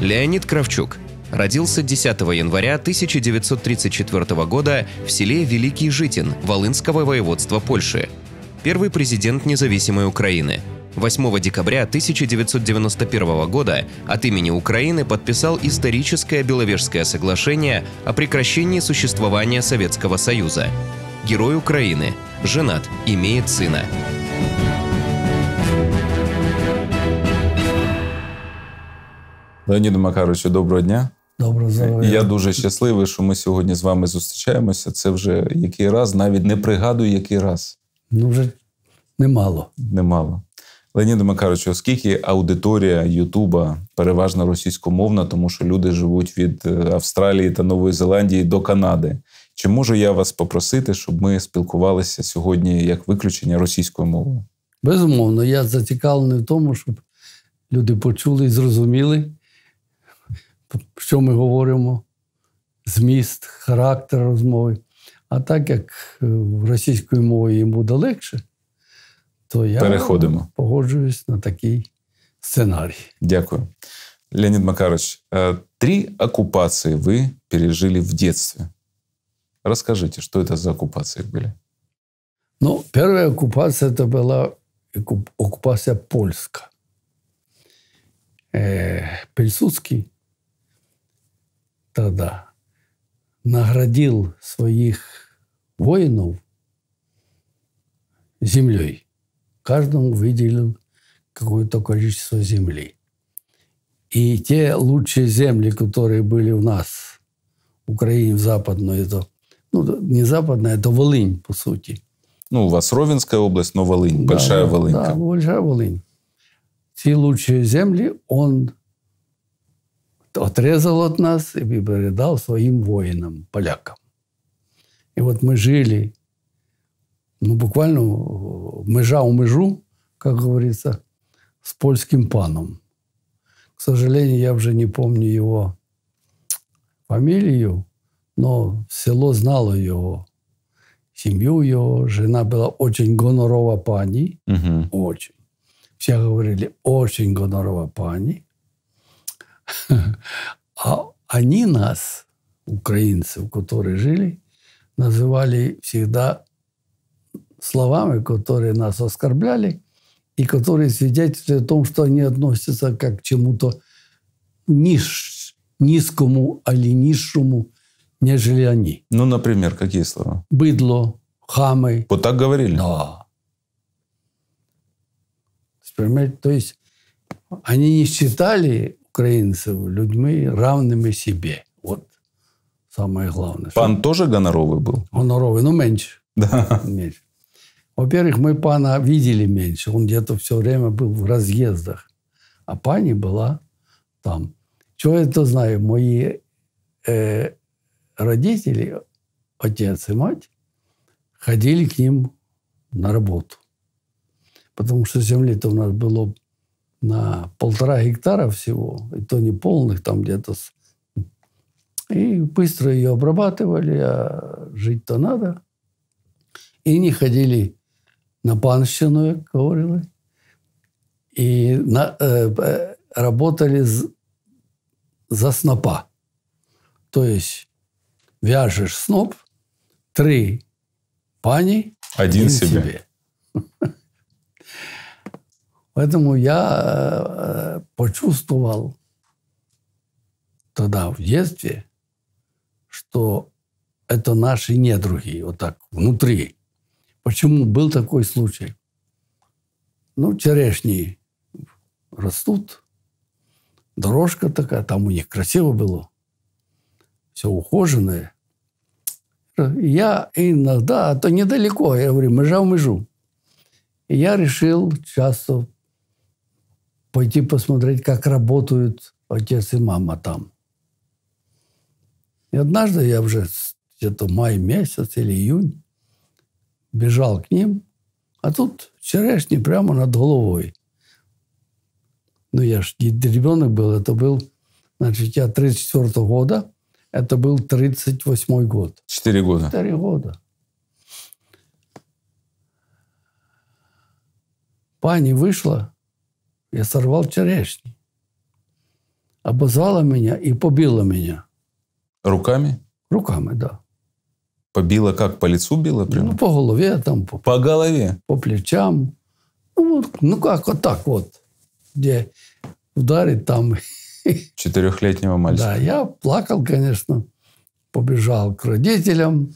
Леонид Кравчук родился 10 января 1934 года в селе Великий Житин Волынского воеводства Польши. Первый президент независимой Украины. 8 декабря 1991 года от имени Украины подписал историческое Беловежское соглашение о прекращении существования Советского Союза. Герой Украины. Женат. Имеет сына. Леоніду Макаровичу, доброго дня. Доброго здоров'я. Я дуже щасливий, що ми сьогодні з вами зустрічаємося. Це вже який раз, навіть не пригадую, який раз. Ну, вже немало. Немало. Леоніду Макаровичу, оскільки аудиторія Ютуба переважно російськомовна, тому що люди живуть від е, Австралії та Нової Зеландії до Канади. Чи можу я вас попросити, щоб ми спілкувалися сьогодні як виключення російською мовою? Безумовно, я зацікавлений в тому, щоб люди почули і зрозуміли. що ми говоримо, зміст, характер розмови. А так як російською мовою їм буде легше, то я Переходимо. погоджуюсь на такий сценарій. Дякую. Леонид Макарович, три оккупации вы пережили в детстве. Расскажите, что это за оккупации были? Ну, первая оккупация это была оккупация польская. Пильсудский тогда наградил своих воинов землей. Каждому выделил какое-то количество земли. И те лучшие земли, которые были у нас, в Украине, в Западной, это, ну, не Западная, это Волынь, по сути. Ну, у вас Ровенская область, но Волынь, да, Большая Волынь. Да, Большая Волынь. Те лучшие земли он отрезал от нас и передал своим воинам, полякам. И вот мы жили, ну, буквально э, межа у межу, как говорится, с польским паном. К сожалению, я уже не помню его фамилию, но село знало его, семью его. Жена была очень гонорова пани, угу. очень. Все говорили, очень гонорова пани. А они нас, украинцев, которые жили, называли всегда словами, которые нас оскорбляли и которые свидетельствуют о том, что они относятся как к чему-то низ, низкому или низшему, нежели они. Ну, например, какие слова? Быдло, хамы. Вот так говорили? Да. То есть они не считали украинцев людьми, равными себе. Вот самое главное. Пан что... тоже гоноровый был? Гоноровый, но ну, меньше. Да. меньше. Во-первых, мы пана видели меньше. Он где-то все время был в разъездах. А пани была там. Что я это знаю? Мои э, родители, отец и мать, ходили к ним на работу. Потому что земли то у нас было на полтора гектара всего, и то не полных, там где-то. И быстро ее обрабатывали, а жить-то надо. И не ходили на панщину, как говорилось. И на, э, э работали за снопа. То есть вяжешь сноп, три пани, один, один себе. себе. Поэтому я э, э, почувствовал тогда в детстве, что это наши недруги, вот так, внутри. Почему был такой случай? Ну, черешни растут, дорожка такая, там у них красиво было, все ухоженное. Я иногда, а то недалеко, я говорю, межа в межу. И я решил часов пойти посмотреть, как работают отец и мама там. И однажды я уже где-то май месяц или июнь бежал к ним, а тут черешни прямо над головой. Ну, я ж ребенок был, это был, значит, я 34 -го года, это был 38 год. Четыре года. Четыре года. Пани вышла, я сорвал черешни. Обозвала меня и побила меня. Руками? Руками, да. Побила как? По лицу била? прям. Ну, по голове там. По, по голове? По плечам. Ну, ну как, вот так вот. Где ударит там. Четырехлетнего мальчика. Да, я плакал, конечно. Побежал к родителям.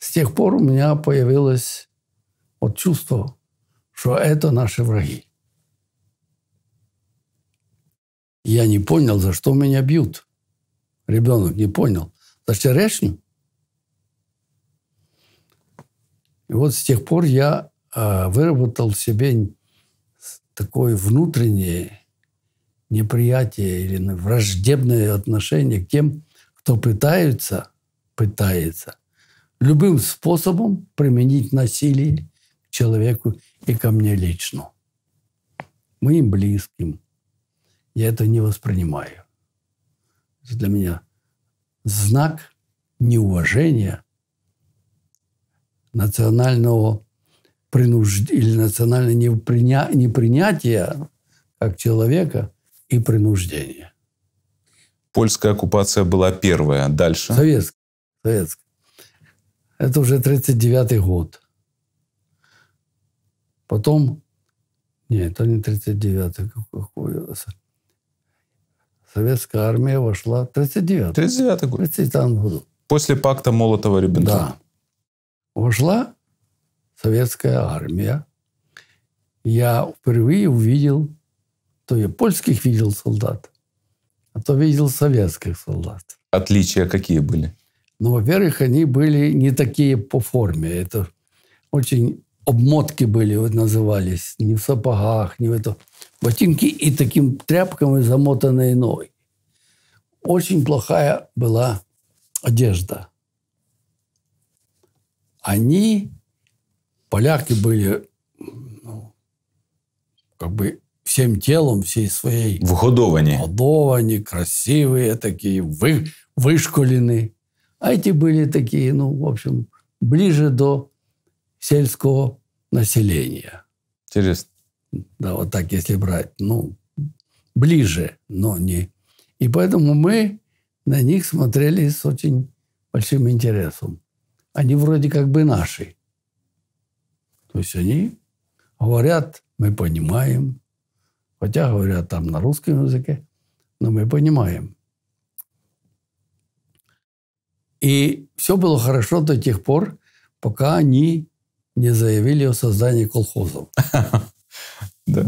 С тех пор у меня появилось вот чувство, что это наши враги. Я не понял, за что меня бьют. Ребенок не понял. За черешню? И вот с тех пор я э, выработал в себе такое внутреннее неприятие или враждебное отношение к тем, кто пытается, пытается любым способом применить насилие к человеку и ко мне лично. Моим близким, я это не воспринимаю. Это для меня знак неуважения национального принужд... или национального неприня... непринятия как человека и принуждения. Польская оккупация была первая. Дальше? Советская. Советская. Это уже 39-й год. Потом... Нет, это не 39-й советская армия вошла в 39 39 год. 39 году. После пакта Молотова-Риббентропа. Да. Вошла советская армия. Я впервые увидел, то я польских видел солдат, а то видел советских солдат. Отличия какие были? Ну, во-первых, они были не такие по форме. Это очень обмотки были, вот назывались, не в сапогах, не в этом ботинки и таким тряпками замотанные ноги. Очень плохая была одежда. Они, поляки были ну, как бы всем телом, всей своей... Вгодовані. Вгодовані, красивые такие, вы, вышколены. А эти были такие, ну, в общем, ближе до сельского населения. Интересно да, вот так если брать, ну, ближе, но не. И поэтому мы на них смотрели с очень большим интересом. Они вроде как бы наши. То есть они говорят, мы понимаем, хотя говорят там на русском языке, но мы понимаем. И все было хорошо до тех пор, пока они не заявили о создании колхозов. Да.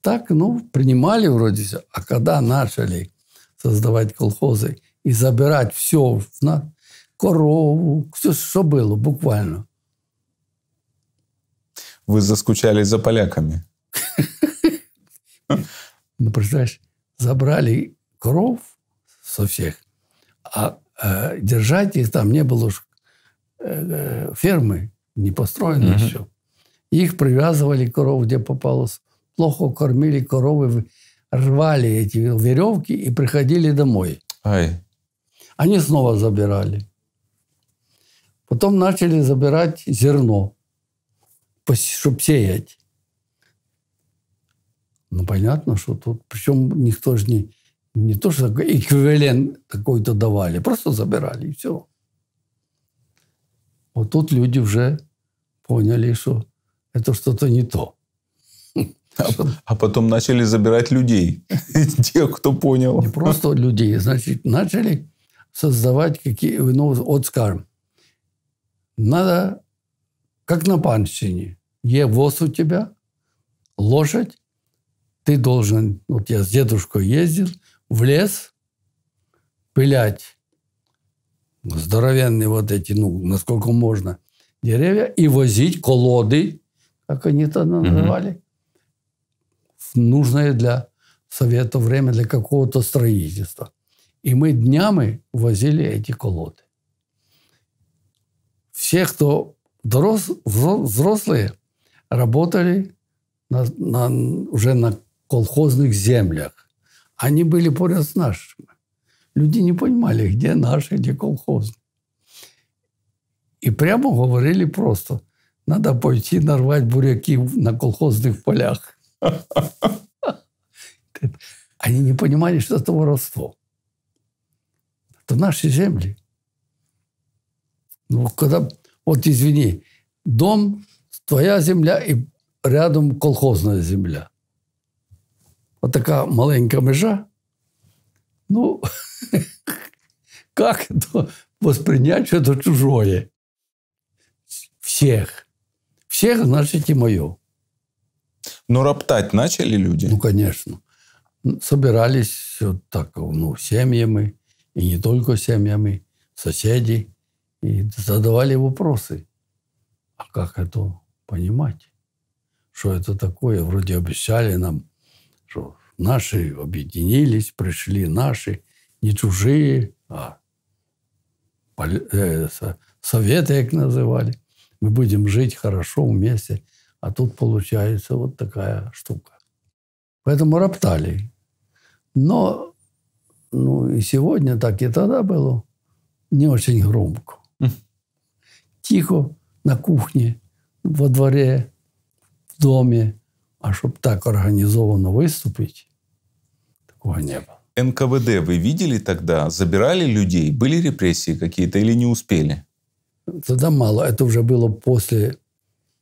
Так, ну, принимали вроде все. А когда начали создавать колхозы и забирать все, на корову, все, что было буквально. Вы заскучали за поляками. Ну, представляешь, забрали коров со всех, а э, держать их там не было уж э, э, фермы не построено угу. еще. Их привязывали коров, где попалось. Плохо кормили коровы, рвали эти веревки и приходили домой. Ай. Они снова забирали. Потом начали забирать зерно, чтобы сеять. Ну, понятно, что тут... Причем никто же не, не то, что такой эквивалент какой-то давали, просто забирали, и все. Вот тут люди уже поняли, что это что-то не то. А, а потом начали забирать людей, тех, кто понял. Не просто людей, значит, начали создавать какие, ну, вот скажем, надо, как на панщине, е воз у тебя, лошадь, ты должен, вот я с дедушкой ездил, в лес пылять здоровенные вот эти, ну, насколько можно, деревья и возить колоды как они это называли, угу. нужное для Совета время для какого-то строительства. И мы днями возили эти колоды. Все, кто дорос, взрослые, работали на, на, уже на колхозных землях. Они были поряд с нашими. Люди не понимали, где наши, где колхозные. И прямо говорили просто, надо пойти нарвать буряки на колхозных полях. Они не понимали, что это воровство. Это наши земли. Ну, когда, вот извини, дом, твоя земля и рядом колхозная земля. Вот такая маленькая межа. Ну, как это воспринять что это чужое? Всех – всех, значит, и мое. Но роптать начали люди? Ну, конечно. Собирались вот так, ну, семьями, и не только семьями, а соседи, и задавали вопросы. А как это понимать? Что это такое? Вроде обещали нам, что наши объединились, пришли наши, не чужие, а э, советы их называли мы будем жить хорошо вместе. А тут получается вот такая штука. Поэтому роптали. Но ну, и сегодня так, и тогда было не очень громко. Тихо на кухне, во дворе, в доме. А чтобы так организованно выступить, такого не было. НКВД вы видели тогда? Забирали людей? Были репрессии какие-то или не успели? Тогда мало. Это уже было после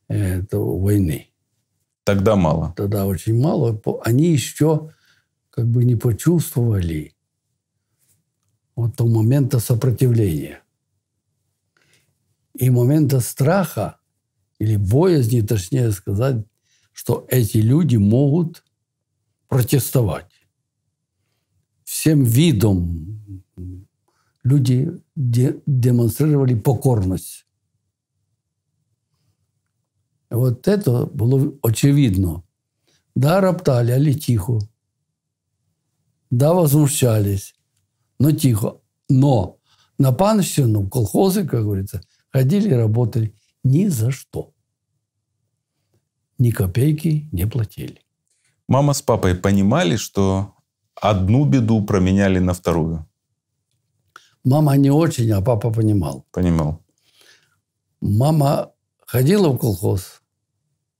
э, это, войны. Тогда мало. Тогда очень мало. Они еще как бы не почувствовали вот того момента сопротивления и момента страха или боязни, точнее сказать, что эти люди могут протестовать всем видом люди де демонстрировали покорность. Вот это було очевидно. Да, роптали, але тихо. Да, возмущались, но тихо. Но на панщину, в ну, колхозы, как говорится, ходили и работали ни за что. Ни копейки не платили. Мама с папой понимали, что одну беду променяли на вторую? Мама не очень, а папа понимал. Понимал. Мама ходила в колхоз,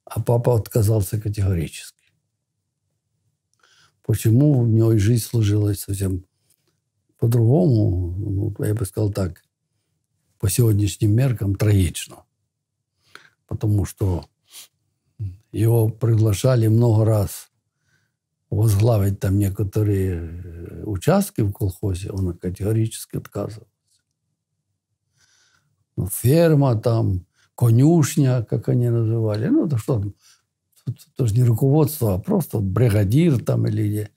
а папа отказался категорически. Почему у него жизнь сложилась совсем по-другому, ну, я бы сказал так, по сегодняшним меркам трагично. Потому что его приглашали много раз возглавить там некоторые э, участки в колхозе, он категорически отказывался. Ну, ферма там, конюшня, как они называли. Ну, да что там, это же не руководство, а просто бригадир там или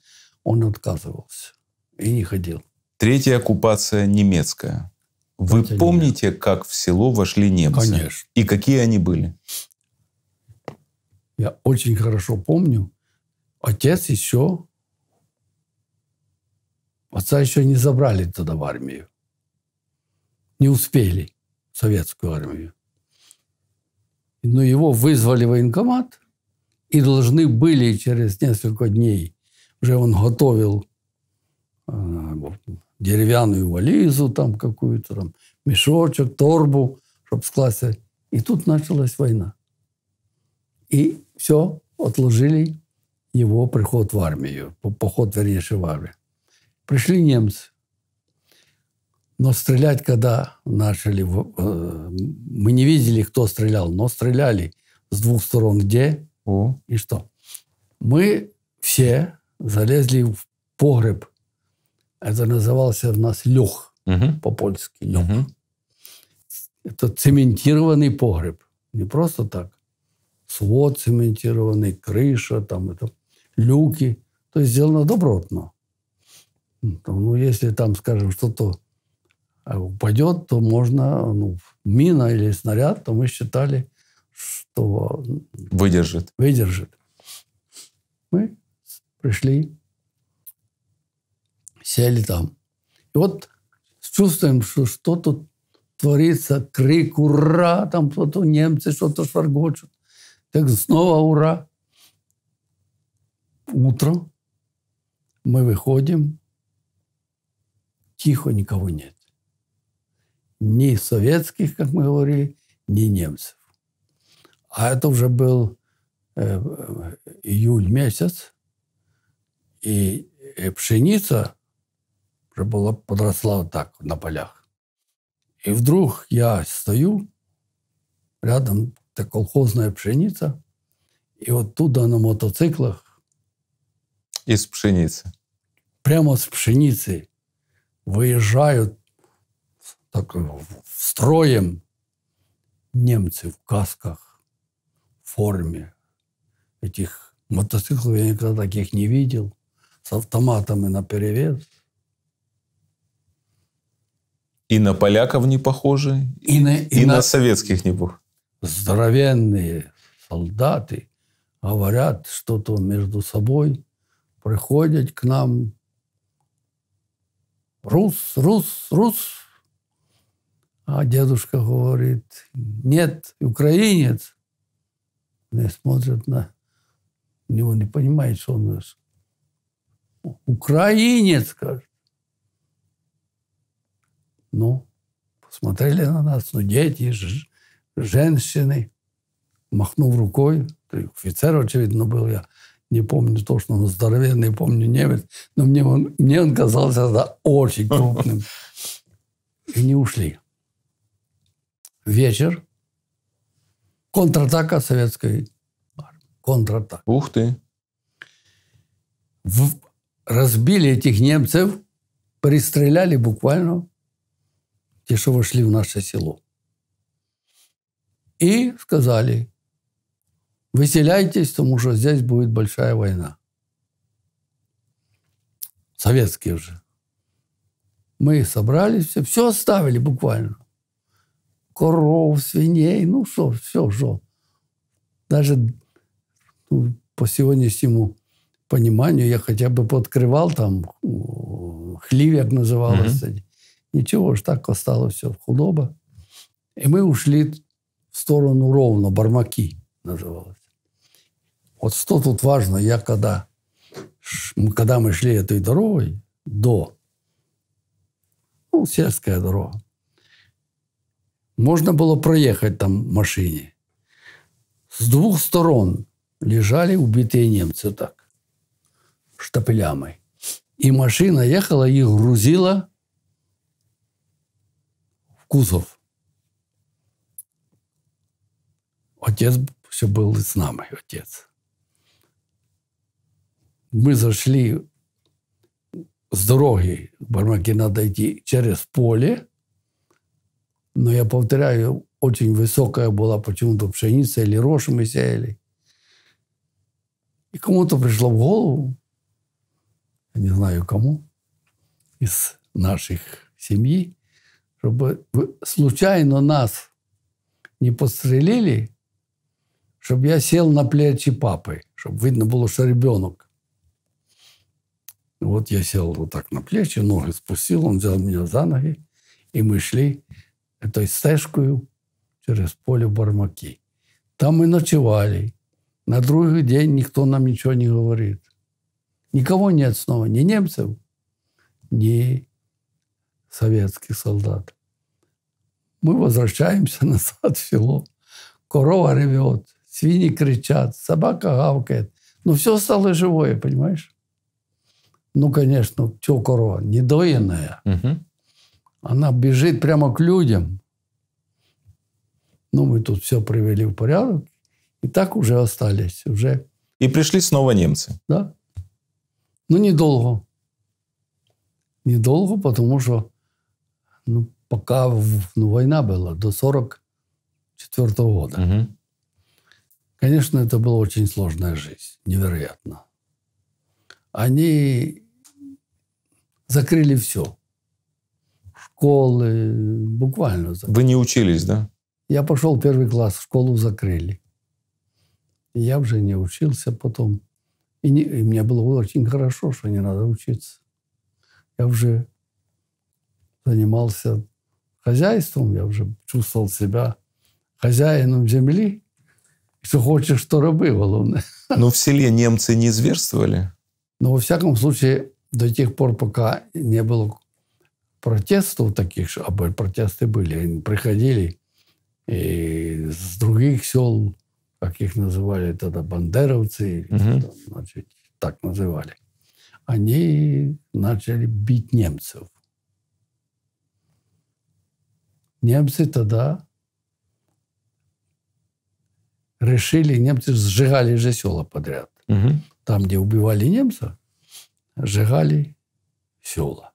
он отказывался и не ходил. Третья оккупация немецкая. Вы Хотя помните, нет. как в село вошли немцы? Конечно. И какие они были? Я очень хорошо помню. Отец еще... Отца еще не забрали тогда в армию. Не успели в советскую армию. Но его вызвали в военкомат и должны были через несколько дней, уже он готовил э, деревянную вализу там какую-то, там, мешочек, торбу, чтобы скласть. И тут началась война. И все отложили его приход в армию, поход, вернее, в армию. Пришли немцы. Но стрелять, когда начали, э, мы не видели, кто стрелял, но стреляли с двух сторон где О. и что. Мы все залезли в погреб. Это назывался у нас лег, угу. по-польски лег. Угу. Это цементированный погреб. Не просто так. Свод цементированный, крыша там. Это люки. То есть сделано добротно. Ну, если там, скажем, что-то э, упадет, то можно, ну, мина или снаряд, то мы считали, что... Выдержит. Выдержит. Мы пришли, сели там. И вот чувствуем, что что тут творится, крик «Ура!», там кто-то немцы что-то шваргочут. Так снова «Ура!» утро, мы выходим, тихо никого нет. Ни советских, как мы говорили, ни немцев. А это уже был э, июль месяц, и, и э, пшеница уже была, подросла вот так на полях. И вдруг я стою, рядом это колхозная пшеница, и вот туда на мотоциклах из пшеницы. Прямо с пшеницы выезжают так, э, строем немцы в касках, в форме. Этих мотоциклов я никогда таких не видел. С автоматами наперевес. И на поляков не похожи, и на, и и на, на советских не похожи. Здоровенные солдаты говорят что-то между собой приходят к нам рус, рус, рус. А дедушка говорит, нет, украинец. Они смотрят на него, не понимает, что он у нас. Украинец, скажет. Ну, посмотрели на нас, ну, дети, женщины. махнул рукой, офицер, очевидно, был я – не помню точно он здоровенный, помню немец, но мне он, мне он казался да, очень крупным. И не ушли. Вечер. Контратака советской армии. Контратака. Ух ты. В... Разбили этих немцев, пристреляли буквально те, что вошли в наше село. И сказали, выселяйтесь, потому что здесь будет большая война. Советские уже. Мы собрались, все, все оставили буквально. Коров, свиней, ну что, все, что. Даже ну, по сегодняшнему пониманию я хотя бы подкрывал там, э, хлив, как называлось. Mm-hmm. Ничего, уж так осталось все, худоба. И мы ушли в сторону ровно, Бармаки называлось. Вот что тут важно, я когда, когда мы шли этой дорогой до, ну, сельская дорога, можно было проехать там в машине. С двух сторон лежали убитые немцы так, штапелями. И машина ехала их грузила в кузов. Отец все был с нами, отец. Мы зашли с дороги, бармаки надо йти через поле. Но ну, я повторяю, очень высокая была почему-то пшеница или рожь мы сеяли. И кому-то пришло в голову, я не знаю кому, из наших семьи, чтобы случайно нас не подстрелили, чтобы я сел на плечи папы, чтобы видно было, что ребенок. Вот я сел вот так на плечи, ноги спустил, он взял меня за ноги, и мы шли этой стежкою через поле Бармаки. Там мы ночевали. На другой день никто нам ничего не говорит. Никого нет снова, ни немцев, ни советских солдат. Мы возвращаемся назад в село. Корова ревет, свиньи кричат, собака гавкает. Но ну, все стало живое, понимаешь? ну, конечно, все корова недоенная. Угу. Она бежит прямо к людям. Ну, мы тут все привели в порядок. И так уже остались. Уже. И пришли снова немцы. Да. Ну, недолго. Недолго, потому что ну, пока ну, война была, до 44 -го года. Угу. Конечно, это была очень сложная жизнь. Невероятно. Они закрыли все. Школы буквально закрыли. Вы не учились, да? Я пошел в первый класс, школу закрыли. я уже не учился потом. И, не, и мне было очень хорошо, что не надо учиться. Я уже занимался хозяйством, я уже чувствовал себя хозяином земли. Что хочешь, что рабы, головне. Но в селе немцы не зверствовали? Но во всяком случае, до тех пор, пока не было протестов таких, а протесты были, они приходили и с других сел, как их называли тогда бандеровцы, угу. значит, так называли, они начали бить немцев. Немцы тогда решили, немцы сжигали же села подряд. Угу. Там, где убивали немцев, сжигали села.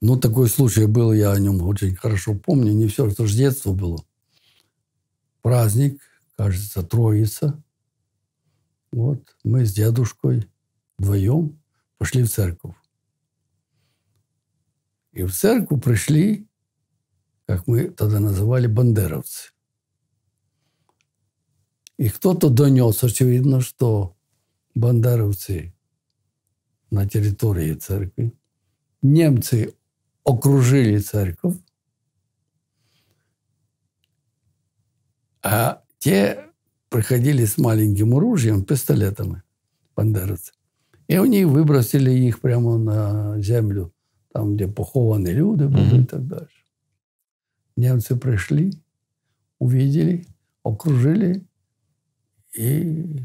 Ну, такой случай был, я о нем очень хорошо помню. Не все, что с детства было. Праздник, кажется, Троица. Вот мы с дедушкой вдвоем пошли в церковь. И в церковь пришли, как мы тогда называли, бандеровцы. И кто-то донес, очевидно, что Бандаровцы на территории церкви. Немцы окружили церковь, а те приходили с маленьким оружием, пистолетами, бандеровцы. И они выбросили их прямо на землю, там, где похованы люди были mm-hmm. и так дальше. Немцы пришли, увидели, окружили и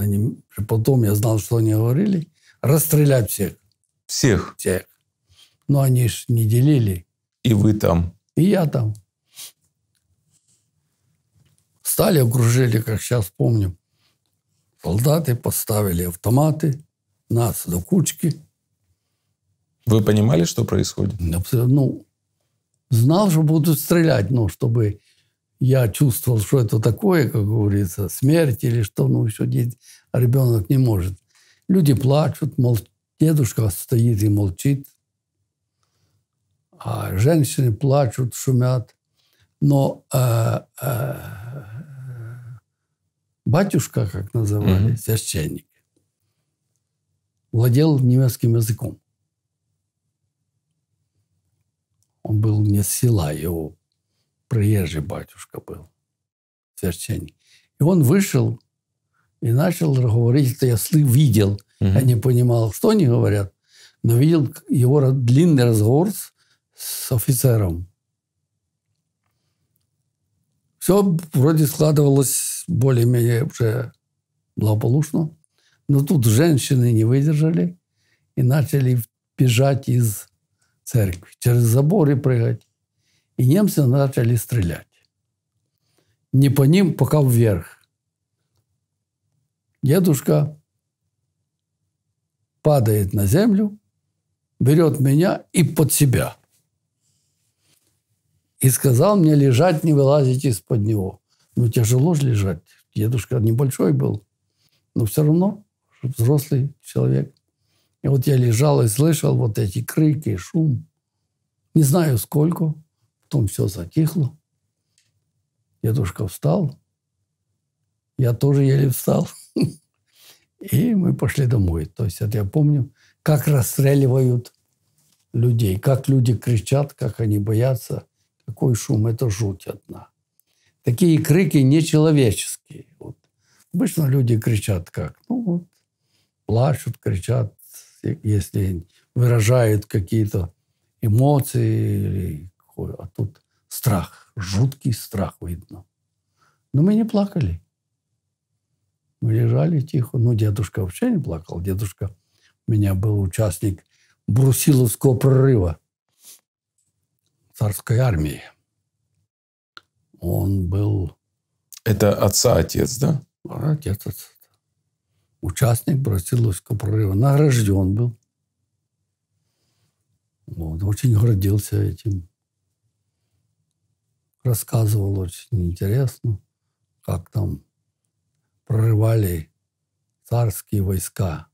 они, потом я знал, что они говорили, расстрелять всех. Всех? Всех. Но они ж не делили. И вы там? И я там. Стали, окружили, как сейчас помню. Солдаты поставили автоматы, нас до кучки. Вы понимали, что происходит? Ну, ну знал, что будут стрелять, но чтобы я чувствовал, что это такое, как говорится, смерть или что, ну, еще дети, а ребенок не может. Люди плачут, мол, дедушка стоит и молчит, а женщины плачут, шумят. Но э, э, батюшка, как называли, mm-hmm. священник, владел немецким языком. Он был не с села, его приезжий батюшка был, священник. И он вышел и начал говорить, это я видел, угу. я а не понимал, что они говорят, но видел его длинный разговор с, с офицером. Все вроде складывалось более-менее уже благополучно. Но тут женщины не выдержали и начали бежать из церкви, через заборы прыгать. И немцы начали стрелять. Не по ним, пока вверх. Дедушка падает на землю, берет меня и под себя. И сказал мне лежать, не вылазить из-под него. Ну, тяжело же лежать. Дедушка небольшой был, но ну, все равно взрослый человек. И вот я лежал и слышал вот эти крики, шум. Не знаю, сколько. Потом все затихло. Дедушка встал. Я тоже еле встал. И мы пошли домой. То есть это я помню, как расстреливают людей, как люди кричат, как они боятся. Какой шум, это жуть одна. Такие крики нечеловеческие. Вот. Обычно люди кричат как? Ну вот, плачут, кричат, если выражают какие-то эмоции такое, а тут страх, жуткий страх видно. Но мы не плакали. Мы лежали тихо. Ну, дедушка вообще не плакал. Дедушка у меня был участник Брусиловского прорыва царской армии. Он был... Это отца отец, да? Отец, отец. Участник Брусиловского прорыва. Награжден был. он очень гордился этим рассказывал очень интересно, как там прорывали царские войска,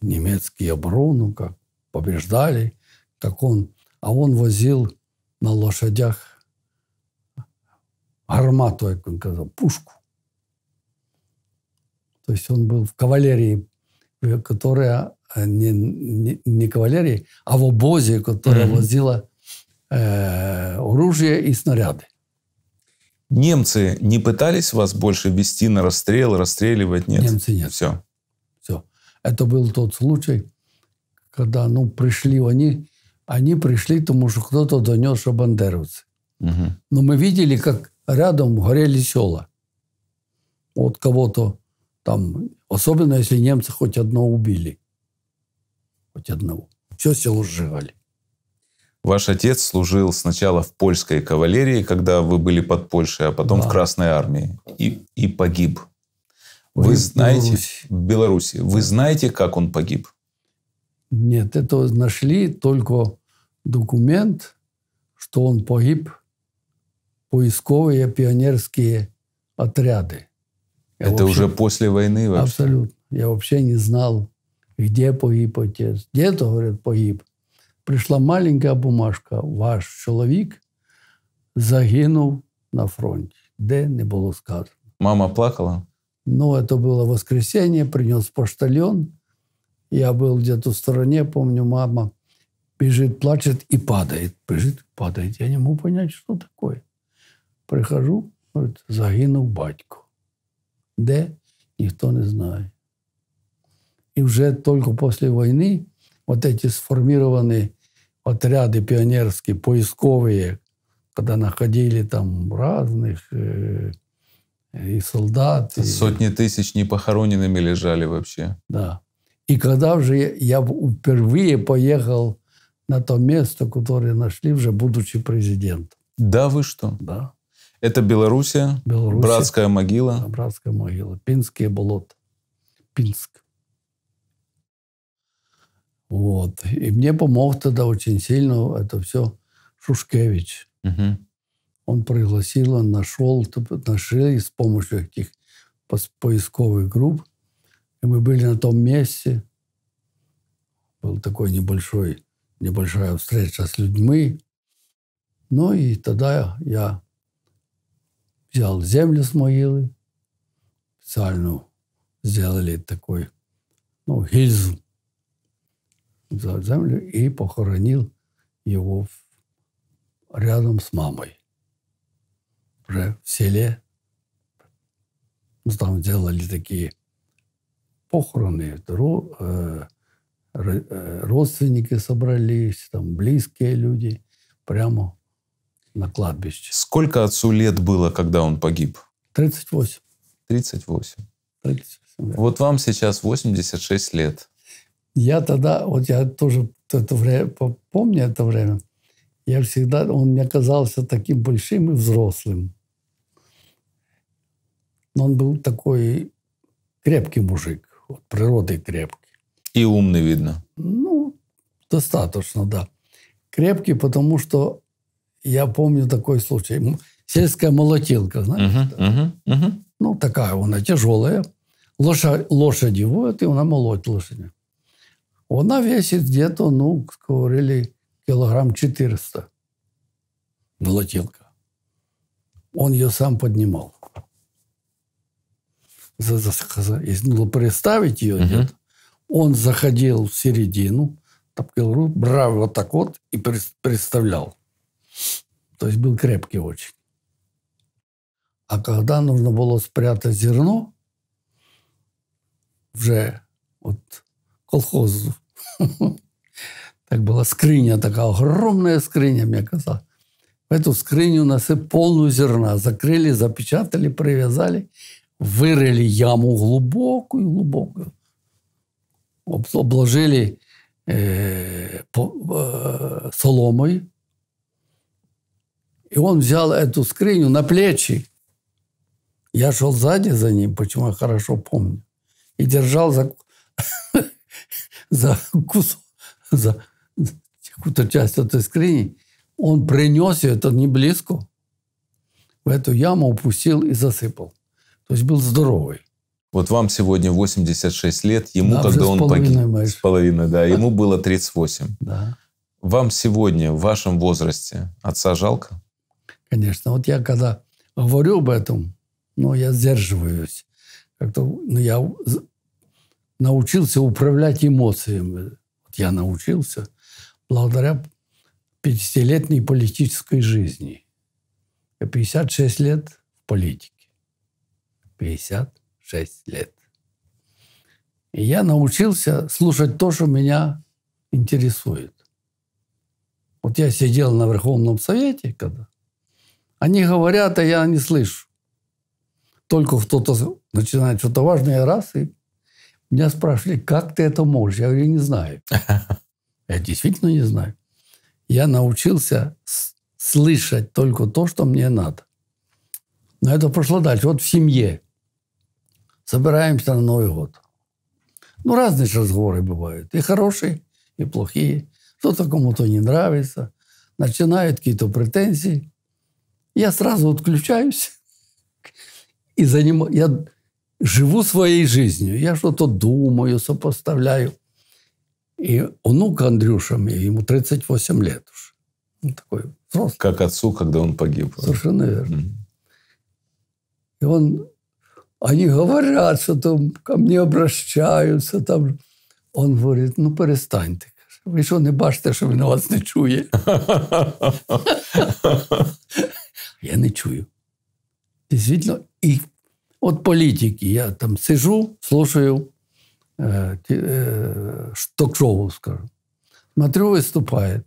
немецкие брону, как побеждали, так он, а он возил на лошадях армату, как он сказал, пушку. То есть он был в кавалерии, которая а, не, не, не кавалерии, а в обозе, которая mm-hmm. возила Э, оружие и снаряды. Немцы не пытались вас больше вести на расстрел, расстреливать? Нет? Немцы нет. Все. Все. Это был тот случай, когда ну, пришли они, они пришли, потому что кто-то донес, что бандеровцы. Угу. Ну, Но мы видели, как рядом горели села. От кого-то там, особенно если немцы хоть одного убили. Хоть одного. Все село сжигали. Ваш отец служил сначала в польской кавалерии, когда вы были под Польшей, а потом да. в Красной армии и, и погиб. Вы, вы знаете в Беларуси. Вы знаете, как он погиб? Нет, это нашли только документ, что он погиб поисковые пионерские отряды. Я это вообще, уже после войны вообще? Абсолютно. Я вообще не знал, где погиб отец. Где-то, говорят, погиб пришла маленькая бумажка. Ваш человек загинул на фронте, где не было сказано. Мама плакала? Ну, это было воскресенье, принес почтальон. Я был где-то в стороне, помню, мама бежит, плачет и падает. Бежит, падает. Я не могу понять, что такое. Прихожу, говорит, загинув батько. Де? Никто не знает. И уже только после войны вот эти сформированные отряды пионерские, поисковые, когда находили там разных э, и солдат. Сотни и... тысяч непохороненными лежали вообще. Да. И когда же я впервые поехал на то место, которое нашли уже будучи президентом. Да, вы что? Да. Это Белоруссия, Белоруссия братская могила. Братская могила, Пинские болота. Пинск. Вот. И мне помог тогда очень сильно это все Шушкевич. Угу. Он пригласил, он нашел, нашли с помощью этих поисковых групп. И мы были на том месте. Был такой небольшой, небольшая встреча с людьми. Ну и тогда я взял землю с могилы, специально сделали такой, ну, гильзу за землю и похоронил его рядом с мамой. Уже в селе. Ну, там делали такие похороны. Родственники собрались, там близкие люди. Прямо на кладбище. Сколько отцу лет было, когда он погиб? 38. 38. 38 да. Вот вам сейчас 86 лет. Я тогда, вот я тоже это время, помню это время, я всегда, он мне казался таким большим и взрослым. Но он был такой крепкий мужик, от природы крепкий. И умный, видно. Ну, достаточно, да. Крепкий, потому что я помню такой случай. Сельская молотилка, знаешь? Uh-huh, uh-huh, uh-huh. Ну, такая она, тяжелая. Лошадь, лошади, вот, и она молоть лошади. Вона весит где-то, ну, говорили, килограмм 400. Волотилка. Он ее сам поднимал. Если ну, представить ее, угу. нет. он заходил в середину, топкал руку, брал вот так вот и представлял. То есть был крепкий очень. А когда нужно было спрятать зерно, уже вот колхозу. Так была скриня такая, огромная скриня, мне казалось. В эту скрыню насып полную зерна. Закрыли, запечатали, привязали. Вырыли яму глубокую-глубокую. Обложили э, по, э, соломой. И он взял эту скриню на плечи. Я шел сзади за ним, почему я хорошо помню. И держал за... за кусок, за какую-то часть этой скрини, он принес ее, это не близко, в эту яму упустил и засыпал. То есть был здоровый. Вот вам сегодня 86 лет, ему, да, когда он погиб, Маш. с половиной, да, ему было 38. Да. Вам сегодня, в вашем возрасте, отца жалко? Конечно. Вот я когда говорю об этом, ну, я сдерживаюсь. Как-то, ну, я научился управлять эмоциями. вот Я научился благодаря 50-летней политической жизни. Я 56 лет в политике. 56 лет. И я научился слушать то, что меня интересует. Вот я сидел на Верховном Совете, когда они говорят, а я не слышу. Только кто-то начинает что-то важное, раз, и меня спрашивали, как ты это можешь? Я говорю, не знаю. Я действительно не знаю. Я научился слышать только то, что мне надо. Но это прошло дальше. Вот в семье собираемся на Новый год. Ну, разные разговоры бывают. И хорошие, и плохие. Кто-то кому-то не нравится. Начинают какие-то претензии. Я сразу отключаюсь и занимаюсь живу своей жизнью. Я что-то думаю, сопоставляю. И внук Андрюша мне, ему 38 лет уже. Он ну, такой взрослый. Как отцу, когда он погиб. Совершенно верно. Mm-hmm. И он... Они говорят, что там ко мне обращаются. Там. Он говорит, ну перестань перестаньте. Ви що не бачите, що він вас не чує? Я не чую. Дійсно, і от политики. Я там сижу, слушаю э, э, ток-шоу, скажем. Смотрю, выступает.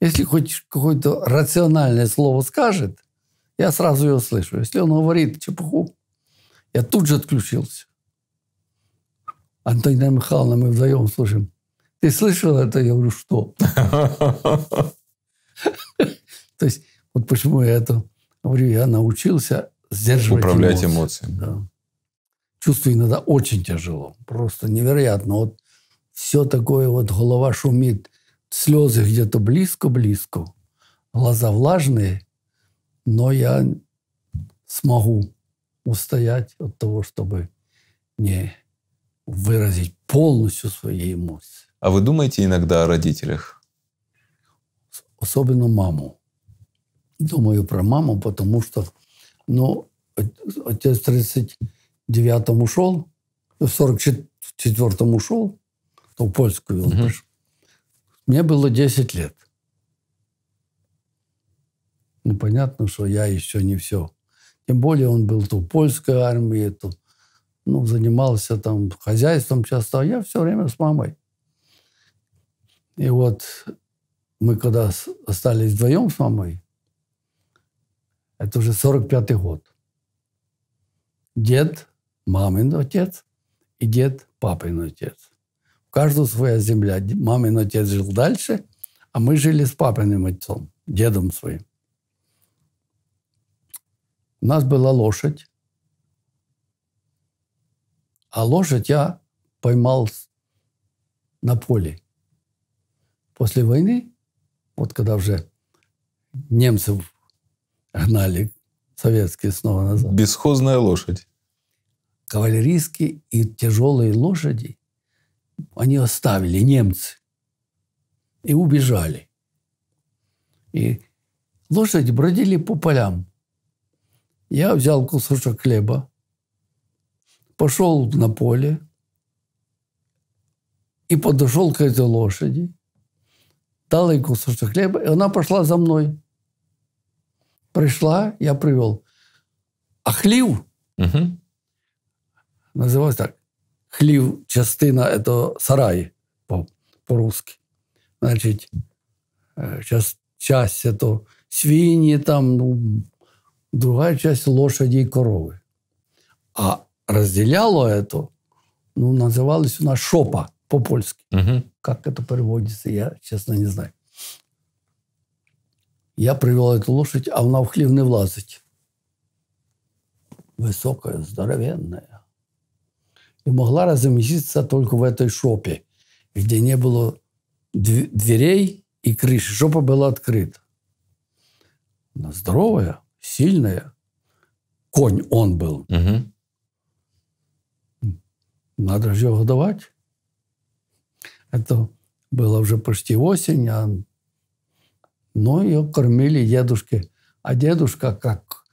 Если хоть какое-то рациональное слово скажет, я сразу его слышу. Если он говорит чепуху, я тут же отключился. Антонина Михайловна, мы вдвоем слушаем. Ты слышал это? Я говорю, что? То есть, вот почему я это говорю, я научился сдерживать Управлять эмоции. эмоциями. Да. Чувство иногда очень тяжело. Просто невероятно. Вот все такое, вот голова шумит, слезы где-то близко-близко, глаза влажные, но я смогу устоять от того, чтобы не выразить полностью свои эмоции. А вы думаете иногда о родителях? Особенно маму. Думаю про маму, потому что ну отец в 39-м ушел, в 44-м ушел, то в польскую он угу. пошел. Мне было 10 лет. Ну, понятно, что я еще не все. Тем более он был то в польской армии, то ну, занимался там хозяйством часто, а я все время с мамой. И вот мы когда остались вдвоем с мамой, это уже 45-й год. Дед мамин отец и дед папин отец. У каждого своя земля. Мамин отец жил дальше, а мы жили с папиным отцом, дедом своим. У нас была лошадь. А лошадь я поймал на поле. После войны, вот когда уже немцев гнали советские снова назад. Бесхозная лошадь. Кавалерийские и тяжелые лошади они оставили немцы и убежали. И лошади бродили по полям. Я взял кусочек хлеба, пошел на поле и подошел к этой лошади, дал ей кусочек хлеба, и она пошла за мной пришла, я привел. А хлів угу. називався так. Хлів, частина это сарай по-русски. Значить, э, часть, часть это свиньи, там, ну, другая часть лошади и коровы. А разделяло это, ну, называлось у нас шопа по-польски. Угу. Как это переводится, я, честно, не знаю. Я привел эту лошадь, а она в хлів не влазить. высокая, здоровенная. И могла разместиться только в этой шопе, где не было дверей и крыши. Шопа была открыта. Она здоровая, сильная. Конь он был. Угу. Надо же его годовать. Это было уже почти осень, а но ее кормили дедушки. А дедушка, как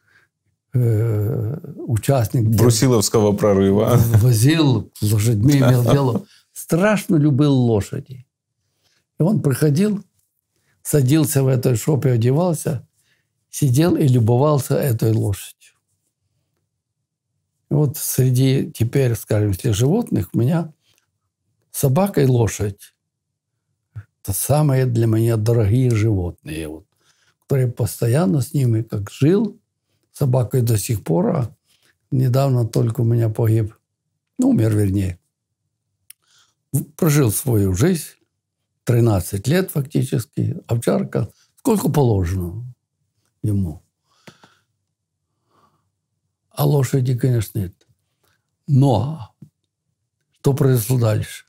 э, участник... Брусиловского дед... прорыва. Возил с лошадьми, имел дело. Страшно любил лошади. И он приходил, садился в этой шопе, одевался, сидел и любовался этой лошадью. И вот среди теперь, скажем, если животных, у меня собака и лошадь это самые для меня дорогие животные, вот, которые постоянно с ними как жил, собакой до сих пор, а недавно только у меня погиб, ну, умер вернее. Прожил свою жизнь, 13 лет фактически, овчарка, сколько положено ему. А лошади, конечно, нет. Но что произошло дальше?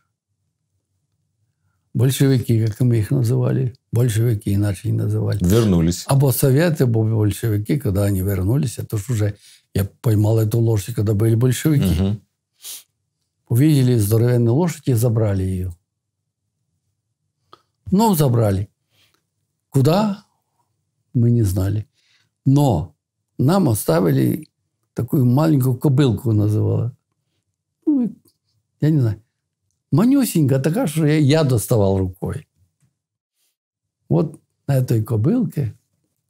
Большевики, как мы их называли. Большевики иначе не называли. Вернулись. Або советы, або большевики, когда они вернулись, это ж уже я поймал эту лошадь, когда были большевики. Угу. Увидели здоровенную лошадь и забрали ее. Но ну, забрали. Куда? Мы не знали. Но нам оставили такую маленькую кобылку, называла. Ну, я не знаю. Манюсенькая такая, что я, я доставал рукой. Вот на этой кобылке,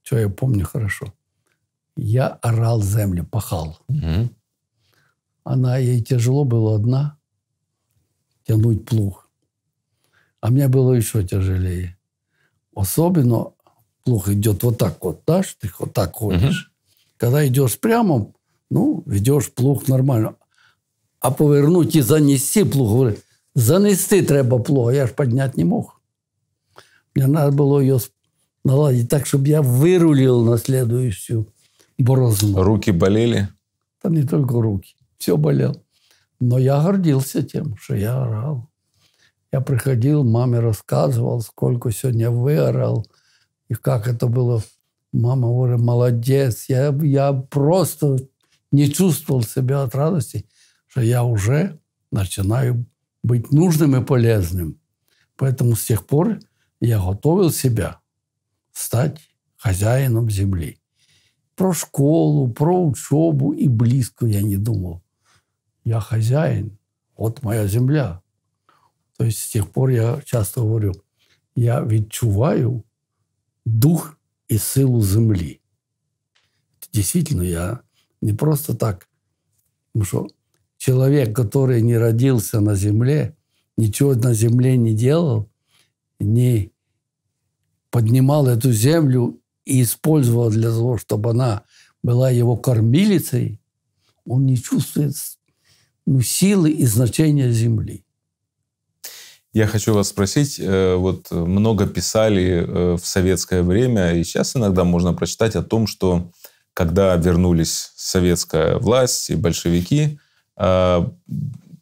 что я помню хорошо, я орал землю, пахал. Угу. Она, ей тяжело было одна тянуть плуг. А мне было еще тяжелее. Особенно плуг идет вот так вот, да, ты вот так ходишь. Угу. Когда идешь прямо, ну, ведешь плуг нормально. А повернуть и занести плуг, говорит, Занести треба було, а я ж підняти не мог. Мені треба було її наладить так, чтобы я вырулил на следующую борозну. Руки болели? Да не только руки. Все болел. Но я гордился тем, что я орал. Я приходил, маме рассказывал, сколько сегодня выорал, и как это было. Мама говорит, молодец. Я, я просто не чувствовал себя от радости, что я уже начинаю быть нужным и полезным. Поэтому с тех пор я готовил себя стать хозяином земли. Про школу, про учебу и близко я не думал. Я хозяин, вот моя земля. То есть с тех пор я часто говорю, я відчуваю дух и силу земли. Действительно, я не просто так, потому ну что человек, который не родился на земле, ничего на земле не делал, не поднимал эту землю и использовал для того, чтобы она была его кормилицей, он не чувствует ну, силы и значения земли. Я хочу вас спросить, э, вот много писали э, в советское время, и сейчас иногда можно прочитать о том, что когда вернулись советская власть и большевики, а,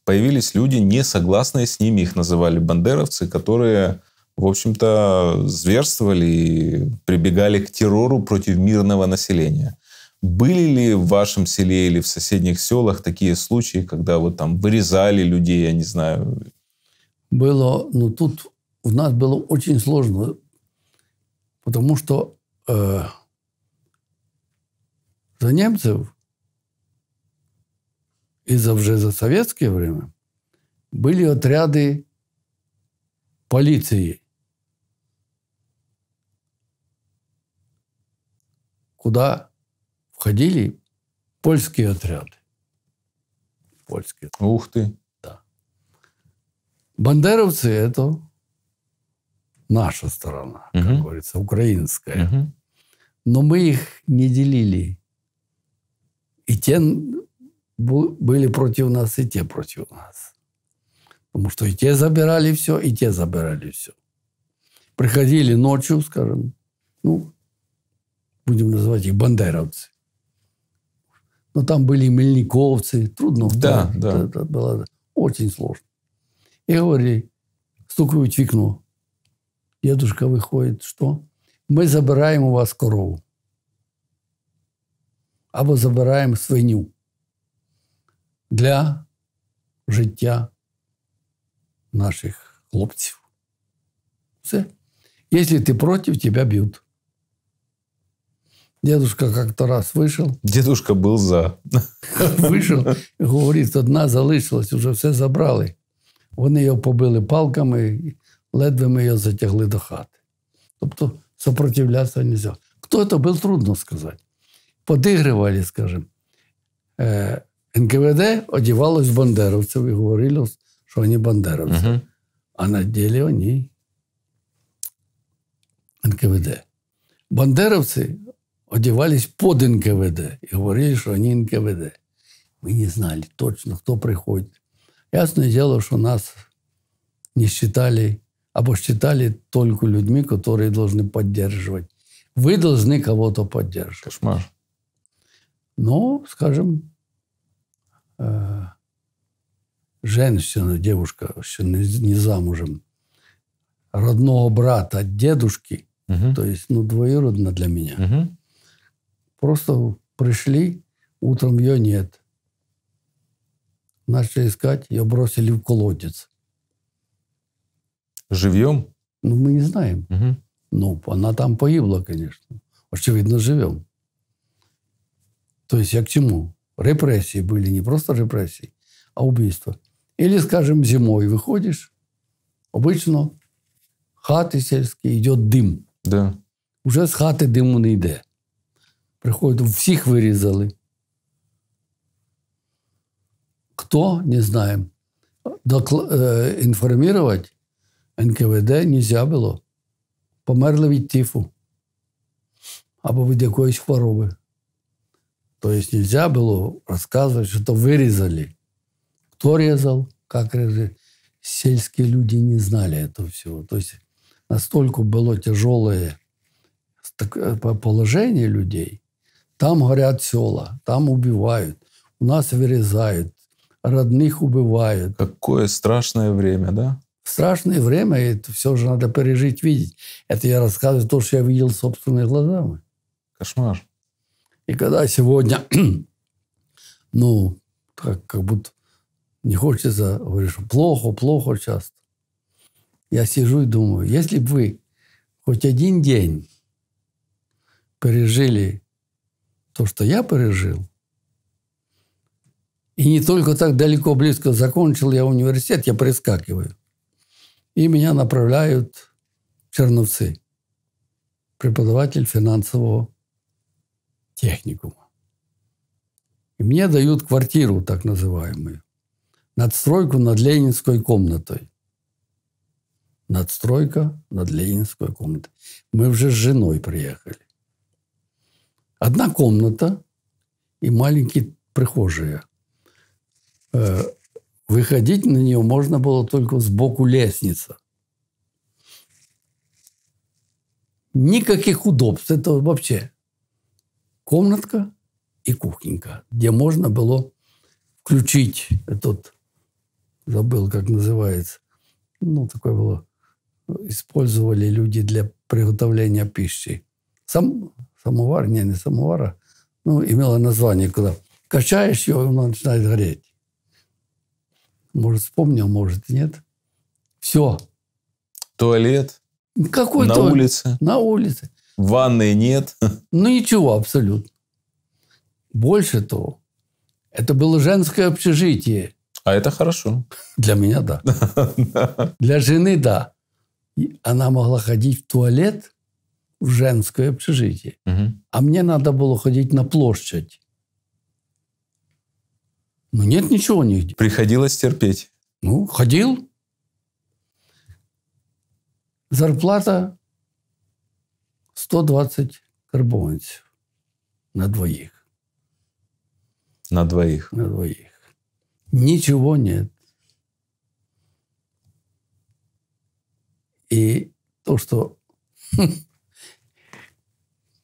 появились люди, не согласные с ними, их называли бандеровцы, которые, в общем-то, зверствовали и прибегали к террору против мирного населения. Были ли в вашем селе или в соседних селах такие случаи, когда вот там вырезали людей, я не знаю? Было, но тут у нас было очень сложно, потому что э, за немцев и за, уже за советское время были отряды полиции, куда входили польские отряды. Польские. Ух ты. Да. Бандеровцы – это наша сторона, угу. как говорится, украинская. Угу. Но мы их не делили. И те были против нас, и те против нас. Потому что и те забирали все, и те забирали все. Приходили ночью, скажем, ну, будем называть их бандеровцы. Но там были мельниковцы, трудно. Да, да. да. Это было очень сложно. И говорили, стукают в окно. Дедушка выходит, что? Мы забираем у вас корову. Або забираем свинью для життя наших хлопців. Все. Если ты против, тебя бьют. Дедушка как-то раз вышел. Дедушка был за. Вийшов, говорить, одна залишилась, уже все забрали. Вони його побили палками, ледве ми його затягли до хати. Тобто сопротивлятися не можна. Хто це був, трудно сказати. Подигривали, скажімо. НКВД одевалось в бандеровцев и говорили, что они бандеровцы. Угу. А на деле они НКВД. Бандеровцы одевались под НКВД и говорили, что они НКВД. Мы не знали точно, кто приходит. Ясное дело, что нас не считали, або считали только людьми, которые должны поддерживать. Вы должны кого-то поддерживать. Кошмар. Но, ну, скажем, Э, женщина, девушка, еще не, не замужем, родного брата дедушки, угу. то есть, ну, двоюродно для меня. Угу. Просто пришли, утром ее нет. Начали искать, ее бросили в колодец. Живьем? Ну, мы не знаем. Угу. Ну, она там погибла, конечно. Очевидно, живем. То есть я к чему? репрессии были, не просто репрессии, а убийства. Или, скажем, зимой выходишь, обычно хаты сільські йде дим. Да. Уже з хати диму не йде. Приходять, всіх вирізали. Кто, не знаем. Докл... Э, е, информировать НКВД нельзя було. Померли від тифу або від якоїсь хвороби. То есть нельзя было рассказывать, что это вырезали. Кто резал, как резали. Сельские люди не знали этого всего. То есть настолько было тяжелое э, положение людей. Там горят села, там убивают, у нас вырезают, родных убивают. Какое страшное время, да? Страшное время, и это все же надо пережить, видеть. Это я рассказываю то, что я видел собственными глазами. Кошмар. И когда сегодня, ну, как, как будто не хочется, говоришь, плохо, плохо часто. Я сижу и думаю, если бы вы хоть один день пережили то, что я пережил, и не только так далеко, близко закончил я университет, я прискакиваю. И меня направляют Черновцы, преподаватель финансового техникума. И мне дают квартиру, так называемую, надстройку над Ленинской комнатой. Надстройка над Ленинской комнатой. Мы уже с женой приехали. Одна комната и маленькие прихожие. Э, выходить на нее можно было только сбоку лестница. Никаких удобств. Это вообще комнатка и кухонька, где можно было включить этот, забыл, как называется, ну, такое было, использовали люди для приготовления пищи. Сам, самовар, не, не самовара, ну, имело название, когда качаешь его, он начинает гореть. Может, вспомнил, может, нет. Все. Туалет. Какой на туалет? улице. На улице. Ванны нет? Ну, ничего абсолютно. Больше того, это было женское общежитие. А это хорошо. Для меня – да. Для жены – да. Она могла ходить в туалет в женское общежитие. А мне надо было ходить на площадь. Ну, нет ничего нигде. Приходилось терпеть. Ну, ходил. Зарплата 120 карбованців на двоих. На двоих? На двоих. Ничего нет. И то, что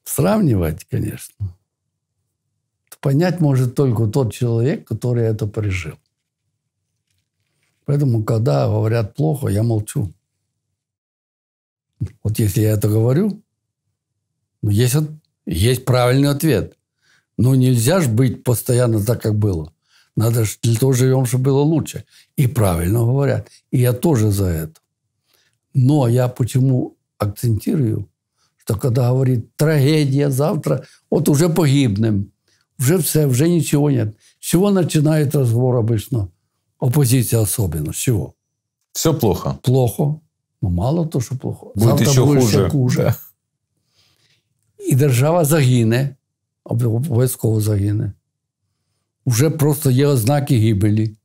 сравнивать, конечно, понять может только тот человек, который это пережил. Поэтому, когда говорят плохо, я молчу. Вот если я это говорю, ну Есть, есть правильный ответ. Но нельзя же быть постоянно так, как было. Надо же для того живем, чтобы было лучше. И правильно говорят. И я тоже за это. Но я почему акцентирую, что когда говорит трагедия, завтра вот уже погибнем, уже все, уже ничего нет. С чего начинает разговор обычно? Оппозиция особенно. С чего? Все плохо. Плохо. Но ну, мало то, что плохо. Будет завтра еще хуже. хуже. Да. і держава загине, обов'язково загине. Вже просто є ознаки гибелі.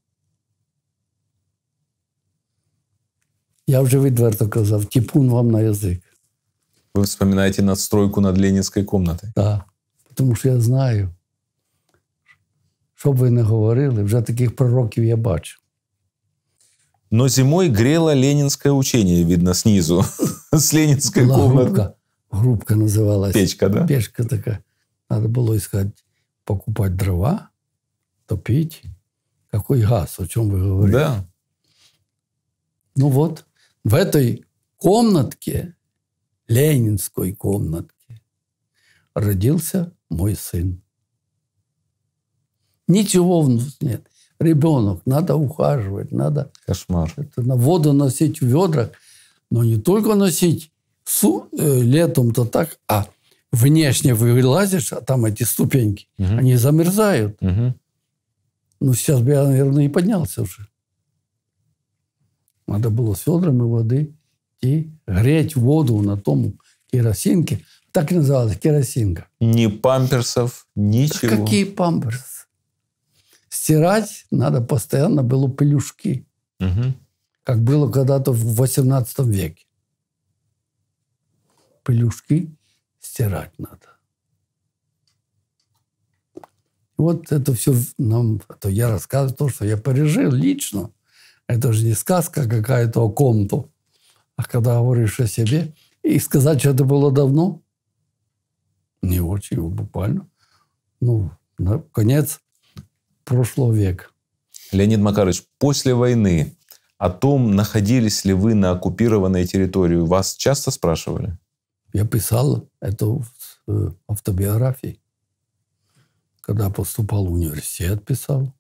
Я вже відверто казав, тіпун вам на язик. Ви вспоминаете надстройку над Ленінською комнатою? Так. Тому що я знаю, що б ви не говорили, вже таких пророків я бачу. Но зимой грело ленинское учение, видно, снизу, с ленинской комнаты. группка называлась. Печка, да? Печка такая. Надо было искать, покупать дрова, топить. Какой газ, о чем вы говорите? Да. Ну вот, в этой комнатке, ленинской комнатке, родился мой сын. Ничего в нет. Ребенок, надо ухаживать, надо... Кошмар. Это, на воду носить в ведрах, но не только носить, с, э, летом-то так, а внешне вылазишь, а там эти ступеньки, угу. они замерзают. Угу. Ну, сейчас бы я, наверное, и поднялся уже. Надо было с ведрами воды и греть воду на том керосинке. Так и называлась керосинка. Ни памперсов, ничего. Да какие памперсы? Стирать надо постоянно было пелюшки. Угу. Как было когда-то в 18 веке пылюшки стирать надо. Вот это все нам, а то я рассказываю то, что я пережил лично. Это же не сказка какая-то о ком-то. А когда говоришь о себе, и сказать, что это было давно, не очень, буквально. Ну, на конец прошлого века. Леонид Макарович, после войны о том, находились ли вы на оккупированной территории, вас часто спрашивали? Я писал это в э, автобиографии. Когда поступал в университет, писал.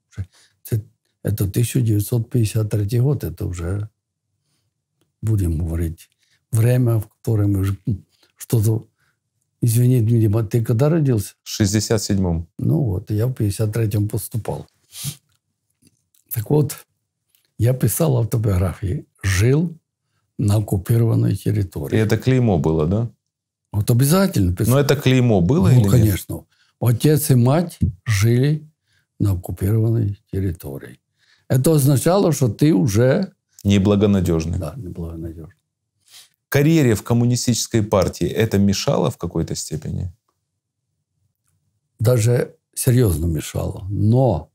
Это 1953 год, это уже, будем говорить, время, в котором уже что-то... Извини, Дима, ты когда родился? В 67-м. Ну вот, я в 53-м поступал. Так вот, я писал автобиографии. Жил на оккупированной территории. И это клеймо было, да? Вот обязательно. Но это клеймо было ну, или конечно. нет? конечно. Отец и мать жили на оккупированной территории. Это означало, что ты уже... Неблагонадежный. Да, неблагонадежный. Карьере в коммунистической партии это мешало в какой-то степени? Даже серьезно мешало. Но,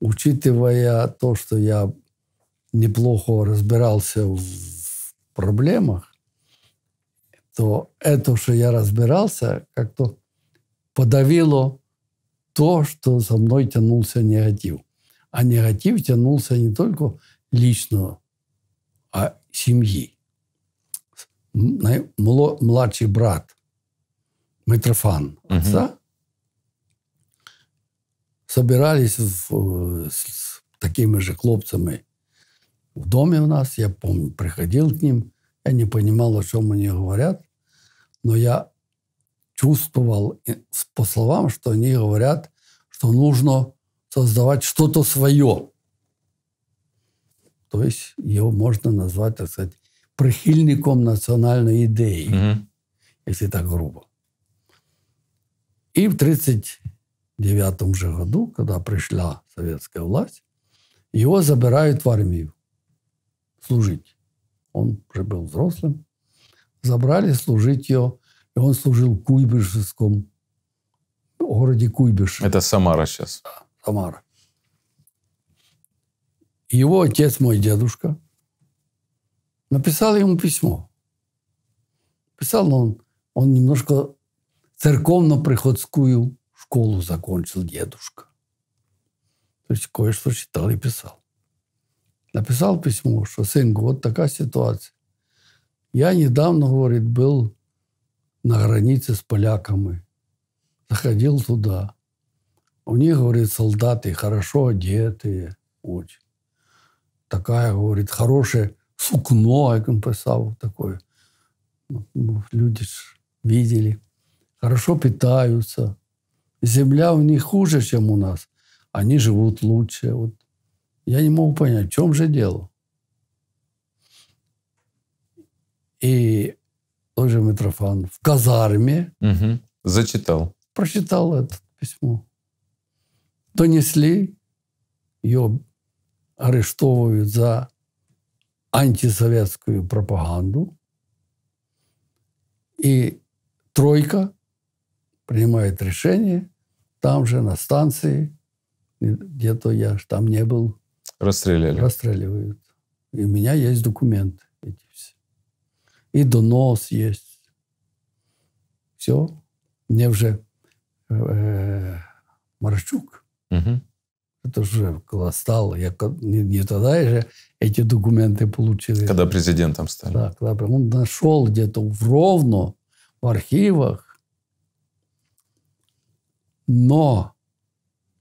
учитывая то, что я неплохо разбирался в проблемах, то это, что я разбирался, как-то подавило то, что за мной тянулся негатив. А негатив тянулся не только личного, а семьи. Младший брат Митрофан отца угу. собирались в, э, с, с такими же хлопцами в доме у нас. Я помню, приходил к ним, я не понимал, о чем они говорят, но я чувствовал по словам, что они говорят, что нужно создавать что-то свое. То есть его можно назвать, так сказать, прихильником национальной идеи, угу. если так грубо. И в 1939 же году, когда пришла советская власть, его забирают в армию служить он уже был взрослым, забрали служить ее, и он служил в Куйбышевском городе Куйбыш. Это Самара сейчас. Самара. Его отец, мой дедушка, написал ему письмо. Писал он, он немножко церковно-приходскую школу закончил дедушка. То есть кое-что читал и писал написал письмо, что сынку, вот такая ситуация. Я недавно, говорит, был на границе с поляками. Заходил туда. У них, говорит, солдаты хорошо одетые очень. Такая, говорит, хорошее сукно, как он писал, такое. Ну, ну, люди ж видели. Хорошо питаются. Земля у них хуже, чем у нас. Они живут лучше. Вот я не мог понять, в чем же дело. И тоже Митрофан в казарме угу. зачитал. Прочитал это письмо. Донесли, ее арестовывают за антисоветскую пропаганду. И тройка принимает решение там же, на станции, где-то я там не был, Расстреляли. Расстреливают. И у меня есть документы эти все. И донос есть. Все. Мне уже э, э Марчук, угу. это уже когда стал, я не, не тогда же эти документы получили. Когда президентом стал. Да, когда он нашел где-то в Ровно, в архивах. Но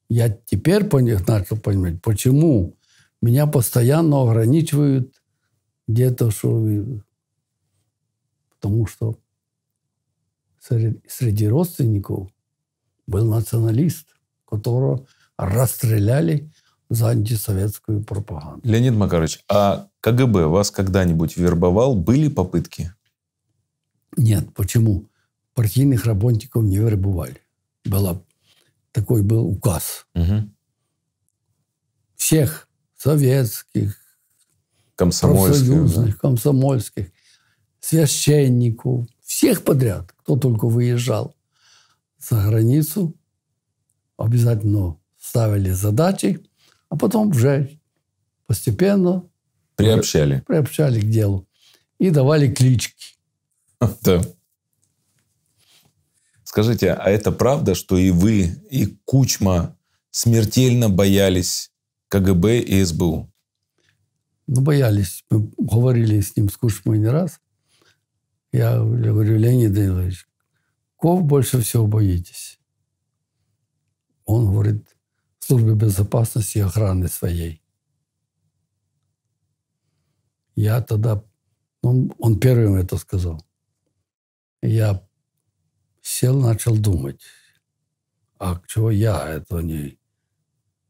я теперь понял начал понимать, почему меня постоянно ограничивают где-то, что, потому что среди, среди родственников был националист, которого расстреляли за антисоветскую пропаганду. Леонид Макарович, а КГБ вас когда-нибудь вербовал? Были попытки? Нет, почему? Партийных работников не вербовали. Была, такой был указ. Угу. Всех советских, комсомольских, да? комсомольских, священников, всех подряд, кто только выезжал за границу, обязательно ставили задачи, а потом уже постепенно приобщали, приобщали к делу и давали клички. Да. Скажите, а это правда, что и вы, и Кучма смертельно боялись КГБ и СБУ? Ну, боялись. Мы говорили с ним с Кушмой не раз. Я говорю, Леонид Данилович, ков больше всего боитесь? Он говорит, службы безопасности и охраны своей. Я тогда, ну, он, он первым это сказал. Я сел, начал думать. А чего я этого не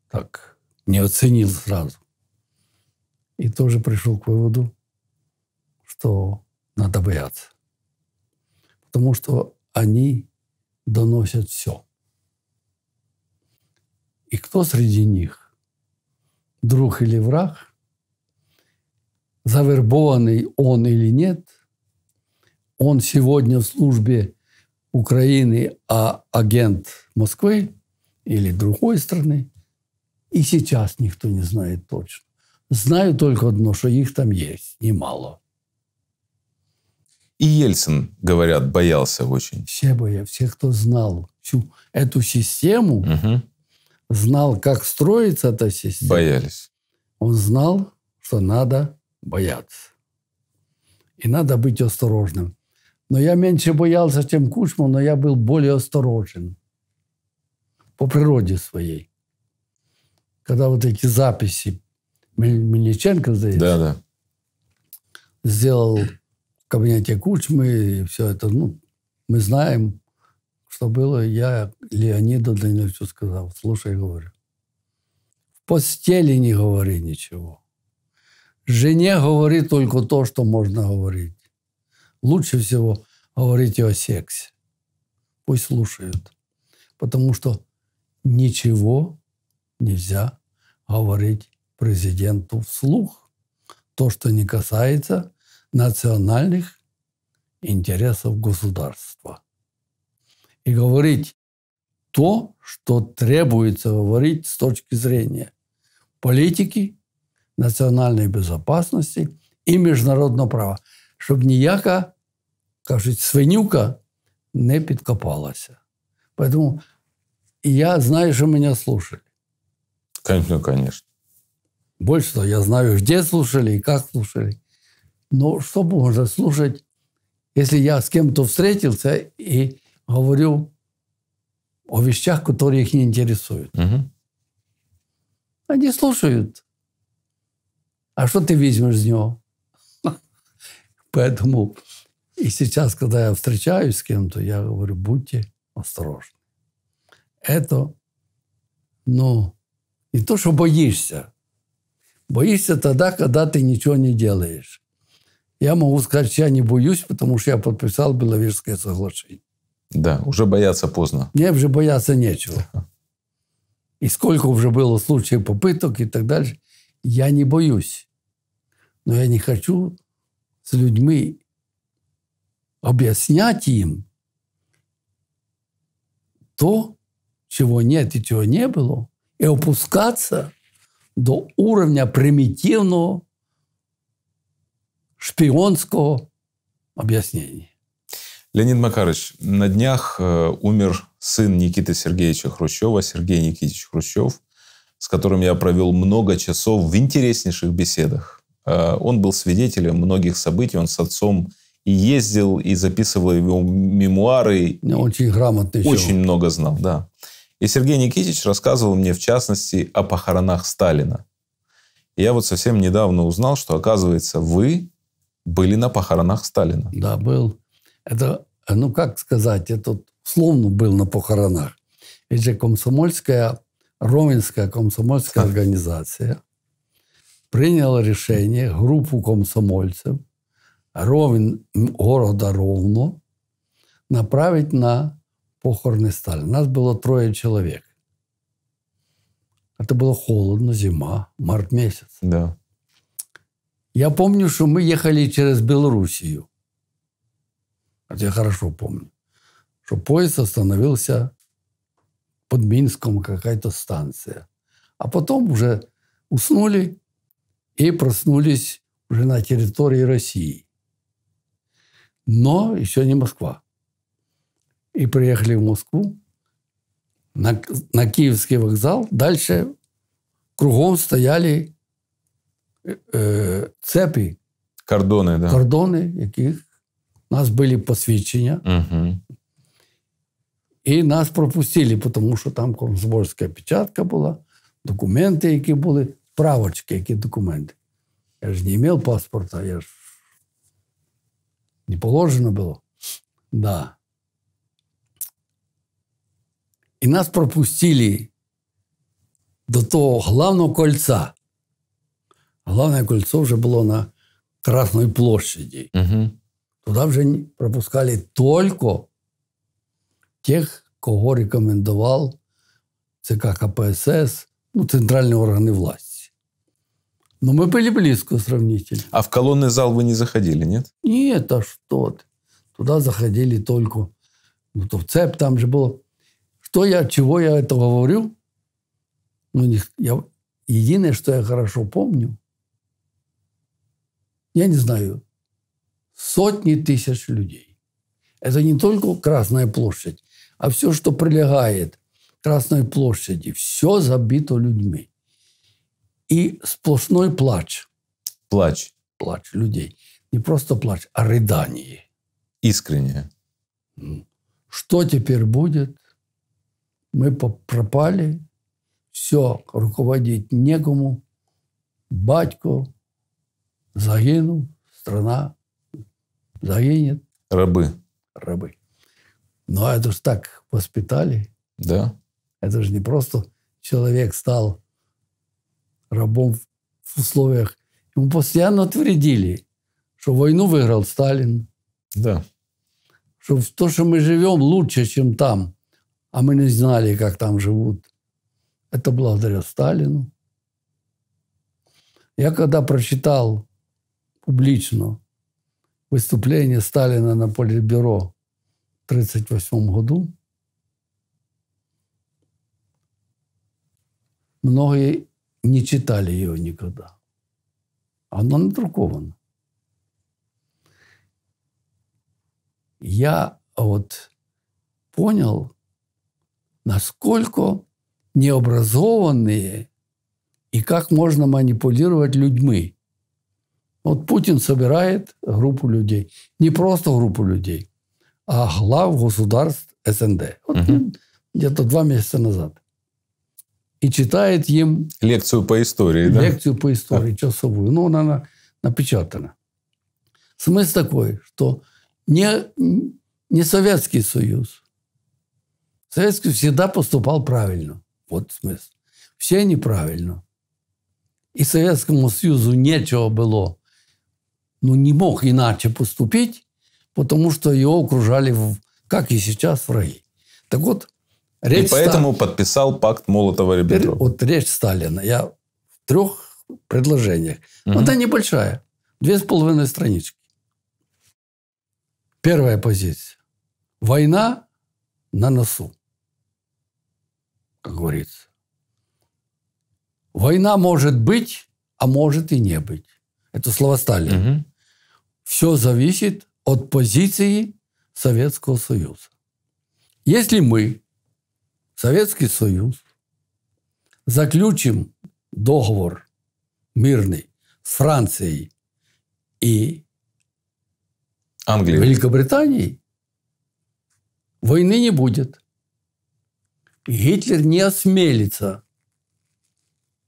так не оценил сразу. И тоже пришел к выводу, что надо бояться. Потому что они доносят все. И кто среди них, друг или враг, завербованный он или нет, он сегодня в службе Украины, а агент Москвы или другой страны, и сейчас никто не знает точно. Знаю только одно, что их там есть, немало. И Ельцин, говорят, боялся очень. Все боялись. Все, кто знал всю эту систему, угу. знал, как строится эта система. Боялись. Он знал, что надо бояться. И надо быть осторожным. Но я меньше боялся, чем Кучма, но я был более осторожен по природе своей когда вот эти записи Мельниченко, здесь да, да. сделал в кабинете Кучмы, и все это, ну, мы знаем, что было, я Леониду Даниловичу сказал, слушай, говорю, в постели не говори ничего. Жене говори только то, что можно говорить. Лучше всего говорить о сексе. Пусть слушают. Потому что ничего нельзя говорить президенту вслух. То, что не касается национальных интересов государства. И говорить то, что требуется говорить с точки зрения политики, национальной безопасности и международного права, щоб ніяка, кажется, свинюка не подкопалась. Поэтому я знаю, что меня слушали. Конечно, ну, конечно. Больше того, я знаю, где слушали и как слушали. Но что можно слушать, если я с кем-то встретился и говорю о вещах, которые их не интересуют? Угу. Они слушают. А что ты возьмешь с него? Поэтому и сейчас, когда я встречаюсь с кем-то, я говорю, будьте осторожны. Это, ну, не то, что боишься. Боишься тогда, когда ты ничего не делаешь. Я могу сказать, что я не боюсь, потому что я подписал Беловежское соглашение. Да, уже бояться поздно. Мне уже бояться нечего. И сколько уже было случаев попыток и так дальше. Я не боюсь. Но я не хочу с людьми объяснять им то, чего нет и чего не было – и опускаться до уровня примитивного шпионского объяснения. Леонид Макарович, на днях э, умер сын Никиты Сергеевича Хрущева, Сергей Никитич Хрущев, с которым я провел много часов в интереснейших беседах. Э, он был свидетелем многих событий, он с отцом и ездил, и записывал его мемуары. Очень грамотный. Очень человек. много знал, да. И Сергей Никитич рассказывал мне, в частности, о похоронах Сталина. И я вот совсем недавно узнал, что, оказывается, вы были на похоронах Сталина. Да, был. Это, ну как сказать, это тут словно был на похоронах. Ведь же комсомольская, роминская комсомольская организация приняла решение группу комсомольцев Ровен города Ровно направить на похороны Сталина. Нас было трое человек. Это было холодно, зима, март месяц. Да. Я помню, что мы ехали через Белоруссию. Это я хорошо помню. Что поезд остановился под Минском какая-то станция. А потом уже уснули и проснулись уже на территории России. Но еще не Москва и приехали в Москву на, на Киевский вокзал. Дальше кругом стояли э, э цепи. Кордони, да. Кордони, яких у нас были посвящения. Угу. І нас пропустили, потому что там комсомольська печатка была, документы, какие были, справочки, какие документы. Я же не имел паспорта, я ж не положено було. Да. И нас пропустили до того главного кольца. Главное кольцо вже було на Красной площади. Угу. Туда вже пропускали только тех, кого рекомендував ЦК КПСС, ну, центральные органы власти. Ну, Но мы были близко сравнительно. А в колонный зал вы не заходили, нет? Нет, а что ты. Туда заходили только... Ну, то в ЦЕП там же было что я, чего я этого говорю? Ну, не, я, единое, что я хорошо помню, я не знаю, сотни тысяч людей. Это не только Красная площадь, а все, что прилегает к Красной площади, все забито людьми. И сплошной плач. Плач. Плач людей. Не просто плач, а рыдание. Искреннее. Что теперь будет? Мы пропали, все руководить некому. Батько загинув, страна загинет. Рабы. Рабы. Но это же так воспитали. Да. Это же не просто человек стал рабом в условиях. Ему постоянно твердили, что войну выиграл Сталин. Да. Что то, что мы живем, лучше, чем там а мы не знали, как там живут. Это благодаря Сталину. Я когда прочитал публично выступление Сталина на Политбюро в 1938 году, многие не читали его никогда. Оно надруковано. Я вот понял, насколько необразованные и как можно манипулировать людьми. Вот Путин собирает группу людей. Не просто группу людей, а глав государств СНД. Вот угу. Где-то два месяца назад. И читает им... Лекцию по истории, лекцию да? Лекцию по истории часовую. Ну, она напечатана. Смысл такой, что не, не Советский Союз, Советский всегда поступал правильно. Вот смысл. Все неправильно. И Советскому Союзу нечего было, ну, не мог иначе поступить, потому что его окружали, как и сейчас, враги. Так вот, речь... И поэтому Стал... подписал пакт Молотова-Риббентропа. Вот речь Сталина. Я в трех предложениях. Угу. Ну, Она небольшая. Две с половиной странички. Первая позиция. Война на носу как говорится. Война может быть, а может и не быть. Это слово Сталина. Угу. Все зависит от позиции Советского Союза. Если мы, Советский Союз, заключим договор мирный с Францией и Англией. Великобританией, войны не будет. Гитлер не осмелится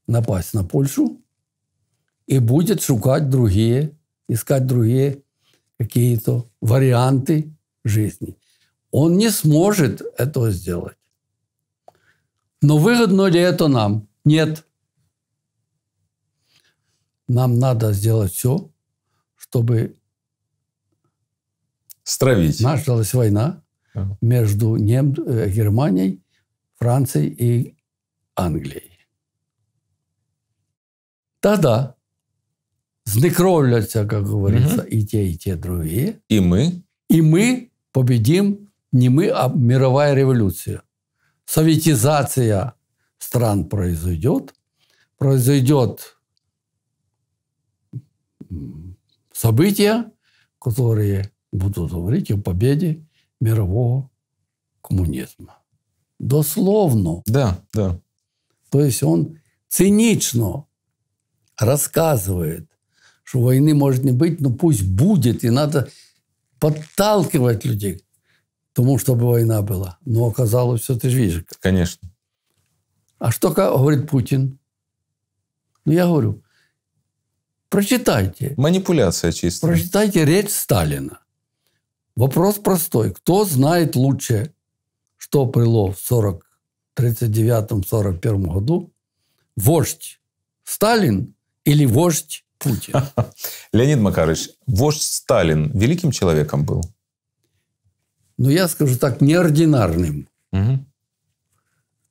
напасть на Польшу и будет шукать другие, искать другие какие-то варианты жизни. Он не сможет этого сделать. Но выгодно ли это нам? Нет. Нам надо сделать все, чтобы стравить. Началась война между нем... Э, Германией Францией и Англією. Тогда знекровляться, как говорится, угу. и те, и те другие. И мы? И мы победим, не мы, а мировая революция. Советизация стран произойдет. Произойдет события, которые будут говорить о победе мирового коммунизма дословно. Да, да. То есть он цинично рассказывает, что войны может не быть, но пусть будет, и надо подталкивать людей к тому, чтобы война была. Но оказалось, все ты же видишь. Конечно. А что говорит Путин? Ну, я говорю, прочитайте. Манипуляция чистая. Прочитайте речь Сталина. Вопрос простой. Кто знает лучше 100 прило в 40, 39-41 году вождь Сталин или вождь Путин? Леонид Макарович, вождь Сталин великим человеком был? Ну, я скажу так, неординарным. Угу.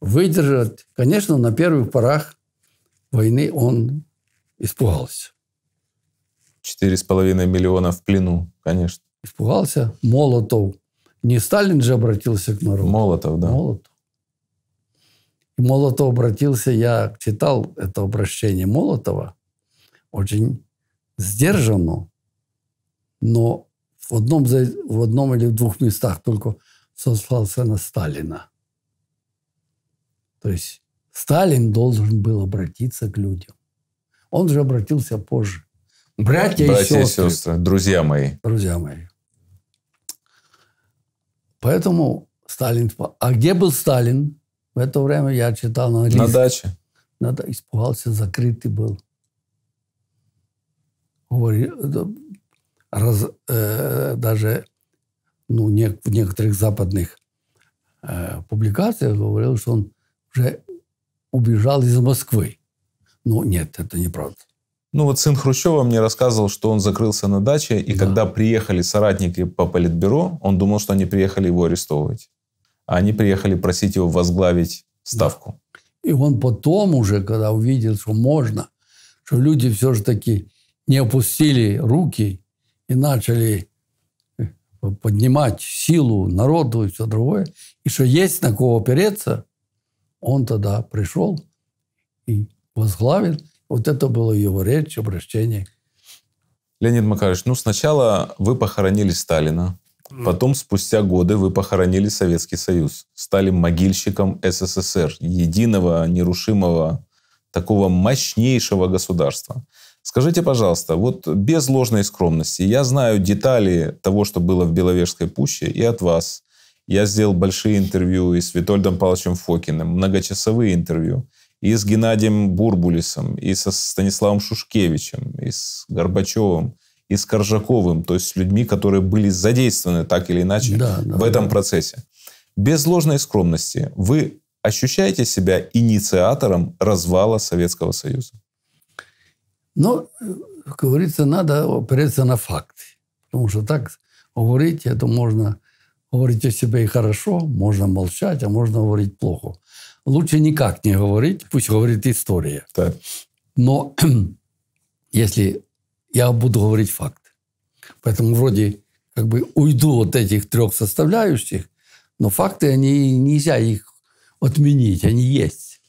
Выдержать, конечно, на первых порах войны он испугался. Четыре с половиной миллиона в плену, конечно. Испугался. Молотов не Сталин же обратился к народу. Молотов, да. Молотов. И Молотов обратился, я читал это обращение Молотова, очень сдержанно, но в одном, в одном или в двух местах только сослался на Сталина. То есть Сталин должен был обратиться к людям. Он же обратился позже. Братья, Братья и сестры. и сестры, друзья мои. Друзья мои. Поэтому Сталин... А где был Сталин? В это время я читал на английском. На даче. Надо испугался, закрытый был. Говорил, раз, э, даже ну, не, в некоторых западных э, публикациях говорил, что он уже убежал из Москвы. Ну, нет, это неправда. Ну вот сын Хрущева мне рассказывал, что он закрылся на даче, и да. когда приехали соратники по политбюро, он думал, что они приехали его арестовывать. А они приехали просить его возглавить ставку. Да. И он потом уже, когда увидел, что можно, что люди все же таки не опустили руки и начали э, поднимать силу народу и все другое, и что есть на кого опереться, он тогда пришел и возглавил – вот это была его речь, обращение. Леонид Макарович, ну сначала вы похоронили Сталина, Потом, спустя годы, вы похоронили Советский Союз, стали могильщиком СССР, единого, нерушимого, такого мощнейшего государства. Скажите, пожалуйста, вот без ложной скромности, я знаю детали того, что было в Беловежской пуще, и от вас. Я сделал большие интервью и с Витольдом Павловичем Фокиным, многочасовые интервью и с Геннадием Бурбулисом, и со Станиславом Шушкевичем, и с Горбачевым, и с Коржаковым, то есть с людьми, которые были задействованы так или иначе да, да, в этом да. процессе. Без ложной скромности, вы ощущаете себя инициатором развала Советского Союза? Ну, как говорится, надо опереться на факты. Потому что так говорить, это можно говорить о себе и хорошо, можно молчать, а можно говорить плохо лучше никак не говорить, пусть говорит история. Так. Но если я буду говорить факт. Поэтому вроде как бы уйду от этих трех составляющих, но факты, они, нельзя их отменить, они есть.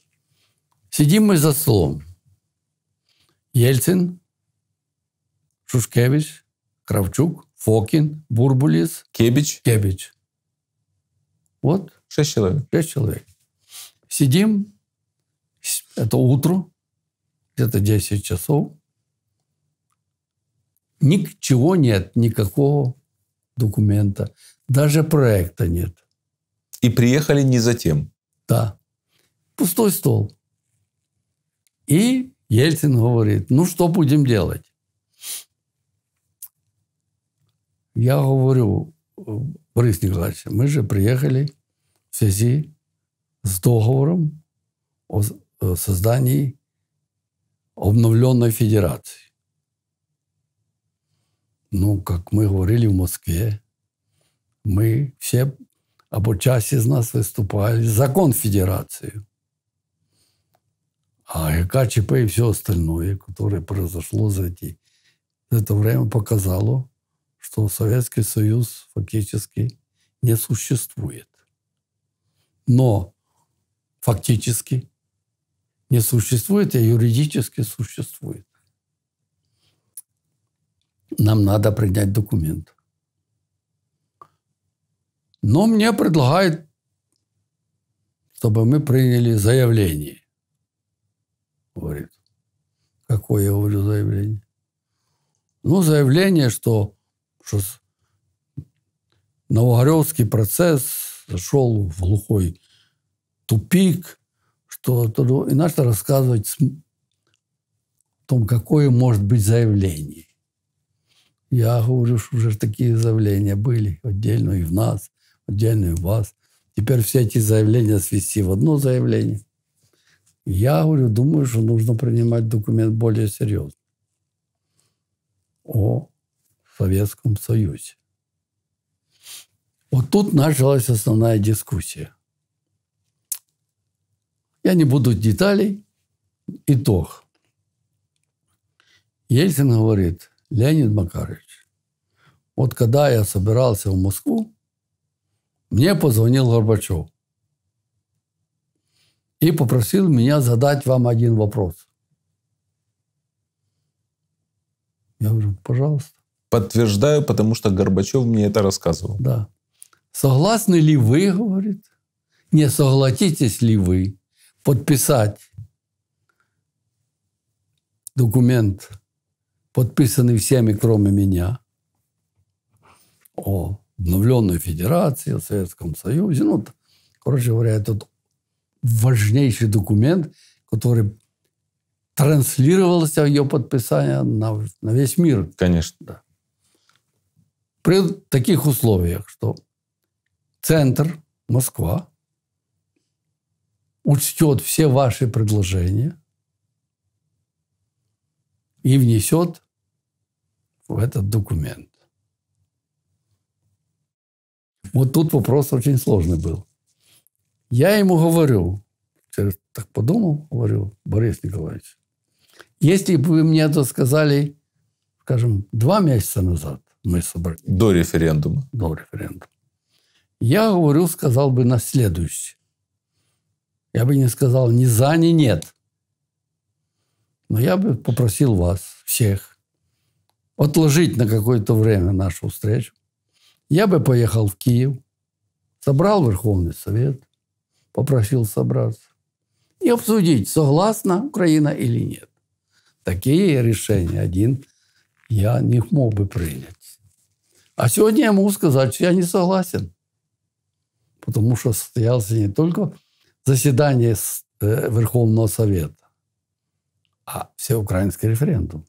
Сидим мы за столом. Ельцин, Шушкевич, Кравчук, Фокин, Бурбулис. Кебич. Кебич. Вот. Шесть человек. Шесть человек. Сидим, это утро, где-то 10 часов. Ничего нет, никакого документа. Даже проекта нет. И приехали не за тем. Да. Пустой стол. И Ельцин говорит, ну что будем делать? Я говорю, Борис Николаевич, мы же приехали в связи с договором о создании обновленной федерации. Ну, как мы говорили в Москве, мы все, а часть из нас выступали за конфедерацию. А ГКЧП и все остальное, которое произошло за, эти, за это время, показало, что Советский Союз фактически не существует. Но фактически не существует, а юридически существует. Нам надо принять документ. Но мне предлагают, чтобы мы приняли заявление. Говорит, какое я говорю заявление? Ну, заявление, что, что Новогоревский процесс зашел в глухой тупик, что ну, и надо рассказывать о том, какое может быть заявление. Я говорю, что уже такие заявления были отдельно и в нас, отдельно и в вас. Теперь все эти заявления свести в одно заявление. Я говорю, думаю, что нужно принимать документ более серьезно о Советском Союзе. Вот тут началась основная дискуссия. Я не буду деталей. Итог. Ельцин говорит, Леонид Макарович, вот когда я собирался в Москву, мне позвонил Горбачев и попросил меня задать вам один вопрос. Я говорю, пожалуйста. Подтверждаю, потому что Горбачев мне это рассказывал. Да. Согласны ли вы, говорит? Не согласитесь ли вы, подписать документ, подписанный всеми, кроме меня, о обновленной федерации, о Советском Союзе. Ну, короче говоря, этот важнейший документ, который транслировался ее подписание на, на весь мир. Конечно. Да. При таких условиях, что центр Москва – учтет все ваши предложения и внесет в этот документ. Вот тут вопрос очень сложный был. Я ему говорю, так подумал, говорю, Борис Николаевич, если бы вы мне это сказали, скажем, два месяца назад, мы собрались. До референдума. До референдума. Я говорю, сказал бы на следующий. Я бы не сказал ни за, ни нет. Но я бы попросил вас всех отложить на какое-то время нашу встречу. Я бы поехал в Киев, собрал Верховный Совет, попросил собраться и обсудить, согласна Украина или нет. Такие решения один я не мог бы принять. А сегодня я могу сказать, что я не согласен. Потому что состоялся не только заседание э, Верховного Совета, а всеукраинский референдум.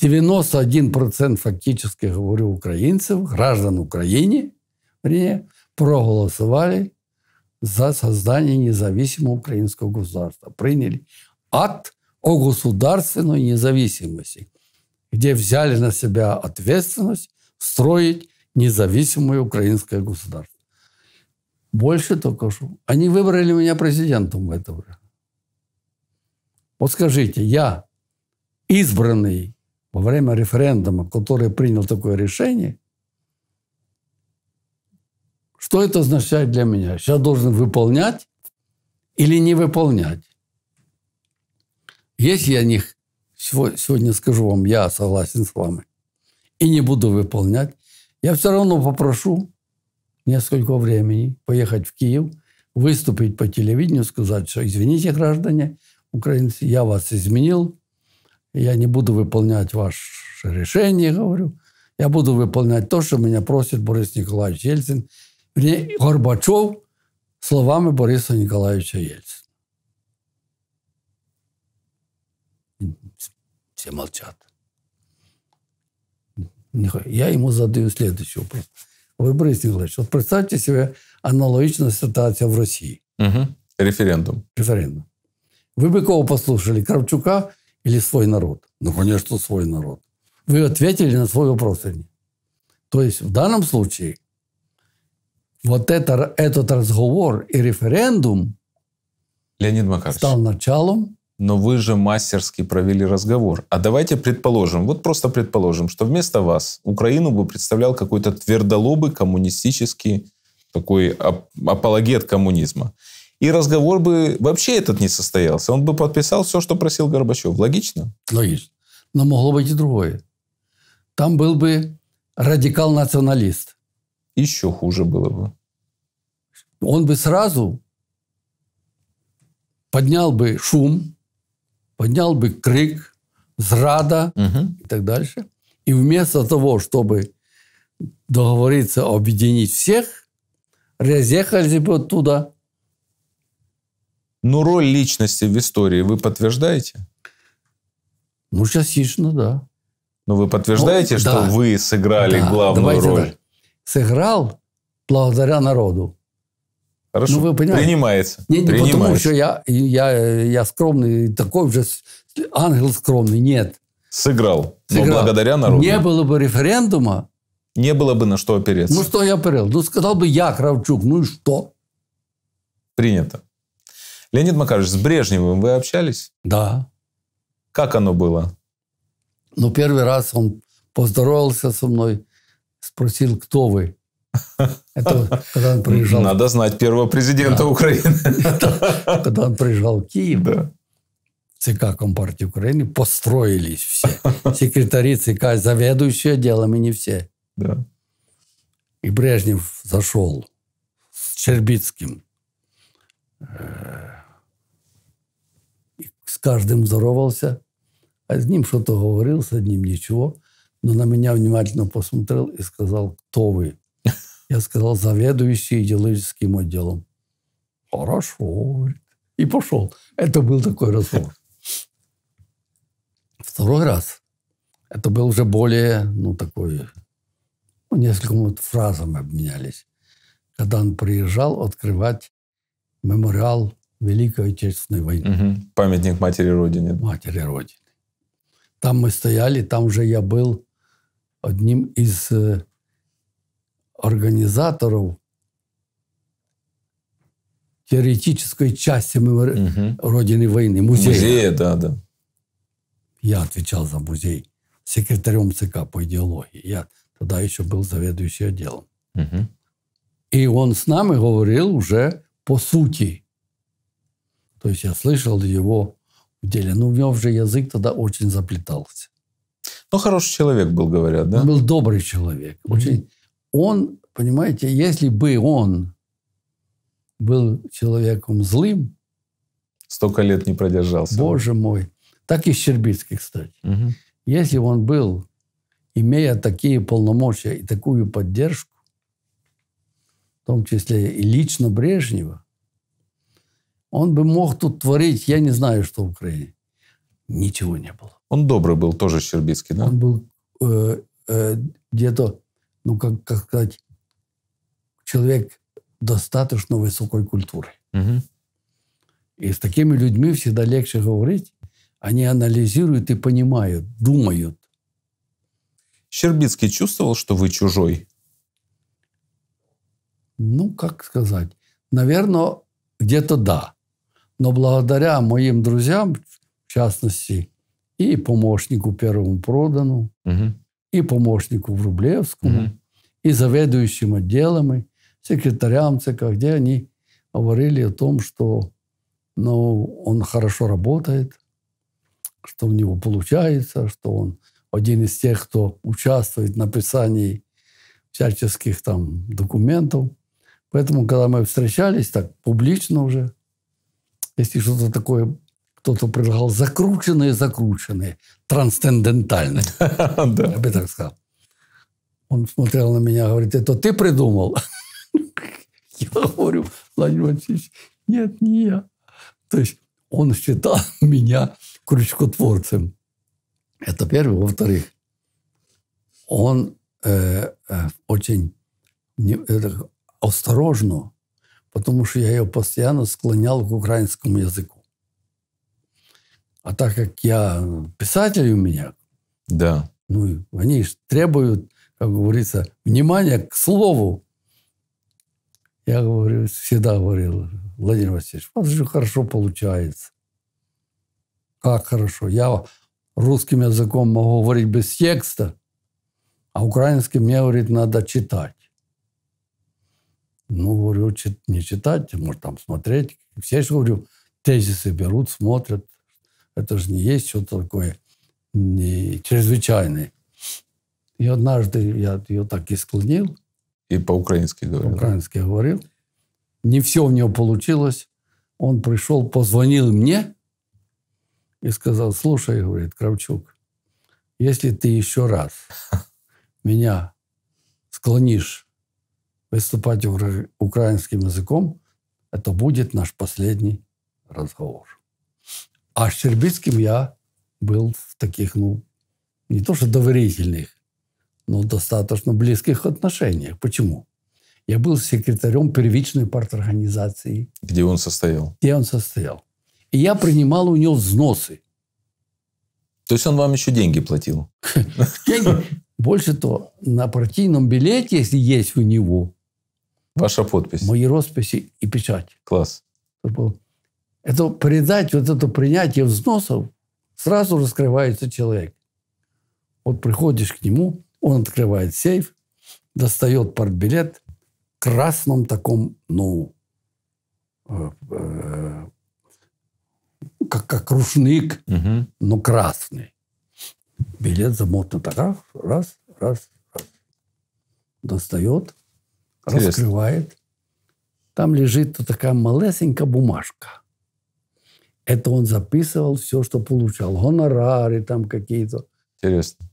91% фактически, говорю, украинцев, граждан Украины, проголосовали за создание независимого украинского государства. Приняли акт о государственной независимости, где взяли на себя ответственность строить независимое украинское государство. Больше только что. Они выбрали меня президентом в это время. Вот скажите, я избранный во время референдума, который принял такое решение, что это означает для меня? Я должен выполнять или не выполнять? Если я них Сегодня скажу вам, я согласен с вами, и не буду выполнять, я все равно попрошу несколько времени, поехать в Киев, выступить по телевидению, сказать, что извините, граждане украинцы, я вас изменил, я не буду выполнять ваше решение, говорю, я буду выполнять то, что меня просит Борис Николаевич Ельцин, вернее, Горбачев словами Бориса Николаевича Ельцина. Все молчат. Я ему задаю следующий вопрос. Ой, Борис Юрьевич, вот представьте себе аналогичную ситуацию в России. Угу. Референдум. Референдум. Вы бы кого послушали, Кравчука или свой народ? Ну, конечно, свой народ. Вы ответили на свой вопрос. То есть в данном случае вот это, этот разговор и референдум Леонид Макарович. стал началом но вы же мастерски провели разговор. А давайте предположим, вот просто предположим, что вместо вас Украину бы представлял какой-то твердолобый коммунистический такой апологет коммунизма. И разговор бы вообще этот не состоялся. Он бы подписал все, что просил Горбачев. Логично? Логично. Но могло быть и другое. Там был бы радикал-националист. Еще хуже было бы. Он бы сразу поднял бы шум, поднял бы крик, зрада угу. и так дальше. И вместо того, чтобы договориться объединить всех, разъехались бы оттуда. Ну роль личности в истории вы подтверждаете? Ну, частично, да. Но вы подтверждаете, ну, что да. вы сыграли да. главную Давайте роль? Так. Сыграл благодаря народу. Хорошо. Ну, вы понимаете? Принимается. Не, не Принимается. потому, что я, я, я скромный, такой уже ангел скромный. Нет. Сыграл. Сыграл. Но благодаря народу. Не было бы референдума. Не было бы на что опереться. Ну, что я оперел? Ну, сказал бы я, Кравчук, ну и что? Принято. Леонид Макарович, с Брежневым вы общались? Да. Как оно было? Ну, первый раз он поздоровался со мной, спросил, кто вы. Это когда он приезжал... Надо знать первого президента да. Украины. Это, когда он приезжал в Киев, да. ЦК Компартии Украины построились все. Секретари ЦК, заведующие делами не все. Да. И Брежнев зашел с Чербицким. Э, и с каждым здоровался. А с ним что-то говорил, с одним ничего. Но на меня внимательно посмотрел и сказал, кто вы? Я сказал, заведующий идеологическим отделом. Хорошо. И пошел. Это был такой разговор. Второй раз. Это был уже более, ну, такой, ну, несколько минут фразами обменялись. Когда он приезжал открывать мемориал Великой Отечественной войны. Угу. Памятник матери Родины. Матери Родины. Там мы стояли, там же я был одним из э, организаторов теоретической части мы, угу. Родины войны, музея. Музея, да, да. Я отвечал за музей секретарем ЦК по идеологии. Я тогда еще был заведующим отделом. Угу. И он с нами говорил уже по сути. То есть я слышал его в деле. Но ну, у него уже язык тогда очень заплетался. Но ну, хороший человек был, говорят, да? Он был добрый человек. Угу. Очень он, понимаете, если бы он был человеком злым... Столько лет не продержался. Боже мой. Так и Щербицкий, кстати. Угу. Если он был, имея такие полномочия и такую поддержку, в том числе и лично Брежнева, он бы мог тут творить, я не знаю, что в Украине. Ничего не было. Он добрый был тоже Щербицкий, да? Он был э, э, где-то ну, как, как сказать, человек достаточно высокой культуры. Угу. И с такими людьми всегда легче говорить. Они анализируют и понимают, думают. Щербицкий чувствовал, что вы чужой? Ну, как сказать. Наверное, где-то да. Но благодаря моим друзьям, в частности, и помощнику первому продану, угу. и помощнику Врублевскому, угу и заведующим отделом, и секретарям ЦК, где они говорили о том, что ну, он хорошо работает, что у него получается, что он один из тех, кто участвует в написании всяческих там документов. Поэтому, когда мы встречались так публично уже, если что-то такое кто-то предлагал, закрученные, закрученные, трансцендентальные, я бы так сказал. Он смотрел на меня, говорит, это ты придумал? Я говорю, Владимир Васильевич, нет, не я. То есть он считал меня крючкотворцем. Это первое. Во-вторых, он э, э, очень не, это, осторожно, потому что я его постоянно склонял к украинскому языку. А так как я писатель у меня, да. ну, они требуют как говорится, внимание к слову. Я говорю, всегда говорил, Владимир Васильевич, у вас же хорошо получается. Как хорошо. Я русским языком могу говорить без текста, а украинским мне, говорит, надо читать. Ну, говорю, не читать, может, там смотреть. Все же, говорю, тезисы берут, смотрят. Это же не есть что-то такое не чрезвычайное. И однажды я ее так и склонил. И по-украински говорил. По-украински говорил. Не все у него получилось. Он пришел, позвонил мне и сказал, слушай, говорит, Кравчук, если ты еще раз меня склонишь выступать укра- украинским языком, это будет наш последний разговор. А с Щербицким я был в таких, ну, не то что доверительных, ну, достаточно близких отношениях. Почему? Я был секретарем первичной парторганизации. Где он состоял? Где он состоял. И я принимал у него взносы. То есть он вам еще деньги платил? Деньги. Больше того, на партийном билете, если есть у него... Ваша подпись. Мои росписи и печать. Класс. Это передать, вот это принятие взносов, сразу раскрывается человек. Вот приходишь к нему, он открывает сейф, достает портбилет в красном таком, ну, э, э, как, как рушник, угу. но красный. Билет замотан так, раз, раз, раз. Достает, Интересно. раскрывает. Там лежит вот такая малесенькая бумажка. Это он записывал все, что получал. Гонорары там какие-то. Интересно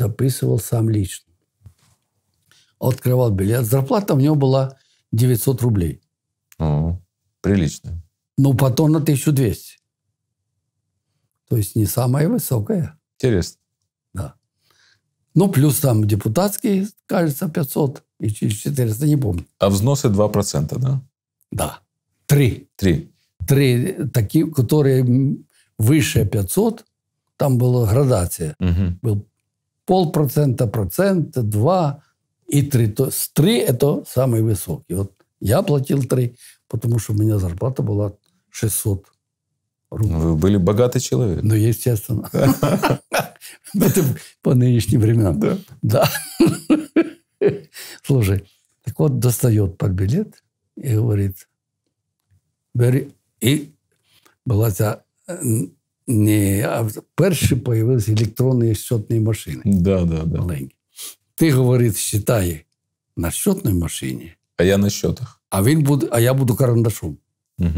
записывал сам лично. Открывал билет. Зарплата у него была 900 рублей. О, прилично. Ну, потом на 1200. То есть не самая высокая. Интересно. Да. Ну, плюс там депутатский, кажется, 500 и 400, не помню. А взносы 2%, да? Да. Три. Три. Три такие, которые выше 500, там была градация. Угу. Был полпроцента, процент, два и три. То есть три – это самый высокий. Вот я платил три, потому что у меня зарплата была 600 рублей. Ну, вы были богатый человек. Ну, естественно. по нынешним временам. Да. Да. Слушай, так вот достает под билет и говорит, бери. И была вся э, не, а перші з'явилися електронні щотні машини. Да, да, да. Маленькі. Ти говорить, считай на щотній машині. А я на щотах. А він буде, а я буду карандашом. Угу.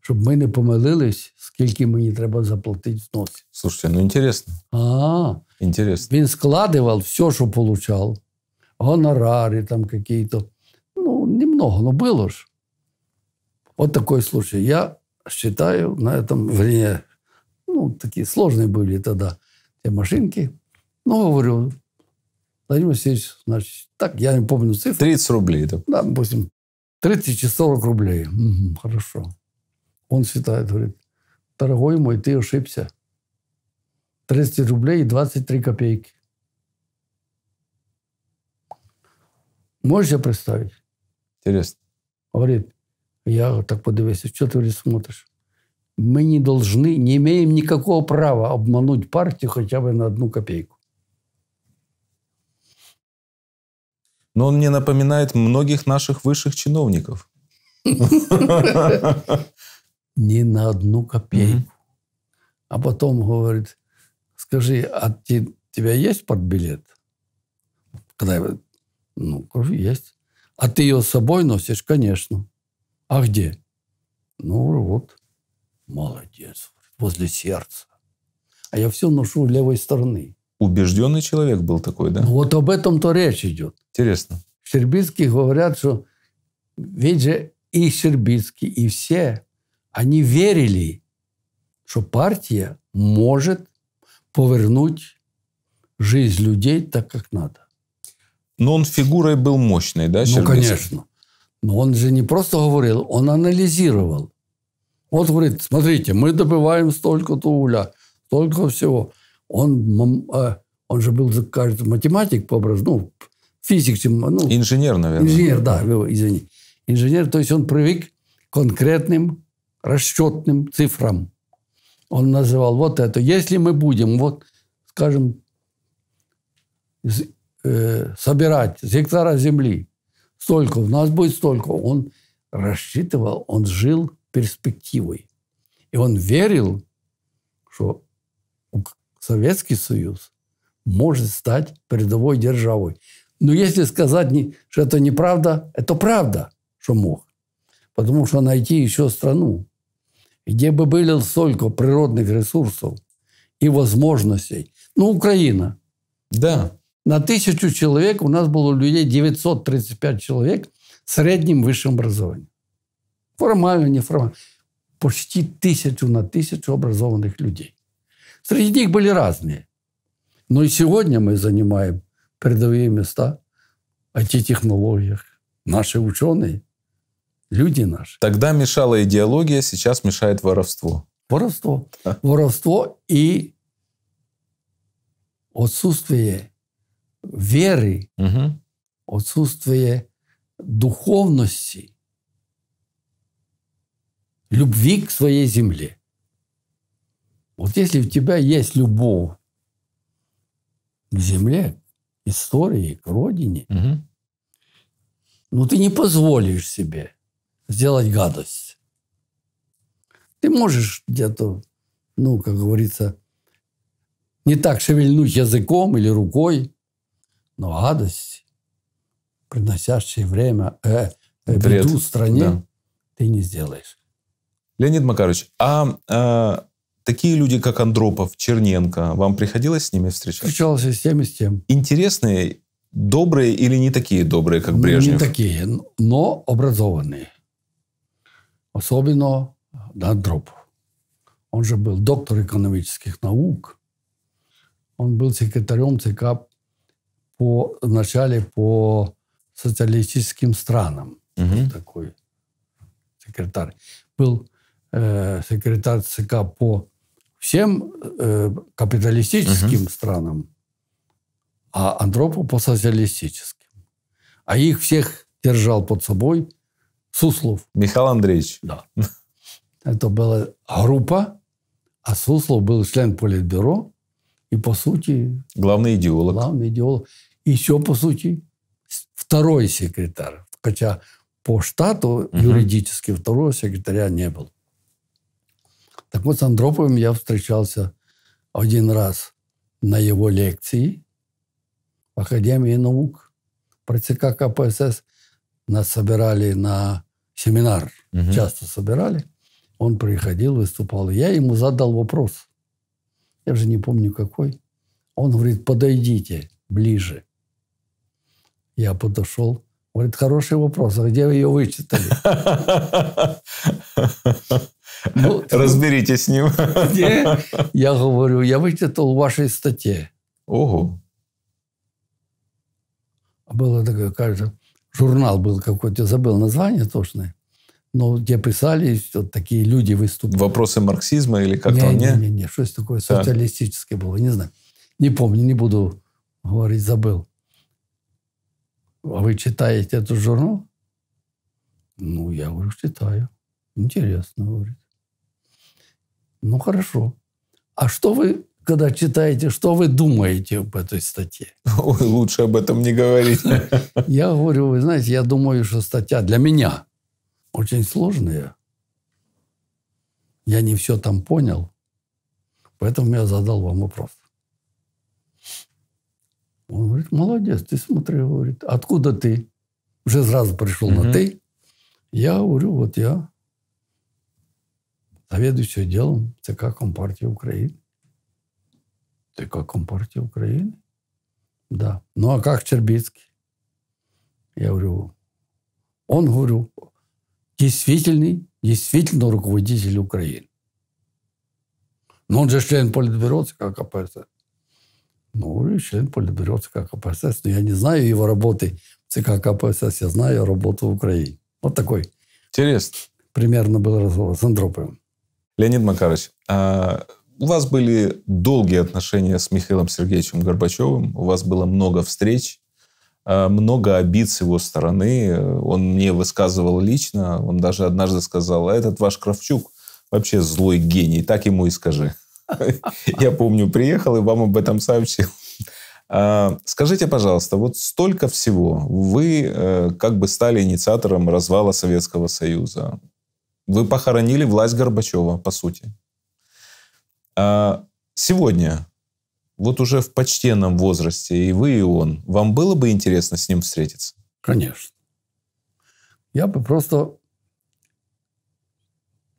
Щоб ми не помилились, скільки мені треба заплатити в носі. Слушайте, ну інтересно. А, Інтересно. Він складував все, що отримав. Гонорари там какие-то. Ну, немного, но ну, було ж. От такой случай. Я считаю на этом, вернее, ну, такие сложные были тогда те машинки. Ну, говорю, Владимир Васильевич, значит, так, я не помню цифру. 30 рублей. так да допустим, 30-40 рублей. Угу, хорошо. Он считает, говорит, дорогой мой, ты ошибся. 30 рублей и 23 копейки. Можешь себе представить? Интересно. Говорит, я так подивився, що ти смотриш? Ми не должны, не имеем никакого права обмануть партию хотя бы на одну копейку. Но он мне напоминает многих наших высших чиновников. Не на одну копейку. А потом говорит, скажи, а ты, тебя есть подбилет? Когда я, ну, есть. А ты ее с собой носишь? Конечно. А где? Ну, вот, молодец, возле сердца. А я все ношу левой стороны. Убежденный человек был такой, да? Ну, вот об этом-то речь идет. Интересно. Щербицкие говорят, что ведь же и Щербицкий, и все, они верили, что партия может повернуть жизнь людей так, как надо. Но он фигурой был мощной, да, ну, Щербицкий? Ну, конечно. Но он же не просто говорил, он анализировал. Вот говорит, смотрите, мы добываем столько-то уля, столько всего. Он, э, он же был, кажется, математик по образу, ну, физик. Ну, инженер, наверное. Инженер, да, извини. Инженер, то есть он привык к конкретным расчетным цифрам. Он называл вот это. Если мы будем, вот, скажем, э, собирать с гектара земли столько, у нас будет столько. Он рассчитывал, он жил перспективой. И он верил, что Советский Союз может стать передовой державой. Но если сказать, что это неправда, это правда, что мог. Потому что найти еще страну, где бы были столько природных ресурсов и возможностей. Ну, Украина. Да. На тысячу человек у нас было людей 935 человек с средним высшим образованием. Формально, неформально. Почти тысячу на тысячу образованных людей. Среди них были разные. Но и сегодня мы занимаем передовые места в IT-технологиях. Наши ученые, люди наши. Тогда мешала идеология, сейчас мешает воровство. Воровство. А? Воровство и отсутствие веры, угу. отсутствие духовности, любви к своей земле. Вот если у тебя есть любовь к земле, истории, к родине, угу. ну ты не позволишь себе сделать гадость. Ты можешь где-то, ну, как говорится, не так шевельнуть языком или рукой, но радость, приносящие время, э, э, беду стране, да. ты не сделаешь. Леонид Макарович, а, а такие люди, как Андропов, Черненко, вам приходилось с ними встречаться? Встречался с тем и с тем. Интересные, добрые или не такие добрые, как Брежнев? Не такие, но образованные. Особенно да, Андропов. Он же был доктор экономических наук. Он был секретарем ЦК по, вначале по социалистическим странам. Угу. такой секретарь. Был э, секретарь ЦК по всем э, капиталистическим угу. странам, а Андропу по социалистическим. А их всех держал под собой Суслов. Михаил Андреевич. Да. Это была группа, а Суслов был член Политбюро и, по сути... Главный идеолог. Главный идеолог. И все по сути, второй секретарь. Хотя по штату угу. юридически второго секретаря не было. Так вот, с Андроповым я встречался один раз на его лекции в Академии наук. Про ЦК КПСС нас собирали на семинар. Угу. Часто собирали. Он приходил, выступал. Я ему задал вопрос. Я же не помню какой. Он говорит, подойдите ближе. Я подошел. Говорит, хороший вопрос, а где вы ее вычитали? Ну, Разберитесь с ним. Где? Я говорю, я вычитал в вашей статье. Ого. А было такое, кажется, журнал был какой-то, забыл название точное, но где писали, вот такие люди выступали. Вопросы марксизма или как-то? Не, не, не, не, не, что-то такое социалистическое было, не знаю. Не помню, не буду говорить, забыл. А вы читаете этот журнал? Ну, я говорю, читаю. Интересно, говорит. Ну, хорошо. А что вы, когда читаете, что вы думаете об этой статье? Ой, лучше об этом не говорить. Я говорю, вы знаете, я думаю, что статья для меня очень сложная. Я не все там понял. Поэтому я задал вам вопрос. Он говорит, молодец, ты смотри, говорит, откуда ты? Уже сразу пришел угу. на ты. Я говорю, вот я заведующий делом ЦК Компартии Украины. ЦК Компартии Украины? Да. Ну, а как Чербицкий? Я говорю, он, говорю, действительный, действительно руководитель Украины. Но он же член Политбюро ЦК КПСС. Ну, и член политбюро ЦК КПСС. Но я не знаю его работы в ЦК КПСС, я знаю работу в Украине. Вот такой. Интересно. Примерно был разговор с Андроповым. Леонид Макарович, а у вас были долгие отношения с Михаилом Сергеевичем Горбачевым, у вас было много встреч, а, много обид с его стороны. Он мне высказывал лично, он даже однажды сказал, а этот ваш Кравчук вообще злой гений, так ему и скажи. Я помню, приехал и вам об этом сообщил. А, скажите, пожалуйста, вот столько всего. Вы э, как бы стали инициатором развала Советского Союза. Вы похоронили власть Горбачева, по сути. А, сегодня, вот уже в почтенном возрасте, и вы, и он, вам было бы интересно с ним встретиться? Конечно. Я бы просто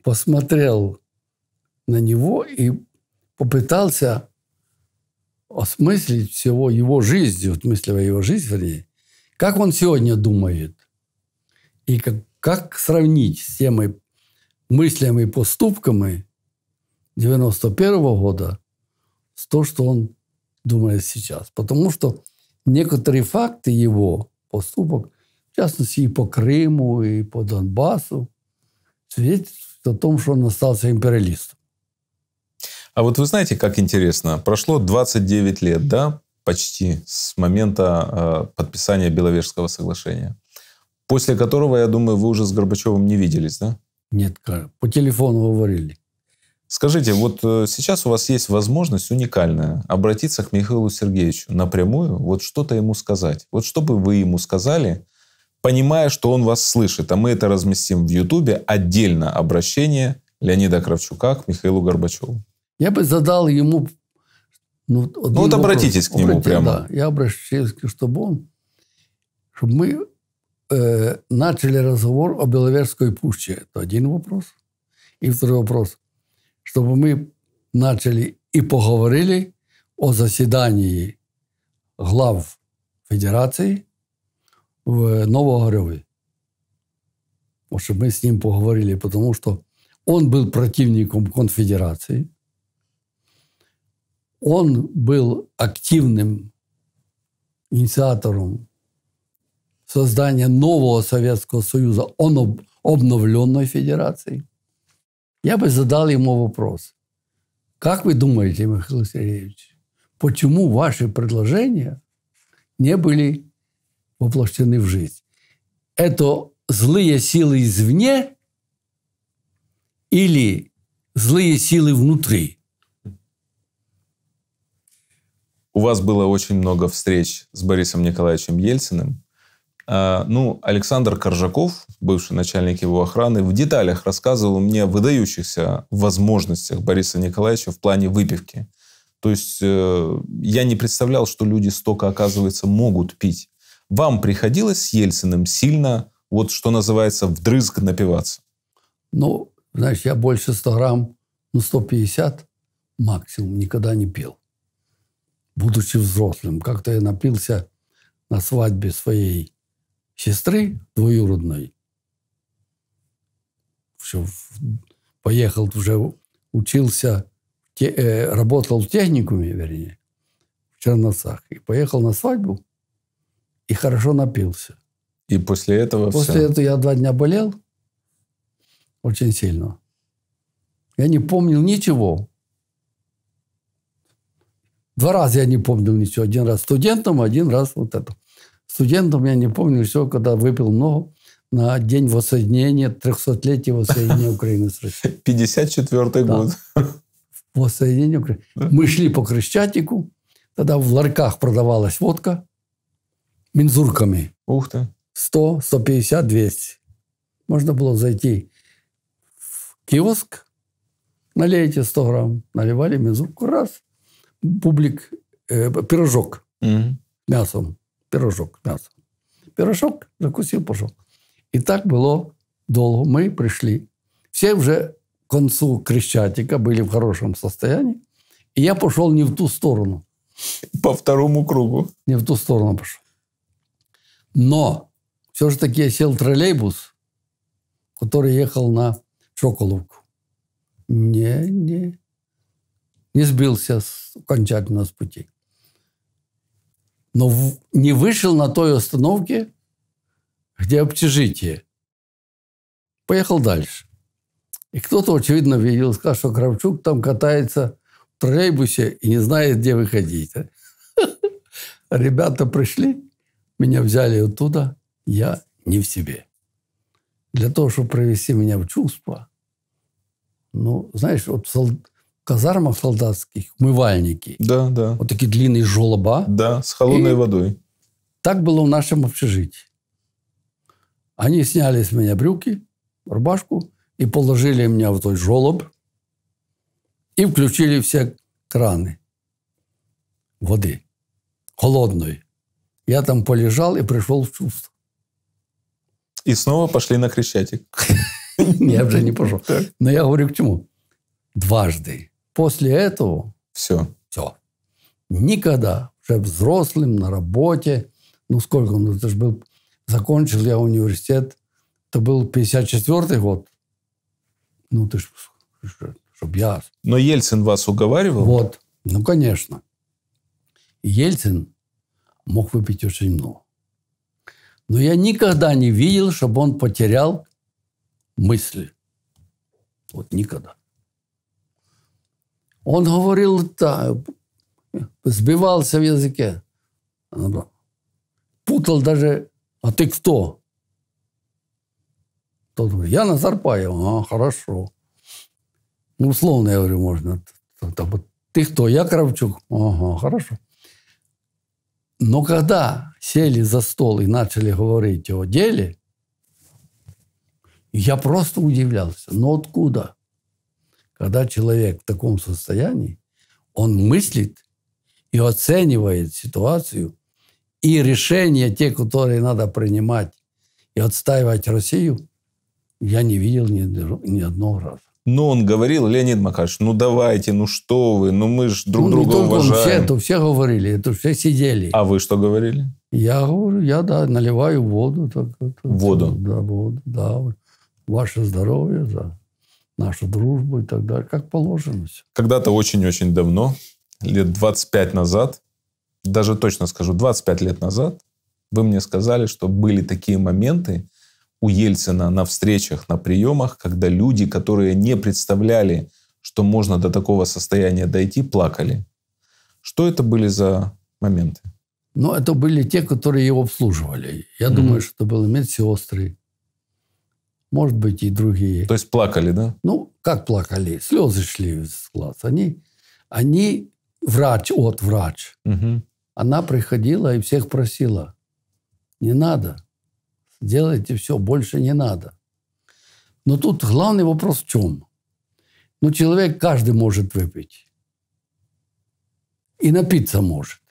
посмотрел на него и попытался осмыслить всего его жизнь, осмысливая его жизни, вернее, как он сегодня думает, и как, как сравнить с темой мыслями и поступками 91 -го года с то, что он думает сейчас. Потому что некоторые факты его поступок, в частности, и по Крыму, и по Донбассу, свидетельствуют о том, что он остался империалистом. А вот вы знаете, как интересно, прошло 29 лет, да, почти с момента э, подписания Беловежского соглашения, после которого, я думаю, вы уже с Горбачевым не виделись, да? Нет, по телефону говорили. Скажите, вот э, сейчас у вас есть возможность уникальная обратиться к Михаилу Сергеевичу напрямую, вот что-то ему сказать. Вот что бы вы ему сказали, понимая, что он вас слышит, а мы это разместим в Ютубе отдельно обращение Леонида Кравчука к Михаилу Горбачеву. Я бы задал ему... Ну, ну вот обратитесь вопрос. к нему Обратите, прямо. Да, я обращаюсь, чтобы он... Чтобы мы э, начали разговор о Беловежской пуще. Это один вопрос. И второй вопрос. Чтобы мы начали и поговорили о заседании глав Федерации в Новогорове, Вот чтобы мы с ним поговорили, потому что он был противником конфедерации он был активным инициатором создания нового Советского Союза, он об, обновленной федерации, я бы задал ему вопрос. Как вы думаете, Михаил Сергеевич, почему ваши предложения не были воплощены в жизнь? Это злые силы извне или злые силы внутри? У вас было очень много встреч с Борисом Николаевичем Ельциным. А, ну, Александр Коржаков, бывший начальник его охраны, в деталях рассказывал мне о выдающихся возможностях Бориса Николаевича в плане выпивки. То есть э, я не представлял, что люди столько, оказывается, могут пить. Вам приходилось с Ельциным сильно, вот что называется, вдрызг напиваться? Ну, знаешь, я больше 100 грамм, ну, 150 максимум никогда не пил будучи взрослым. Как-то я напился на свадьбе своей сестры двоюродной. Все, поехал уже, учился, те, э, работал в техникуме, вернее, в Черноцах. И поехал на свадьбу и хорошо напился. И после этого После все... этого я два дня болел очень сильно. Я не помнил ничего. Два раза я не помню ничего. Один раз студентом, один раз вот это. Студентом я не помню все, когда выпил много на день воссоединения, 300-летия воссоединения Украины с Россией. 54 да. год. Воссоединение Украины. Да. Мы шли по Крещатику, тогда в ларьках продавалась водка мензурками. Ух ты. 100, 150, 200. Можно было зайти в киоск, налейте 100 грамм, наливали мензурку, раз, Публик э, пирожок mm-hmm. мясом. Пирожок мясом. Пирожок закусил, пошел. и так было долго. Мы пришли. Все уже к концу Крещатика были в хорошем состоянии. И я пошел не в ту сторону. По второму кругу. Не в ту сторону пошел. Но все же таки я сел в троллейбус, который ехал на Шоколовку. Не, не, не сбился с, окончательно с пути. Но в, не вышел на той остановке, где общежитие. Поехал дальше. И кто-то, очевидно, видел, сказал, что Кравчук там катается в троллейбусе и не знает, где выходить. Ребята пришли, меня взяли оттуда, я не в себе. Для того, чтобы привести меня в чувство, ну, знаешь, вот казармах солдатских умывальники. Да, да. Вот такие длинные жолоба. Да, с холодной и водой. Так было в нашем общежитии. Они сняли с меня брюки, рубашку и положили меня в той жолоб и включили все краны воды холодной. Я там полежал и пришел в чувство. И снова пошли на Крещатик. Я уже не пошел. Но я говорю к чему? Дважды После этого... Все. Все. Никогда. Уже взрослым, на работе. Ну, сколько он? Это же был... Закончил я университет. Это был 54-й год. Ну, ты ж... Чтобы я... Но Ельцин вас уговаривал? Вот. Ну, конечно. Ельцин мог выпить очень много. Но я никогда не видел, чтобы он потерял мысли. Вот никогда. Он говорил так, сбивался в языке. Путал даже, а ты кто? Тот говорит, я Назар А, хорошо. Ну, условно, я говорю, можно. Ты кто? Я Кравчук. Ага, хорошо. Но когда сели за стол и начали говорить о деле, я просто удивлялся. Но «Ну, откуда? Когда человек в таком состоянии, он мыслит и оценивает ситуацию и решения те, которые надо принимать и отстаивать Россию, я не видел ни, ни одного раза. Но ну, он говорил, Леонид Макарович, ну давайте, ну что вы, ну мы же друг ну, друга не уважаем. Он, все, это все говорили, это все сидели. А вы что говорили? Я говорю, я да, наливаю воду. Так, так, воду? Да, воду, да. Ваше здоровье, да нашу дружбу и так далее, как положено. Когда-то очень-очень давно, лет 25 назад, даже точно скажу, 25 лет назад, вы мне сказали, что были такие моменты у Ельцина на встречах, на приемах, когда люди, которые не представляли, что можно до такого состояния дойти, плакали. Что это были за моменты? Ну, это были те, которые его обслуживали. Я mm-hmm. думаю, что это были медсестры, может быть, и другие. То есть плакали, да? Ну, как плакали? Слезы шли из глаз. Они, они врач от врач. Угу. Она приходила и всех просила. Не надо. Делайте все, больше не надо. Но тут главный вопрос в чем? Ну, человек каждый может выпить. И напиться может.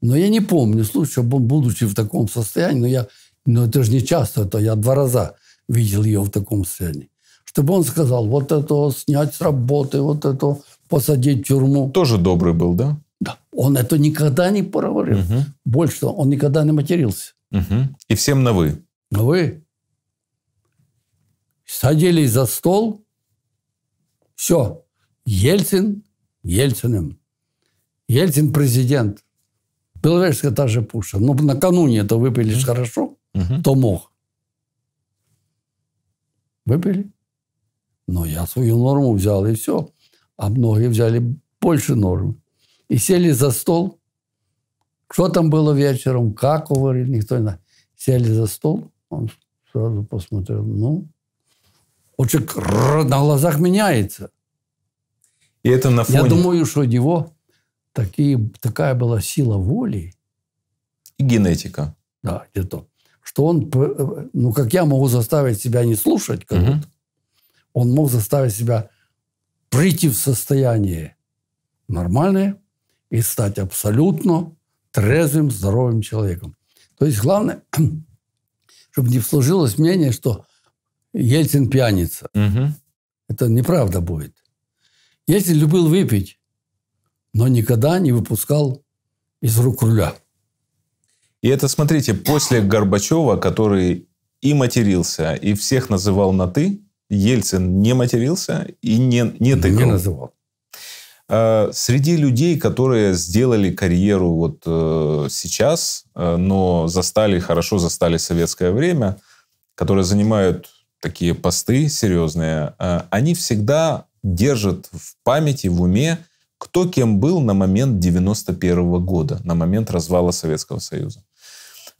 Но я не помню случай, будучи в таком состоянии, но я но ну, это же не часто, это я два раза видел ее в таком сцене. Чтобы он сказал, вот это снять с работы, вот это посадить в тюрьму. Тоже добрый был, да? Да. Он это никогда не проговорил. Угу. Больше того, он никогда не матерился. Угу. И всем на «вы». На «вы». Садились за стол. Все. Ельцин Ельциным. Ельцин президент. Беловежская та же пуша. Ну, накануне это выпили угу. хорошо угу. то мог. Выпили. Но ну, я свою норму взял, и все. А многие взяли больше нормы. И сели за стол. Что там было вечером, как говорили, никто не знает. Сели за стол, он сразу посмотрел. Ну, вот человек на глазах меняется. И это на фоне... Я думаю, что у него такие, такая была сила воли. И генетика. Да, где-то что он, э, ну, как я могу заставить себя не слушать, как угу. он мог заставить себя прийти в состояние нормальное и стать абсолютно трезвым, здоровым человеком. То есть главное, чтобы не сложилось мнение, что Ельцин пьяница. Угу. Это неправда будет. Ельцин любил выпить, но никогда не выпускал из рук руля. И это, смотрите, после Горбачева, который и матерился, и всех называл на «ты», Ельцин не матерился и не, не тыкал. Не называл. А, среди людей, которые сделали карьеру вот э, сейчас, э, но застали, хорошо застали советское время, которые занимают такие посты серьезные, э, они всегда держат в памяти, в уме, кто кем был на момент 91 года, на момент развала Советского Союза.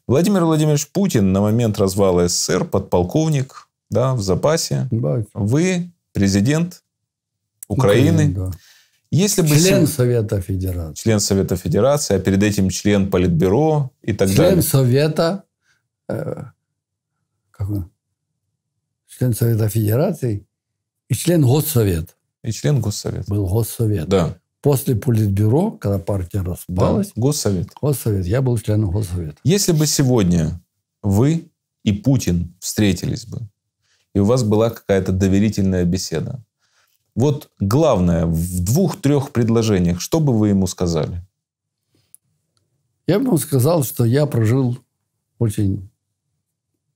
Владимир Владимирович Путин на момент развала СССР подполковник да, в запасе. Да. Вы президент Украины. Украина да. Если бы член Совета Федерации. Член Совета Федерации, а перед этим член Политбюро и так член далее. Член Совета... Э, как он? Член Совета Федерации и член Госсовета. И член Госсовета. Был Госсовет. Да. После Политбюро, когда партия распалась... Да, Госсовет. Госсовет. Я был членом Госсовета. Если бы сегодня вы и Путин встретились бы, и у вас была какая-то доверительная беседа, вот главное, в двух-трех предложениях, что бы вы ему сказали? Я бы ему сказал, что я прожил очень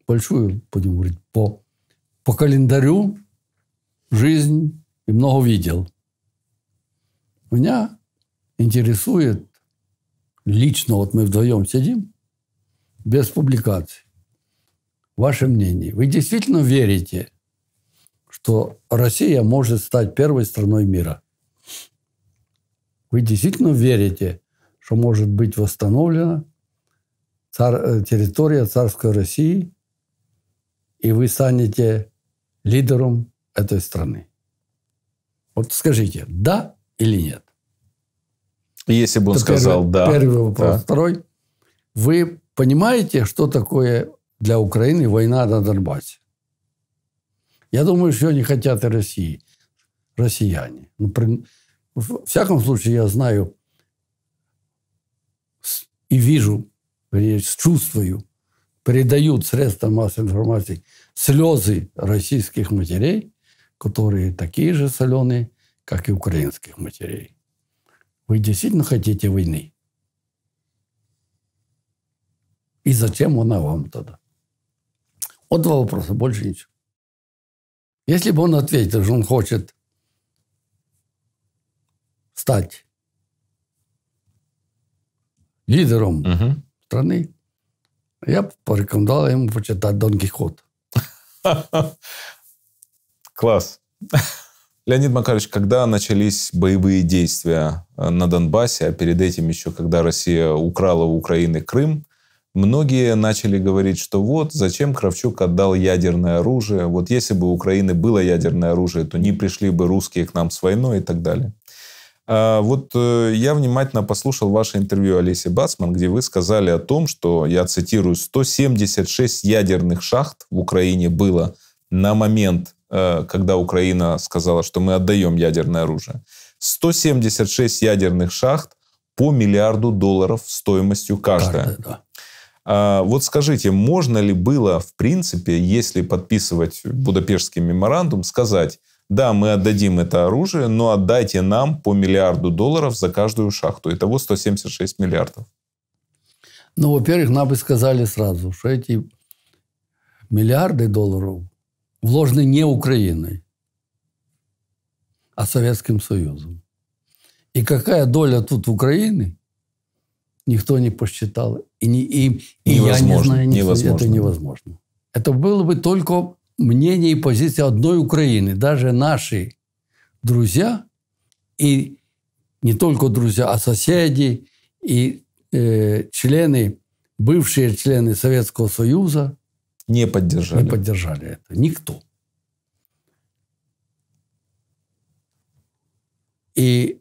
большую, будем говорить, по, по календарю жизнь и много видел. Меня интересует лично, вот мы вдвоем сидим, без публикаций, ваше мнение. Вы действительно верите, что Россия может стать первой страной мира? Вы действительно верите, что может быть восстановлена цар- э, территория царской России, и вы станете лидером этой страны? Вот скажите, да или нет? Если бы он Это сказал первый, да. Первый вопрос. Да. Второй. Вы понимаете, что такое для Украины война на Донбассе? Я думаю, что они хотят и России, россияне. Ну, при, в всяком случае, я знаю и вижу, чувствую, передают средства массовой информации слезы российских матерей, которые такие же соленые, как и украинских матерей. Вы действительно хотите войны? И зачем она вам тогда? Вот два вопроса, больше ничего. Если бы он ответил, что он хочет стать лидером угу. страны, я порекомендовал ему почитать Дон Кихот. Класс. Леонид Макарович, когда начались боевые действия э, на Донбассе, а перед этим еще, когда Россия украла у Украины Крым, многие начали говорить, что вот зачем Кравчук отдал ядерное оружие, вот если бы у Украины было ядерное оружие, то не пришли бы русские к нам с войной и так далее. А вот э, я внимательно послушал ваше интервью Олесе Бацман, где вы сказали о том, что, я цитирую, 176 ядерных шахт в Украине было на момент Э, когда Украина сказала, что мы отдаем ядерное оружие. 176 ядерных шахт по миллиарду долларов стоимостью каждая. каждая да. А, вот скажите, можно ли было, в принципе, если подписывать Будапештский меморандум, сказать, да, мы отдадим это оружие, но отдайте нам по миллиарду долларов за каждую шахту. Итого 176 миллиардов. Ну, во-первых, нам бы сказали сразу, что эти миллиарды долларов вложены не Украиной, а Советским Союзом. И какая доля тут Украины, никто не посчитал. И, не, и, и я не знаю, не невозможно. это невозможно. Это было бы только мнение и позиция одной Украины. Даже наши друзья, и не только друзья, а соседи, и э, члены, бывшие члены Советского Союза – не поддержали. Не поддержали это. Никто. И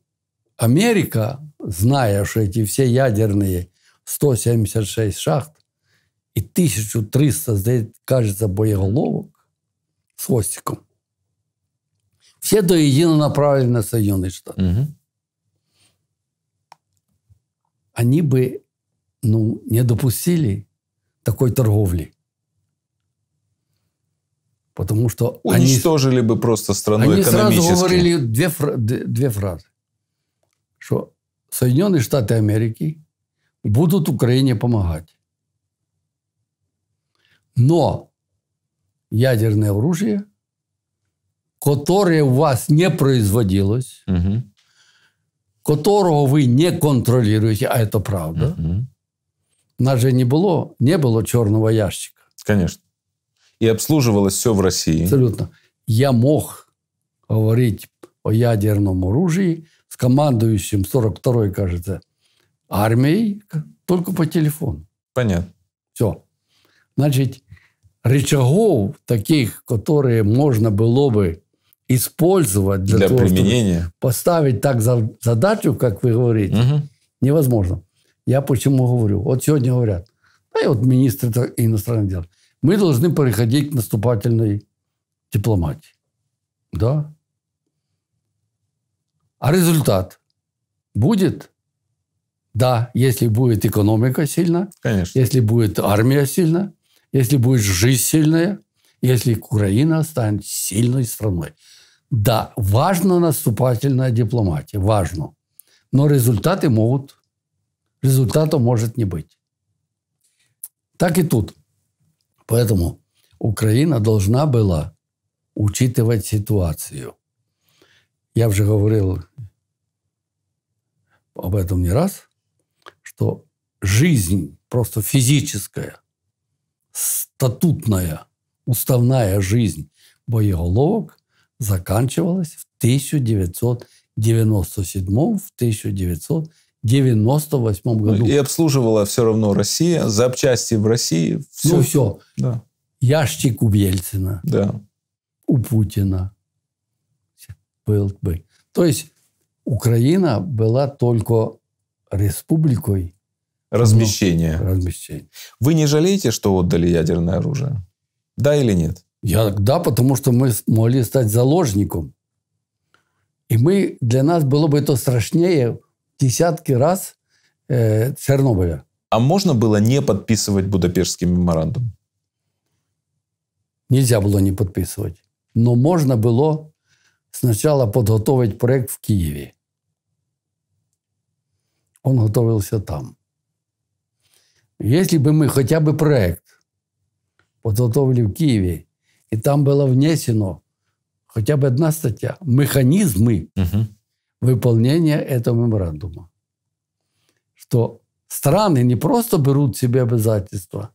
Америка, зная, что эти все ядерные 176 шахт и 1300, кажется, боеголовок с хвостиком, все до единого направлены на Соединенные Штаты. Угу. Они бы ну, не допустили такой торговли. Потому что Уничтожили они, бы просто страну они экономически. Они сразу говорили две, две фразы. Что Соединенные Штаты Америки будут Украине помогать. Но ядерное оружие, которое у вас не производилось, угу. которого вы не контролируете, а это правда. Угу. У нас же не было, не было черного ящика. Конечно и обслуживалось все в России. Абсолютно. Я мог говорить о ядерном оружии с командующим 42-й, кажется, армией только по телефону. Понятно. Все. Значит, рычагов таких, которые можно было бы использовать для, для того, применения. чтобы поставить так задачу, как вы говорите, угу. невозможно. Я почему говорю? Вот сегодня говорят, а и вот министр иностранных дел – мы должны переходить к наступательной дипломатии. Да? А результат будет? Да, если будет экономика сильна, Конечно. если будет армия сильна, если будет жизнь сильная, если Украина станет сильной страной. Да, важна наступательная дипломатия, важно. Но результаты могут, результата может не быть. Так и тут. Поэтому Украина должна была учитывать ситуацию. Я уже говорил об этом не раз, что жизнь просто физическая, статутная, уставная жизнь боеголовок заканчивалась в 1997-1998 в 98 ну, году. И обслуживала все равно Россия, запчасти в России. Все. Ну все. Да. Ящик у Ельцина. Да. У Путина. Был бы. То есть Украина была только республикой. Размещение. Но, ну, размещение. Вы не жалеете, что отдали ядерное оружие? Да или нет? Я, да, потому что мы могли стать заложником. И мы, для нас было бы это страшнее десятки раз э, Чернобыля. А можно было не подписывать Будапештский меморандум? Нельзя было не подписывать. Но можно было сначала подготовить проект в Киеве. Он готовился там. Если бы мы хотя бы проект подготовили в Киеве, и там было внесено хотя бы одна статья, механизмы угу выполнения этого меморандума. Что страны не просто берут себе обязательства,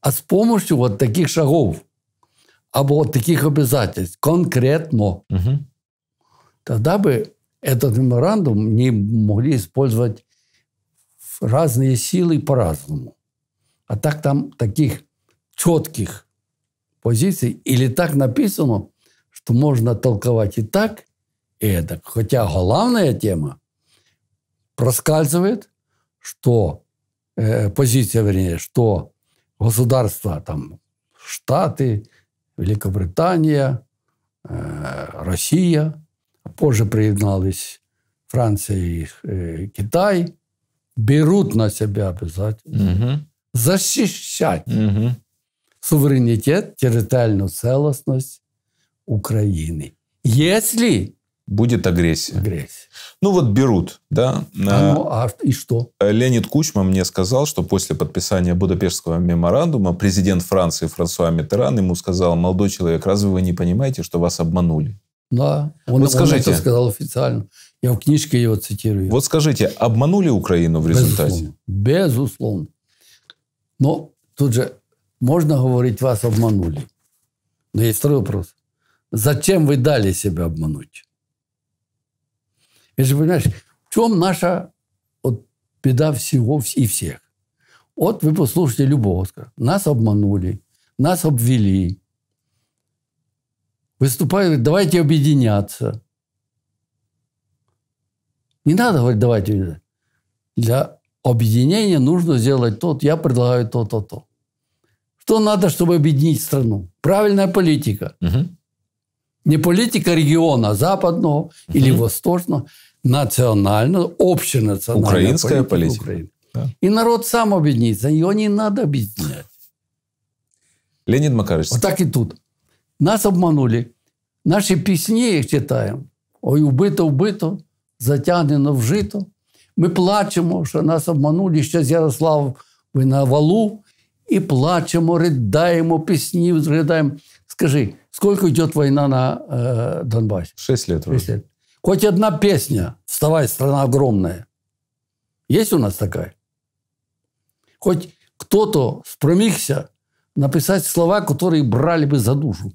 а с помощью вот таких шагов, або вот таких обязательств конкретно, угу. тогда бы этот меморандум не могли использовать разные силы по-разному. А так там таких четких позиций или так написано, что можно толковать и так, это. Хотя главная тема проскальзывает, что э, позиция, вернее, что государства, там, Штаты, Великобритания, э, Россия, а позже приединялись Франция и э, Китай, берут на себя обязательно угу. защищать угу. суверенитет, территориальную целостность Украины. Если Будет агрессия. Агрессия. Ну вот берут, да. А, ну, а и что? Леонид Кучма мне сказал, что после подписания Будапештского меморандума президент Франции Франсуа Mitterrand ему сказал, молодой человек, разве вы не понимаете, что вас обманули? Да, он, вот скажите, он это сказал официально. Я в книжке его цитирую. Вот скажите, обманули Украину в результате? Безусловно. Безусловно. Но тут же можно говорить, вас обманули. Но есть второй вопрос. Зачем вы дали себя обмануть? Если понимаешь, в чем наша вот, беда всего и всех? Вот вы послушайте любого. Нас обманули, нас обвели. Выступают, давайте объединяться. Не надо говорить, давайте. Для объединения нужно сделать то, я предлагаю то, то, то. Что надо, чтобы объединить страну? Правильная политика. Угу. Не политика региона западного угу. или восточного, национального, общенациональная Украинская политика. политика. Да. И народ сам объединится. Его не надо объединять. Леонид Макарович. Вот так и тут. Нас обманули. Наши песни их читаем. Ой, убыто, вбито, затягнено вжито. Мы плачем, что нас обманули. Сейчас з Ярослав на валу. І плачемо, ридаємо, песни ридаємо. Скажи, сколько идет война на э, Донбассе? Шесть лет. Шесть лет. Хоть одна песня «Вставай, страна огромная». Есть у нас такая? Хоть кто-то спромігся написать слова, которые брали бы за душу.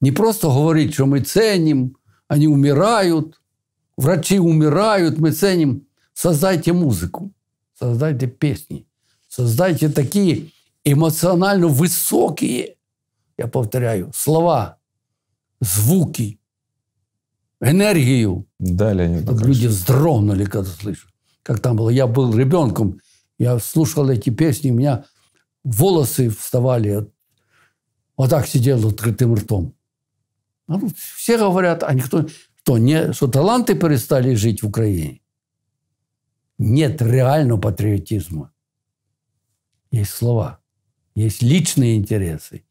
Не просто говорить, что мы ценим, они умирают, врачи умирают, мы ценим. Создайте музыку, создайте песни, создайте такие эмоционально высокие я повторяю, слова, звуки, энергию. Да, Леонид Чтобы люди вздрогнули, когда слышат. Как там было. Я был ребенком, я слушал эти песни, у меня волосы вставали. Вот так сидел открытым ртом. А все говорят, а никто... Что, не, что таланты перестали жить в Украине? Нет реального патриотизма. Есть слова, есть личные интересы,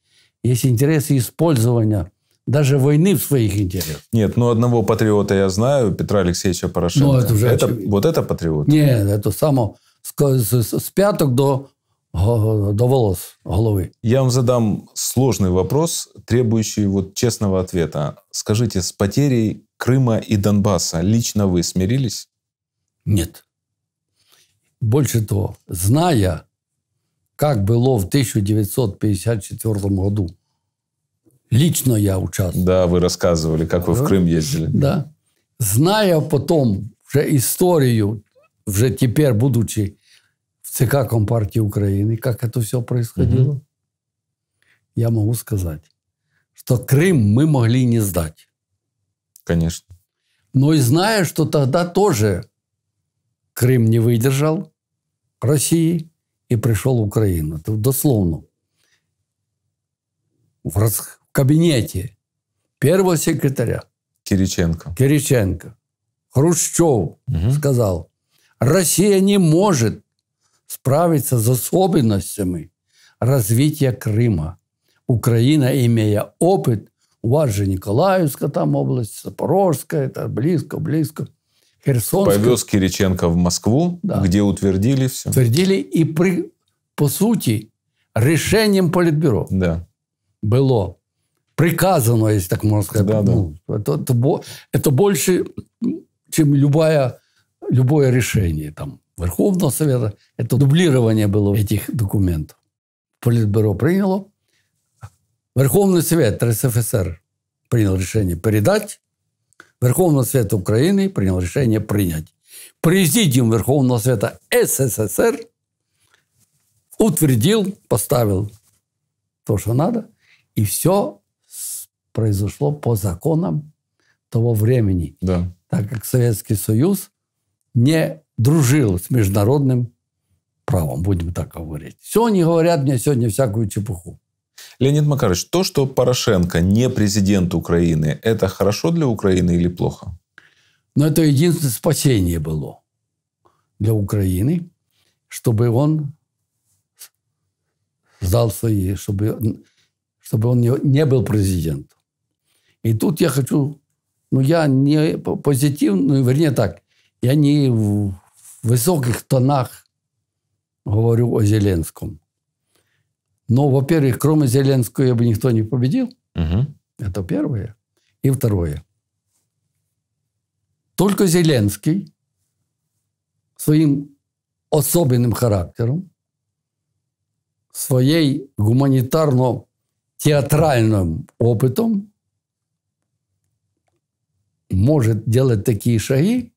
есть интересы использования даже войны в своих интересах. Нет, ну одного патриота я знаю, Петра Алексеевича Порошенко. Ну, это уже это, вот это патриот? Нет, это само с пяток до, до волос головы. Я вам задам сложный вопрос, требующий вот честного ответа. Скажите, с потерей Крыма и Донбасса лично вы смирились? Нет. Больше того, зная, как было в 1954 году. Лично я участвовал. Да, вы рассказывали, как вы в Крым ездили. Да. Зная потом вже историю, уже теперь, будучи в ЦК Компартии Украины, как это все происходило, угу. я могу сказать, что Крым мы могли не сдать. Конечно. Но и зная, что тогда тоже Крым не выдержал России, и пришел в Украину. Это дословно. В, раз... в кабинете первого секретаря. Кириченко. Кириченко. Хрущев угу. сказал, Россия не может справиться с особенностями развития Крыма. Украина, имея опыт, у вас же Николаевская там область, Запорожская, это близко, близко – Херсонска. Повез Кириченко в Москву, да. где утвердили все. Утвердили и, при, по сути, решением Политбюро да. было приказано, если так можно сказать. Да, ну, да. Это, это, это больше, чем любая, любое решение там, Верховного Совета. Это дублирование было этих документов. Политбюро приняло. Верховный Совет РСФСР принял решение передать Верховного Совета Украины принял решение принять. Президиум Верховного Совета СССР утвердил, поставил то, что надо, и все произошло по законам того времени. Да. Так как Советский Союз не дружил с международным правом, будем так говорить. Все они говорят мне сегодня всякую чепуху. Леонид Макарович, то, что Порошенко не президент Украины, это хорошо для Украины или плохо? Но это единственное спасение было для Украины, чтобы он сдался и чтобы, чтобы он не, не был президентом. И тут я хочу, ну я не позитивно, ну, вернее так, я не в высоких тонах говорю о Зеленском. Но, во-первых, кроме Зеленского я бы никто не победил. Угу. Это первое. И второе. Только Зеленский своим особенным характером, своей гуманитарно-театральным опытом может делать такие шаги,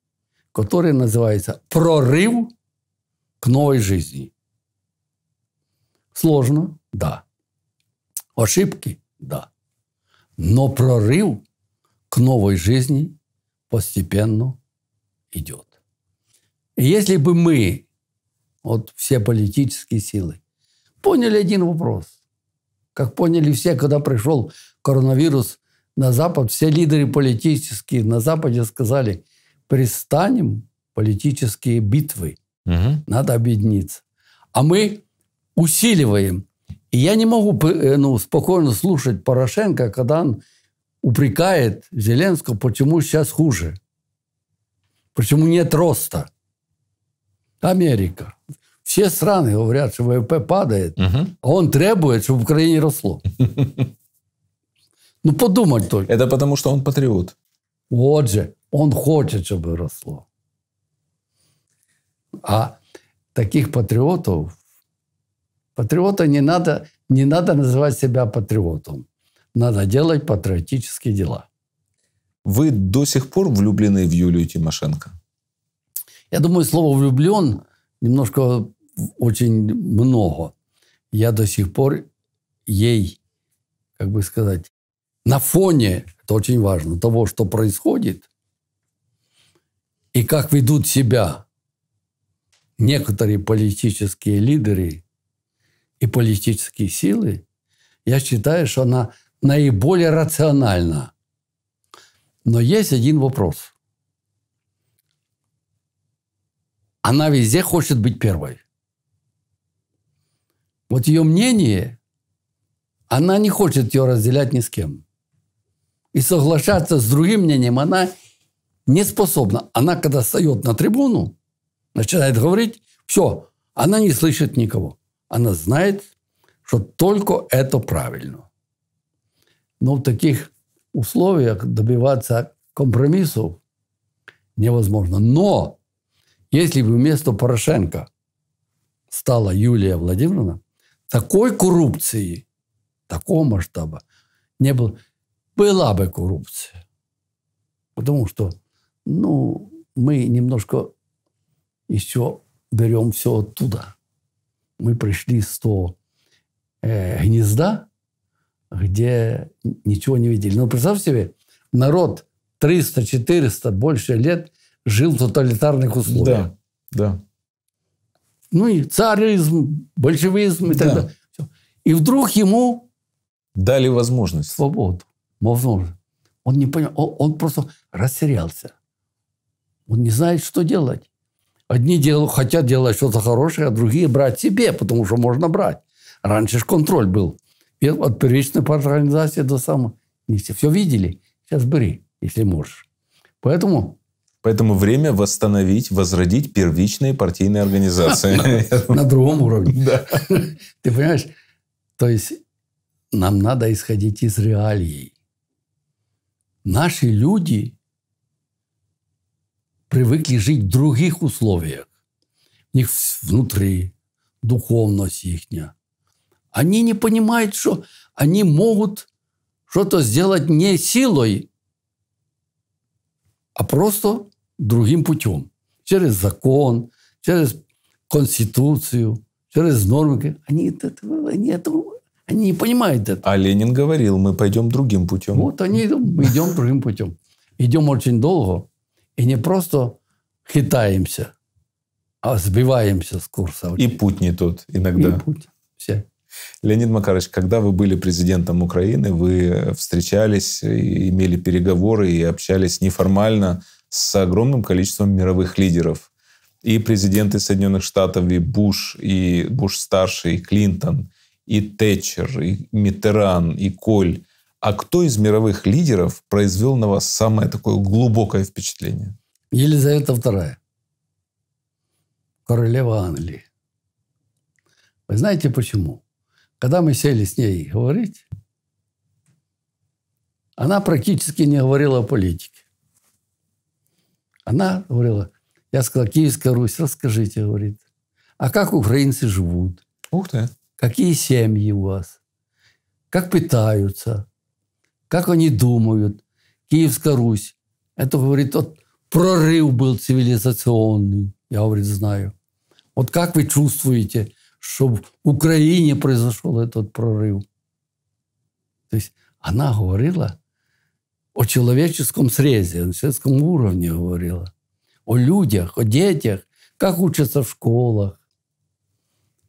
которые называются прорыв к новой жизни. Сложно? Да. Ошибки? Да. Но прорыв к новой жизни постепенно идет. И если бы мы, вот все политические силы, поняли один вопрос, как поняли все, когда пришел коронавирус на Запад, все лидеры политические на Западе сказали, пристанем политические битвы, угу. надо объединиться. А мы усиливаем. И я не могу э, ну, спокойно слушать Порошенко, когда он упрекает Зеленского, почему сейчас хуже. Почему нет роста. Америка. Все страны говорят, что ВВП падает, угу. а он требует, чтобы в Украине росло. Ну, подумать только. Это потому, что он патриот. Вот же. Он хочет, чтобы росло. А таких патриотов Патриота не надо, не надо называть себя патриотом. Надо делать патриотические дела. Вы до сих пор влюблены в Юлию Тимошенко? Я думаю, слово «влюблен» немножко очень много. Я до сих пор ей, как бы сказать, на фоне, это очень важно, того, что происходит, и как ведут себя некоторые политические лидеры и политические силы, я считаю, что она наиболее рациональна. Но есть один вопрос. Она везде хочет быть первой. Вот ее мнение, она не хочет ее разделять ни с кем. И соглашаться с другим мнением она не способна. Она, когда встает на трибуну, начинает говорить, все, она не слышит никого. Она знает, что только это правильно. Но в таких условиях добиваться компромиссов невозможно. Но если бы вместо Порошенко стала Юлия Владимировна, такой коррупции, такого масштаба не было. Была бы коррупция. Потому что ну, мы немножко еще берем все оттуда мы пришли 100 э, гнезда, где ничего не видели. Но ну, представь себе, народ 300-400 больше лет жил в тоталитарных условиях. Да, да. Ну и царизм, большевизм и так да. далее. И вдруг ему дали возможность. Свободу. Возможно. Он не понял, он, он просто растерялся. Он не знает, что делать. Одни делают, хотят делать что-то хорошее, а другие брать себе, потому что можно брать. Раньше же контроль был. От первичной организации до самого. Если все видели, сейчас бери, если можешь. Поэтому Поэтому время восстановить, возродить первичные партийные организации. На другом уровне. Ты понимаешь? То есть нам надо исходить из реалий. Наши люди привыкли жить в других условиях. У них внутри духовность ихняя. Они не понимают, что они могут что-то сделать не силой, а просто другим путем. Через закон, через конституцию, через нормы. Они этого, они этого они не понимают это. А Ленин говорил, мы пойдем другим путем. Вот они идем, мы идем другим путем. Идем очень долго. И не просто хитаемся, а сбиваемся с курса. И путь не тот иногда. И путь. Все. Леонид Макарович, когда вы были президентом Украины, вы встречались, имели переговоры и общались неформально с огромным количеством мировых лидеров. И президенты Соединенных Штатов, и Буш, и Буш-старший, и Клинтон, и Тэтчер, и Митеран, и Коль. А кто из мировых лидеров произвел на вас самое такое глубокое впечатление? Елизавета II, королева Англии. Вы знаете почему? Когда мы сели с ней говорить, она практически не говорила о политике. Она говорила, я сказал, Киевская Русь, расскажите, говорит, а как украинцы живут? Ух ты. Какие семьи у вас? Как питаются? как они думают. Киевская Русь. Это, говорит, вот прорыв был цивилизационный. Я, говорит, знаю. Вот как вы чувствуете, что в Украине произошел этот прорыв? То есть она говорила о человеческом срезе, о человеческом уровне говорила. О людях, о детях, как учатся в школах.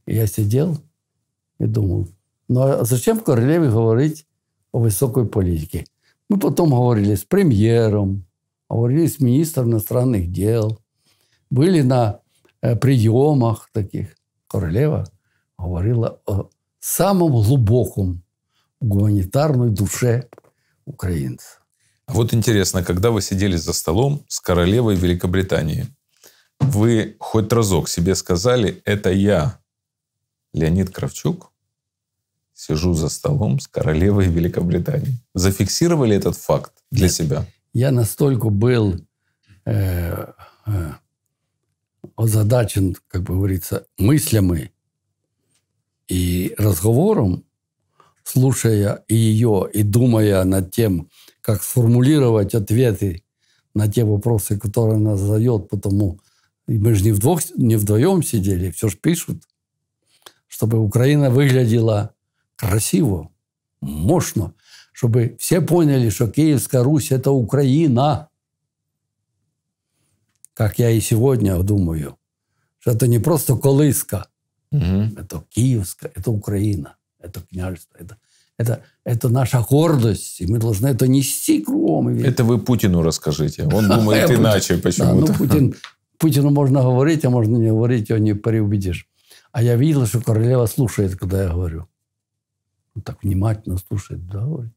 И я сидел и думал, ну а зачем королеве говорить о высокой политике. Мы потом говорили с премьером, говорили с министром иностранных дел, были на приемах таких. Королева говорила о самом глубоком гуманитарной душе украинцев. А вот интересно, когда вы сидели за столом с королевой Великобритании, вы хоть разок себе сказали «это я, Леонид Кравчук», сижу за столом с королевой Великобритании. Зафиксировали этот факт для Нет. себя? Я настолько был э, э, озадачен, как бы говорится, мыслями и разговором, слушая и ее, и думая над тем, как сформулировать ответы на те вопросы, которые она задает, потому мы же не, вдвох, не вдвоем сидели, все же пишут, чтобы Украина выглядела красиво, мощно, чтобы все поняли, что Киевская Русь – это Украина. Как я и сегодня думаю, что это не просто колыска, угу. это Киевская, это Украина, это княжество, это это, это наша гордость, и мы должны это нести кругом. Это вы Путину расскажите. Он думает иначе ну, почему-то. ну, Путину можно говорить, а можно не говорить, его не переубедишь. А я видел, что королева слушает, когда я говорю. Он так внимательно слушает, да, говорит,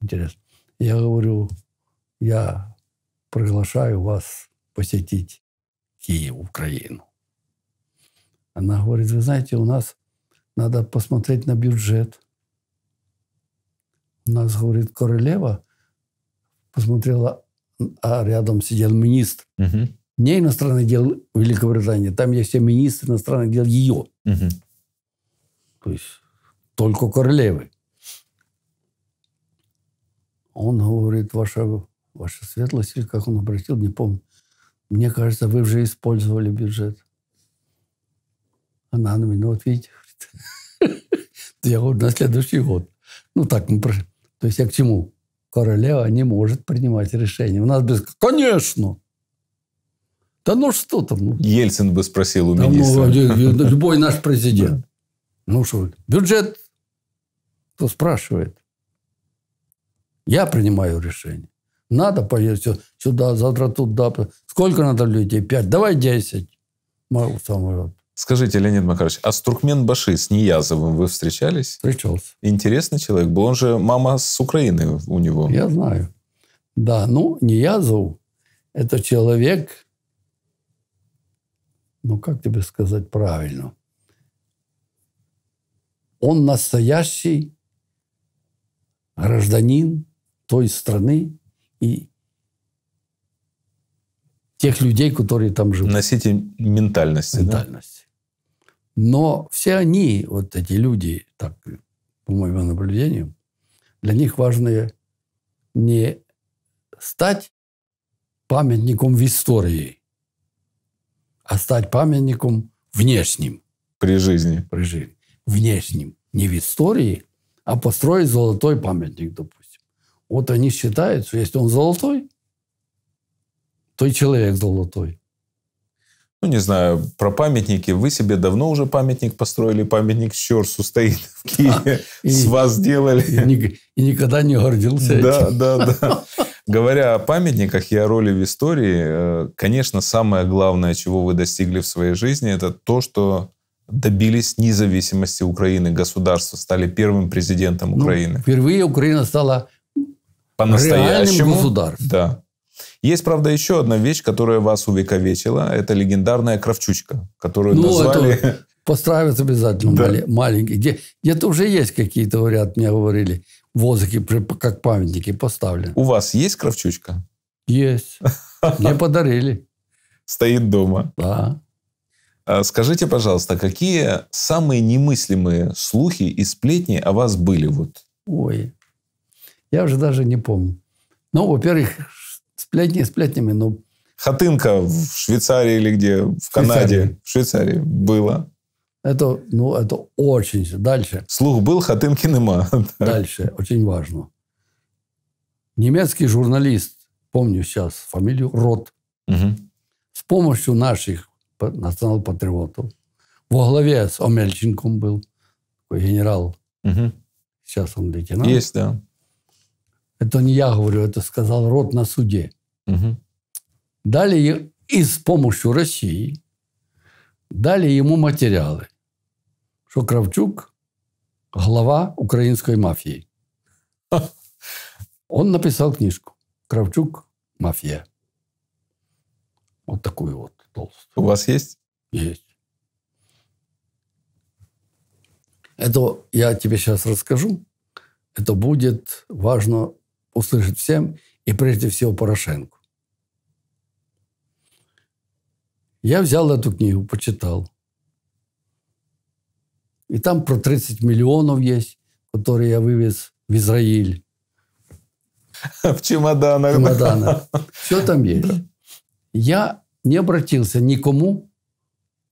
интересно. Я говорю, я приглашаю вас посетить Киев, Украину. Она говорит, вы знаете, у нас надо посмотреть на бюджет. У нас, говорит, королева посмотрела, а рядом сидел министр. Угу. Не иностранных дел Великобритании, там есть все министры иностранных дел ее. Угу. То есть только королевы. Он говорит, ваша, ваша светлость, или как он обратил, не помню. Мне кажется, вы уже использовали бюджет. Она на меня, вот видите, я говорю, на следующий год. Ну так, мы... Ну, то есть я к чему? Королева не может принимать решения. У нас без... Конечно! Да ну что там? Ну?» Ельцин бы спросил у да, ну, министра. Ну, любой наш президент. Ну что, бюджет кто спрашивает? Я принимаю решение. Надо поехать сюда, завтра туда. Сколько надо людей? Пять? Давай десять. Самолет. Скажите, Леонид Макарович, а с Туркменбаши, с Ниязовым вы встречались? Встречался. Интересный человек был. Он же мама с Украины у него. Я знаю. Да, ну, Ниязов – это человек, ну, как тебе сказать правильно, он настоящий гражданин той страны и тех людей, которые там живут. Носите ментальности. Ментальности. Да? Но все они, вот эти люди, так, по моему наблюдению, для них важно не стать памятником в истории, а стать памятником внешним. При жизни. При жизни. Внешним. Не в истории, а построить золотой памятник, допустим. Вот они считают, что если он золотой, то и человек золотой. Ну, не знаю, про памятники. Вы себе давно уже памятник построили, памятник Щерсу стоит в Киеве, и, с вас сделали. И, и никогда не гордился Да, этим. да, да. Говоря о памятниках и о роли в истории, э, конечно, самое главное, чего вы достигли в своей жизни, это то, что добились независимости Украины, государство стали первым президентом ну, Украины. Ну, впервые Украина стала по-настоящему государством. Да. Есть, правда, еще одна вещь, которая вас увековечила. Это легендарная Кравчучка, которую ну, назвали... Это постараются обязательно да. Маленький. Где, где-то уже есть какие-то, говорят, мне говорили, возыки как памятники поставлены. У вас есть Кравчучка? Есть. Мне подарили. Стоит дома. Да. А скажите, пожалуйста, какие самые немыслимые слухи и сплетни о вас были? Вот? Ой, я уже даже не помню. Ну, во-первых, сплетни сплетнями, но... Ну. Хатынка в Швейцарии или где? В Канаде? Швейцарии. В Швейцарии было. Это, ну, это очень... Дальше. Слух был, хатынки нема. Дальше. Очень важно. Немецкий журналист, помню сейчас фамилию, Рот, угу. с помощью наших национал-патриоту. Во главе с Омельченком был такой генерал. Угу. Сейчас он лейтенант. Есть, да. Это не я говорю, это сказал род на суде. Угу. Дали и с помощью России дали ему материалы, что Кравчук – глава украинской мафии. Он написал книжку «Кравчук. Мафия». Вот такую вот. Толстого. У вас есть? Есть. Это я тебе сейчас расскажу. Это будет важно услышать всем и прежде всего Порошенко. Я взял эту книгу, почитал. И там про 30 миллионов есть, которые я вывез в Израиль. В чемоданах. В чемоданах. Все там есть. Да. Я не обратился никому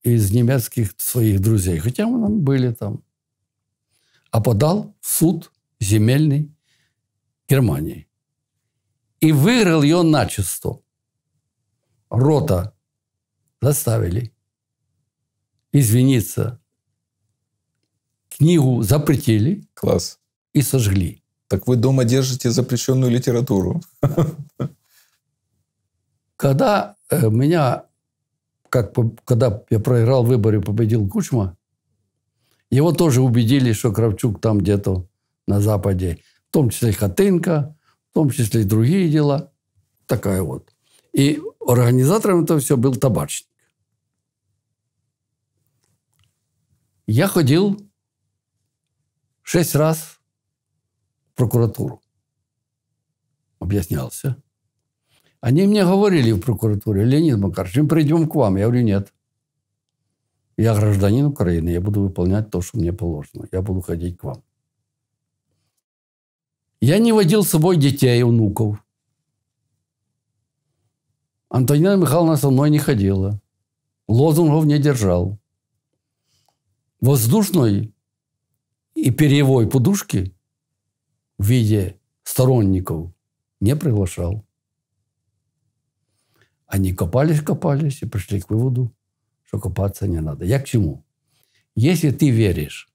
из немецких своих друзей, хотя мы там были там, а подал в суд земельный Германии. И выиграл ее начисто. Рота заставили извиниться. Книгу запретили. Класс. И сожгли. Так вы дома держите запрещенную литературу. Когда Э, меня, как, когда я проиграл выборы и победил Кучма, его тоже убедили, что Кравчук там где-то на Западе. В том числе и Хатынка, в том числе и другие дела. Такая вот. И организатором этого все был табачник. Я ходил шесть раз в прокуратуру. Объяснялся. Они мне говорили в прокуратуре, Леонид Макарович, мы придем к вам. Я говорю, нет. Я гражданин Украины, я буду выполнять то, что мне положено. Я буду ходить к вам. Я не водил с собой детей, внуков. Антонина Михайловна со мной не ходила. Лозунгов не держал. Воздушной и перьевой подушки в виде сторонников не приглашал. Они копались, копались и пришли к выводу, что копаться не надо. Я к чему? Если ты веришь,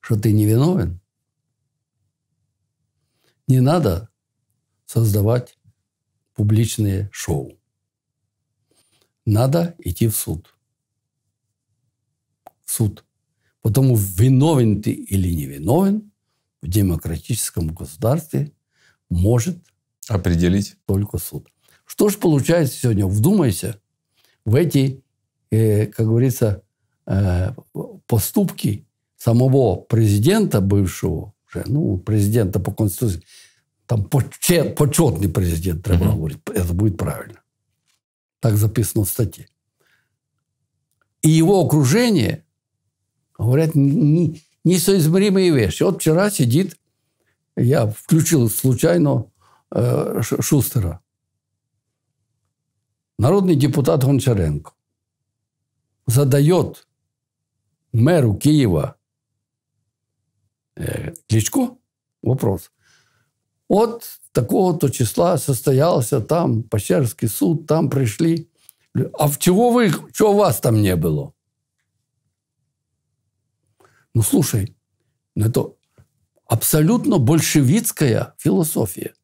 что ты невиновен, не надо создавать публичные шоу. Надо идти в суд. В суд. Потому виновен ты или невиновен в демократическом государстве может определить только суд. Что же получается сегодня? Вдумайся в эти, э, как говорится, э, поступки самого президента бывшего, уже, ну, президента по Конституции, там почет, почетный президент, треба mm-hmm. говорить, это будет правильно. Так записано в статье. И его окружение, говорят, не, несоизмеримые вещи. Вот вчера сидит, я включил случайно э, Шустера народный депутат Гончаренко задает мэру Киева Кличко вопрос. От такого-то числа состоялся там Пещерский суд, там пришли. А в чего вы, чего вас там не было? Ну, слушай, ну это абсолютно большевистская философия.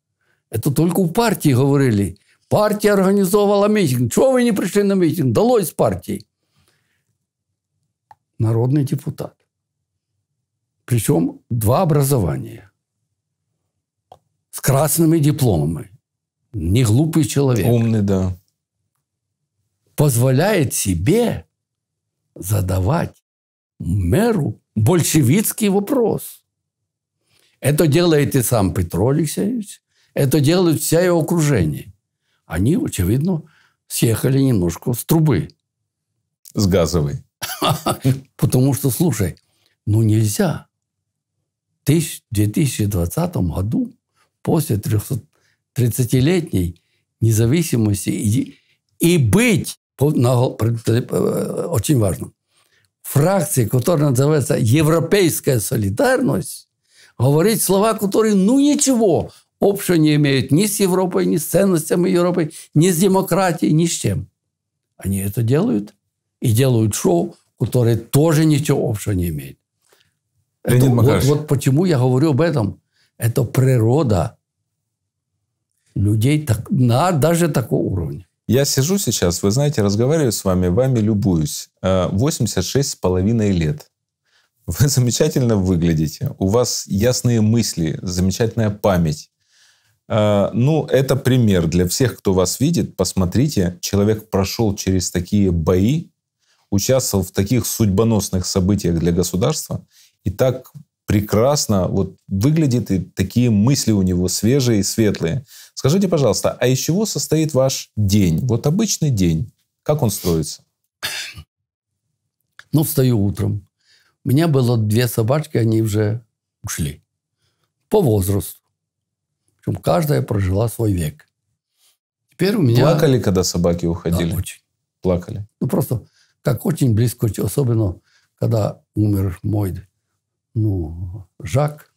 Это только у партии говорили – Партия организовала митинг. Чего вы не пришли на митинг? Далось с партией. Народный депутат. Причем два образования. С красными дипломами. Не глупый человек. Умный, да. Позволяет себе задавать мэру большевистский вопрос. Это делает и сам Петро Алексеевич, это делает вся его окружение они, очевидно, съехали немножко с трубы. С газовой. Потому что, слушай, ну нельзя. В 2020 году, после 30-летней независимости, и, и быть, э, э, очень важно, фракции, которая называется «Европейская солидарность», говорить слова, которые, ну ничего, общего не имеют ни с Европой, ни с ценностями Европы, ни с демократией, ни с чем. Они это делают. И делают шоу, которое тоже ничего общего не имеет. это, вот, вот почему я говорю об этом. Это природа людей так, на даже такого уровня. Я сижу сейчас, вы знаете, разговариваю с вами, вами любуюсь. 86 э, с половиной лет. Вы замечательно выглядите. У вас ясные мысли, замечательная память. Э, ну, это пример для всех, кто вас видит. Посмотрите, человек прошел через такие бои, участвовал в таких судьбоносных событиях для государства и так прекрасно вот выглядит, и такие мысли у него свежие и светлые. Скажите, пожалуйста, а из чего состоит ваш день? Вот обычный день. Как он строится? Ну, встаю утром. У меня было две собачки, они уже ушли. По возрасту. Причем каждая прожила свой век. Теперь у меня... Плакали, когда собаки уходили? Да, очень. Плакали? Ну, просто как очень близко, особенно когда умер мой ну, Жак,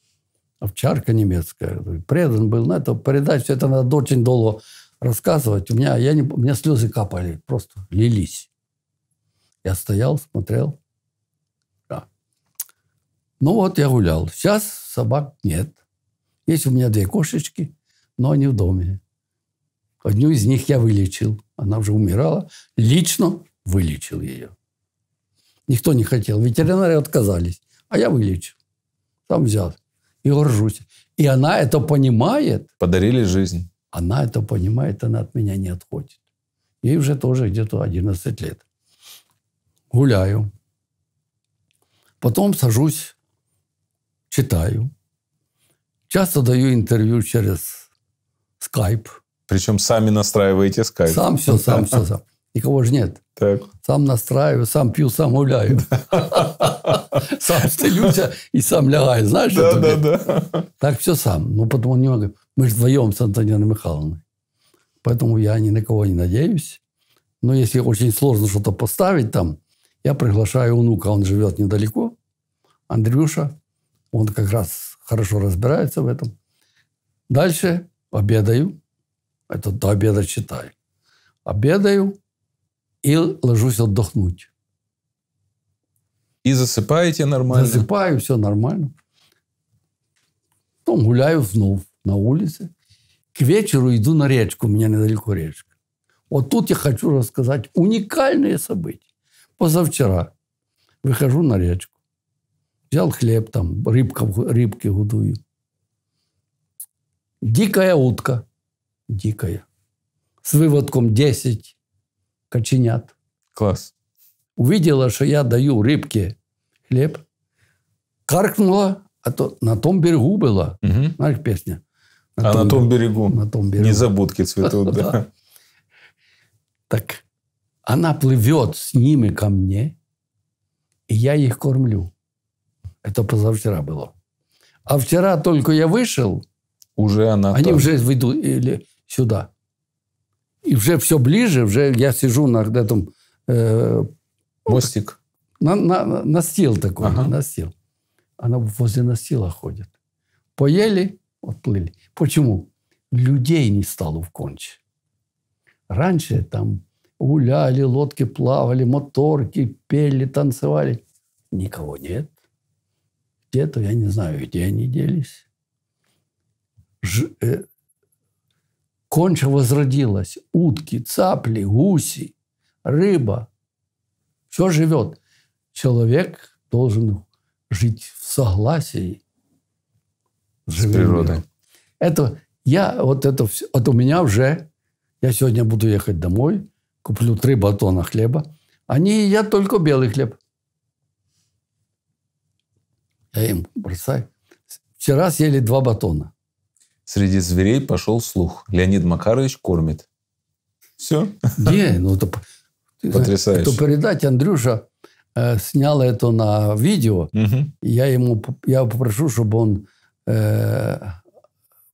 овчарка немецкая, предан был. но ну, это передать, все это надо очень долго рассказывать. У меня, я не, у меня слезы капали, просто лились. Я стоял, смотрел. Да. Ну вот я гулял. Сейчас собак нет. Есть у меня две кошечки, но они в доме. Одну из них я вылечил. Она уже умирала. Лично вылечил ее. Никто не хотел. Ветеринары отказались. А я вылечил. Там взял. И горжусь. И она это понимает. Подарили жизнь. Она это понимает, она от меня не отходит. Ей уже тоже где-то 11 лет. Гуляю. Потом сажусь, читаю. Часто даю интервью через скайп. Причем сами настраиваете скайп. Сам все, сам все, сам. Никого же нет. Так. Сам настраиваю, сам пью, сам гуляю. Сам стелюсь и сам лягаю. Знаешь, да, да, да. Так все сам. Ну, потому могу. Мы же вдвоем с Антониной Михайловной. Поэтому я ни на кого не надеюсь. Но если очень сложно что-то поставить там, я приглашаю внука, он живет недалеко. Андрюша, он как раз хорошо разбирается в этом. Дальше обедаю. Это до обеда читаю. Обедаю и ложусь отдохнуть. И засыпаете нормально? Засыпаю, все нормально. Потом гуляю снова на улице. К вечеру иду на речку, у меня недалеко речка. Вот тут я хочу рассказать уникальное событие. Позавчера выхожу на речку. Взял хлеб, там рыбка, рыбки гудую. Дикая утка. Дикая. С выводком 10 коченят. Класс. Увидела, что я даю рыбке хлеб. Каркнула, а то на том берегу была. Угу. Знаешь, песня. На а том на том берегу. берегу. На том берегу. Незабудки цветут. да. Так она плывет с ними ко мне, и я их кормлю. Это позавчера было. А вчера только я вышел. Уже она. Они там. уже выйдут или сюда. И уже все ближе, уже я сижу на этом... Э, Мостик. На, на, настил такой, ага. настил. Она возле настила ходит. Поели, отплыли. Почему? Людей не стало в конче. Раньше там гуляли, лодки плавали, моторки пели, танцевали. Никого нет университету, я не знаю, где они делись. Ж... Э... Конча возродилась. Утки, цапли, гуси, рыба. Все живет. Человек должен жить в согласии с, природой. Это я вот это все, от у меня уже, я сегодня буду ехать домой, куплю три батона хлеба. Они я только белый хлеб. Я им бросаю. Вчера съели два батона. Среди зверей пошел слух. Леонид Макарович кормит. Все? Не, ну это... Потрясающе. Это передать, Андрюша э, снял это на видео. Угу. Я ему я попрошу, чтобы он э,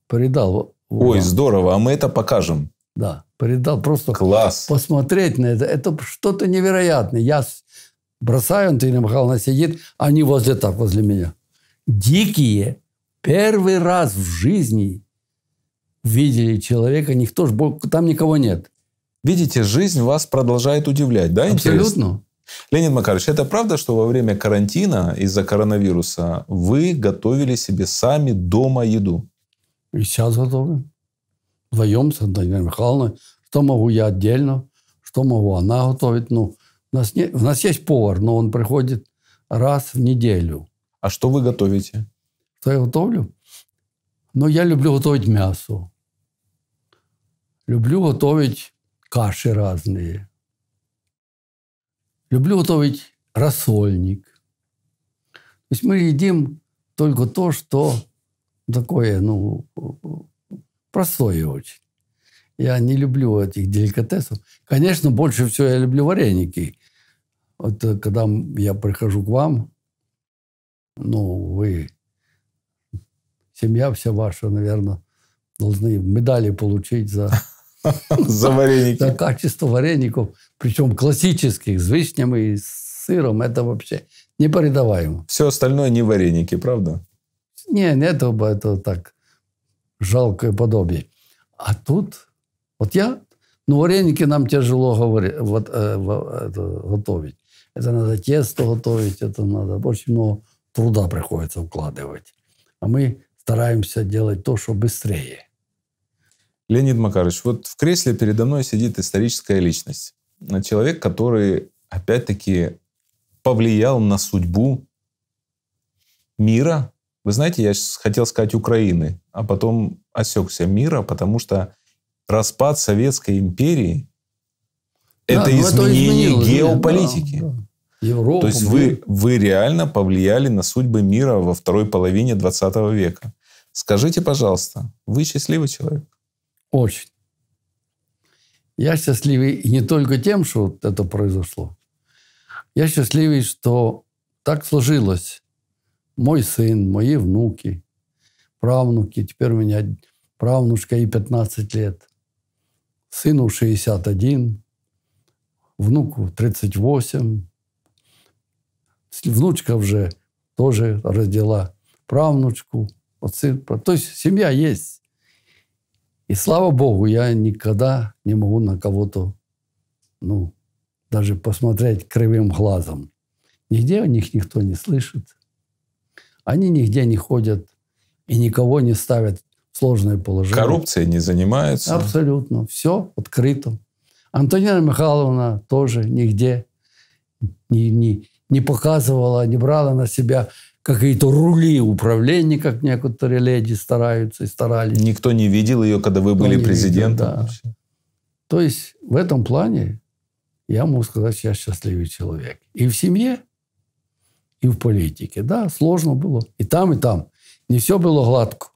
передал. Ой, вам. здорово, а мы это покажем. Да, передал просто Класс. посмотреть на это. Это что-то невероятное. Я бросаю, Антонина Михайловна сидит, они возле так, возле меня. Дикие. Первый раз в жизни видели человека, никто ж, там никого нет. Видите, жизнь вас продолжает удивлять, да? Абсолютно. Интересно? Леонид Макарович, это правда, что во время карантина из-за коронавируса вы готовили себе сами дома еду? И сейчас готовим. Вдвоем с Антониной Михайловной. Что могу я отдельно, что могу она готовить. Ну, у нас, не, у нас есть повар, но он приходит раз в неделю. А что вы готовите? Что я готовлю? Ну, я люблю готовить мясо. Люблю готовить каши разные. Люблю готовить рассольник. То есть мы едим только то, что такое, ну, простое очень. Я не люблю этих деликатесов. Конечно, больше всего я люблю вареники. Это когда я прихожу к вам, ну, вы, семья вся ваша, наверное, должны медали получить за... За вареники. За качество вареников. Причем классических, с вишнями и с сыром. Это вообще непередаваемо. Все остальное не вареники, правда? Не, не этого, это так жалкое подобие. А тут, вот я, ну, вареники нам тяжело говорить, вот, э, э, это, готовить. Это надо тесто готовить, это надо... Очень ну, много труда приходится вкладывать. А мы стараемся делать то, что быстрее. Леонид Макарович, вот в кресле передо мной сидит историческая личность. Человек, который, опять-таки, повлиял на судьбу мира. Вы знаете, я хотел сказать Украины, а потом осекся мира, потому что распад Советской империи ну, это изменение геополитики. Да, Европу, То есть вы, вы реально повлияли на судьбы мира во второй половине 20 века. Скажите, пожалуйста, вы счастливый человек? Очень. Я счастливый не только тем, что вот это произошло. Я счастливый, что так сложилось. Мой сын, мои внуки, правнуки. Теперь у меня правнушка и 15 лет. Сыну 61, внуку 38, внучка уже тоже родила правнучку, сын. То есть семья есть. И слава Богу, я никогда не могу на кого-то, ну, даже посмотреть кривым глазом. Нигде о них никто не слышит. Они нигде не ходят и никого не ставят в сложное положение. Коррупция не занимается? Абсолютно. Все открыто. Антонина Михайловна тоже нигде не, не, не показывала, не брала на себя какие-то рули управления, как некоторые леди стараются и старались. Никто не видел ее, когда вы Никто были ну, президентом? Видел, да. То есть в этом плане я могу сказать, что я счастливый человек. И в семье, и в политике. Да, сложно было. И там, и там. Не все было гладко.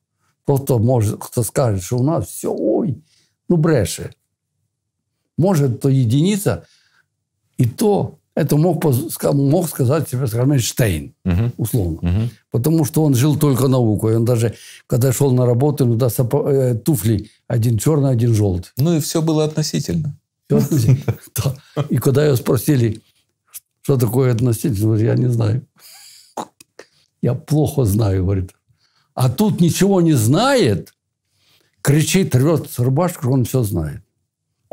Кто-то может, кто скажет, что у нас все, ой, ну бреше может, то единица. И то это мог, мог сказать себе, скажем, Штейн, угу. условно. Угу. Потому что он жил только наукой. Он даже, когда шел на работу, иногда сапо- э, туфли один черный, один желтый. Ну и все было относительно. Все относительно. И когда его спросили, что такое относительно, говорит, я не знаю. Я плохо знаю, говорит. А тут ничего не знает, кричит, рвет рубашку, он все знает.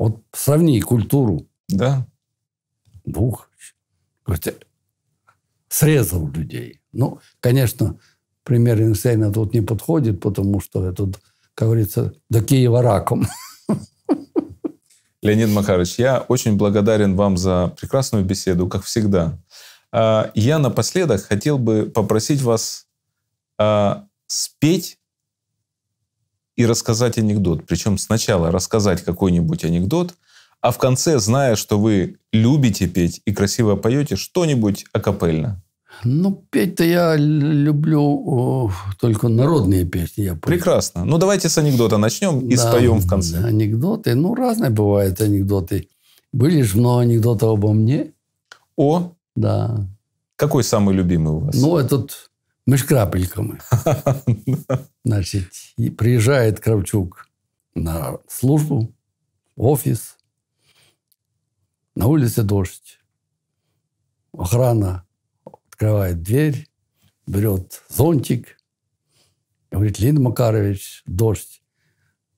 Вот сравни культуру. Да. Двух. Срезал людей. Ну, конечно, пример Эйнштейна тут не подходит, потому что это, как говорится, до Киева раком. Леонид Макарович, я очень благодарен вам за прекрасную беседу, как всегда. А, я напоследок хотел бы попросить вас а, спеть и рассказать анекдот. Причем сначала рассказать какой-нибудь анекдот, а в конце, зная, что вы любите петь и красиво поете, что-нибудь акапельно. Ну, петь-то я люблю о, только народные песни. Я Прекрасно. Ну, давайте с анекдота начнем и да, споем в конце. Анекдоты. Ну, разные бывают анекдоты. Были же много анекдотов обо мне. О? Да. Какой самый любимый у вас? Ну, этот мы с крапельками. значит, приезжает Кравчук на службу, офис, на улице дождь. Охрана открывает дверь, берет зонтик. Говорит, Лин Макарович, дождь.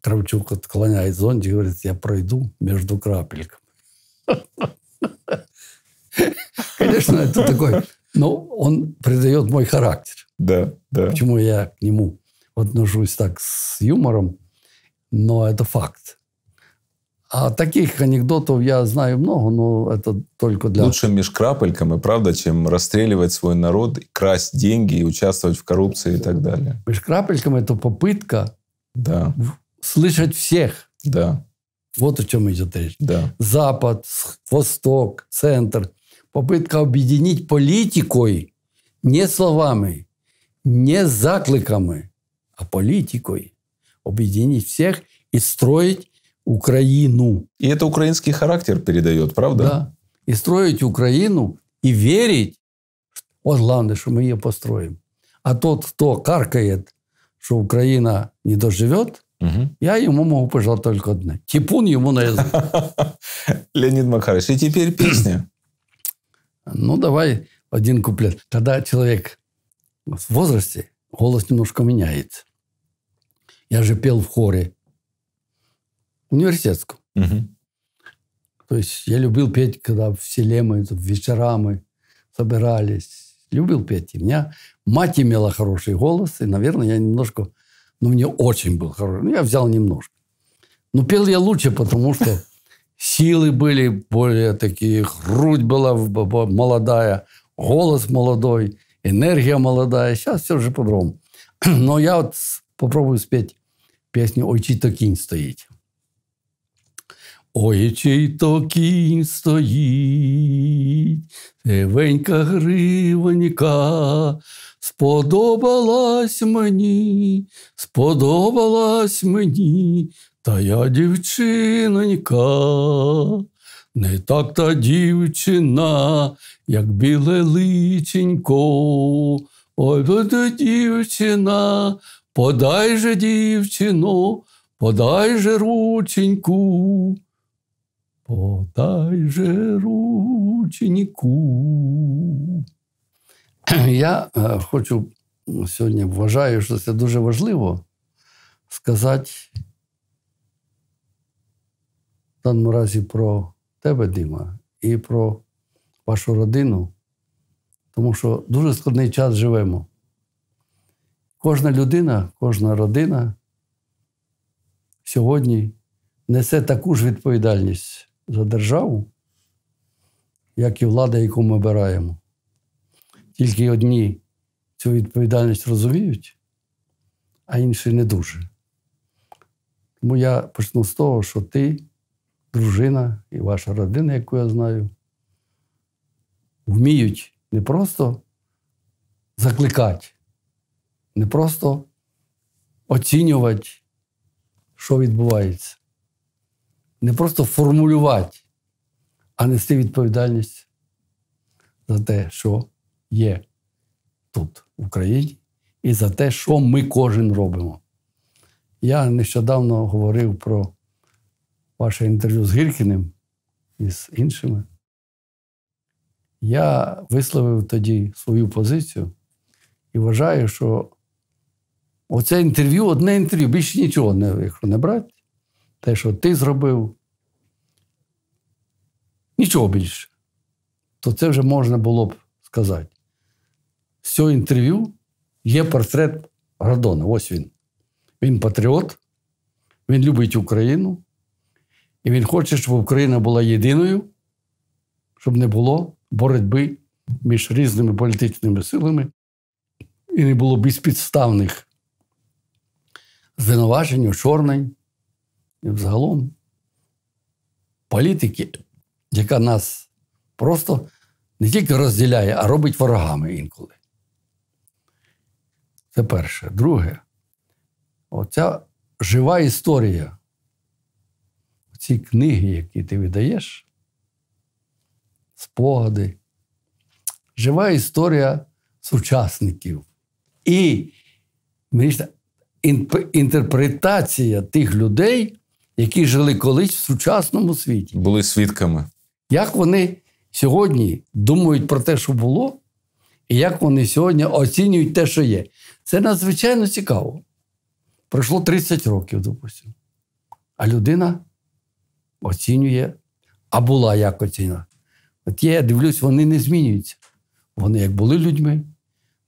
Кравчук отклоняет зонтик, говорит, я пройду между крапельками. Конечно, это такой но он придает мой характер. Да, да. Почему я к нему отношусь так с юмором, но это факт. А таких анекдотов я знаю много, но это только для... Лучше меж и правда, чем расстреливать свой народ, красть деньги и участвовать в коррупции и так далее. Меж крапельками это попытка да. слышать всех. Да. Вот о чем идет речь. Да. Запад, Восток, Центр – попытка объединить политикой не словами, не закликами, а политикой. Объединить всех и строить Украину. И это украинский характер передает, правда? Да. И строить Украину, и верить, вот главное, что мы ее построим. А тот, кто каркает, что Украина не доживет, Угу. Я ему могу пожелать только одно. Типун ему на язык. Леонид Макарович, и теперь песня. Ну, давай один куплет. Когда человек в возрасте, голос немножко меняется. Я же пел в хоре университетском. Угу. То есть я любил петь, когда в селе мы, вечера собирались. Любил петь. И у меня мать имела хороший голос. И, наверное, я немножко... Ну, мне очень был хороший. Ну, я взял немножко. Но пел я лучше, потому что силы были более такие, грудь была молодая, голос молодой, энергия молодая. Сейчас все же по-другому. Но я вот попробую спеть песню «Ой, чий-то кінь стоїть». Ой, чий-то кінь стоїть, сивенька Гривенька сподобалась мені, сподобалась мені, та я дівчинонька, не так та дівчина, як біле личенько. Ой, буде ну дівчина, подай же дівчино, подай же рученьку, подай же рученьку. Я е, хочу сьогодні вважаю, що це дуже важливо сказати в даному разі про тебе, Дима, і про вашу родину, тому що дуже складний час живемо. Кожна людина, кожна родина сьогодні несе таку ж відповідальність за державу, як і влада, яку ми обираємо. Тільки одні цю відповідальність розуміють, а інші не дуже. Тому я почну з того, що ти дружина і ваша родина, яку я знаю, вміють не просто закликати, не просто оцінювати, що відбувається, не просто формулювати, а нести відповідальність за те, що є тут, в Україні, і за те, що ми кожен робимо. Я нещодавно говорив про ваше інтерв'ю з Гіркіним і з іншими, я висловив тоді свою позицію і вважаю, що оце інтерв'ю одне інтерв'ю, більше нічого, не, якщо не брати, те, що ти зробив, нічого більше, то це вже можна було б сказати. З цього інтерв'ю є портрет Гордона. Ось він. Він патріот, він любить Україну, і він хоче, щоб Україна була єдиною, щоб не було боротьби між різними політичними силами і не було безпідставних звинувачень, очорнень. І взагалом політики, яка нас просто не тільки розділяє, а робить ворогами інколи. Це перше. Друге, оця жива історія ці книги, які ти видаєш, спогади, жива історія сучасників. І інтерпретація тих людей, які жили колись в сучасному світі. Були свідками. Як вони сьогодні думають про те, що було, і як вони сьогодні оцінюють те, що є. Це надзвичайно цікаво. Пройшло 30 років, допустимо. А людина оцінює, а була як оціна. От я дивлюсь, вони не змінюються. Вони як були людьми,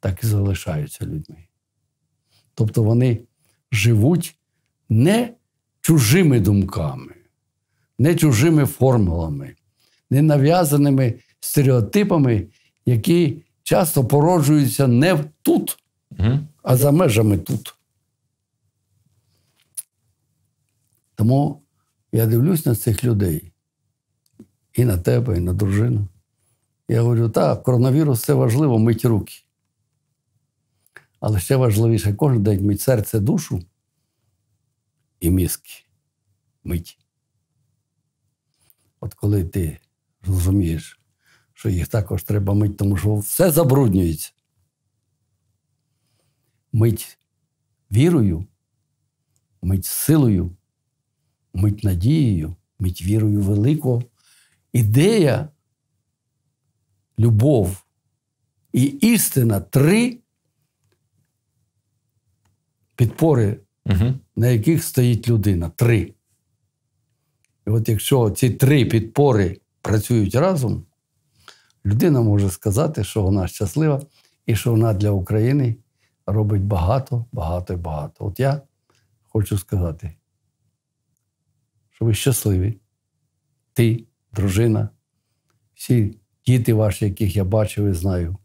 так і залишаються людьми. Тобто вони живуть не чужими думками, не чужими формулами, не нав'язаними стереотипами, які часто породжуються не тут, а за межами тут. Тому я дивлюсь на цих людей і на тебе, і на дружину. Я говорю, так, коронавірус це важливо, мить руки. Але ще важливіше кожен день мить серце, душу і мізки. Мить. От коли ти розумієш, що їх також треба мити, тому що все забруднюється. Мить вірою, мить силою мить надією, мить вірою великого. Ідея, любов і істина три підпори, угу. на яких стоїть людина. Три. І от якщо ці три підпори працюють разом, людина може сказати, що вона щаслива і що вона для України робить багато, багато і багато. От я хочу сказати ви щасливі. Ти, дружина, всі діти ваші, яких я бачив і знаю.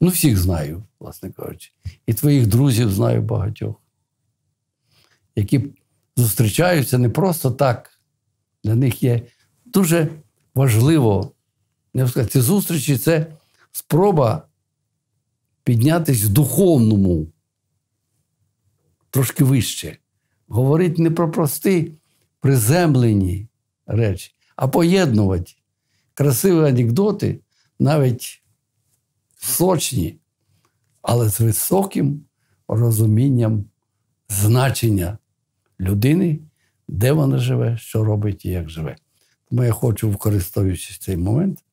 Ну, всіх знаю, власне кажучи. І твоїх друзів знаю багатьох, які зустрічаються не просто так. Для них є дуже важливо, не сказати, ці зустрічі це спроба піднятися в духовному, трошки вище говорить не про прості приземлені речі, а поєднувати красиві анекдоти, навіть сочні, але з високим розумінням значення людини, де вона живе, що робить і як живе. Тому я хочу, використовуючи цей момент,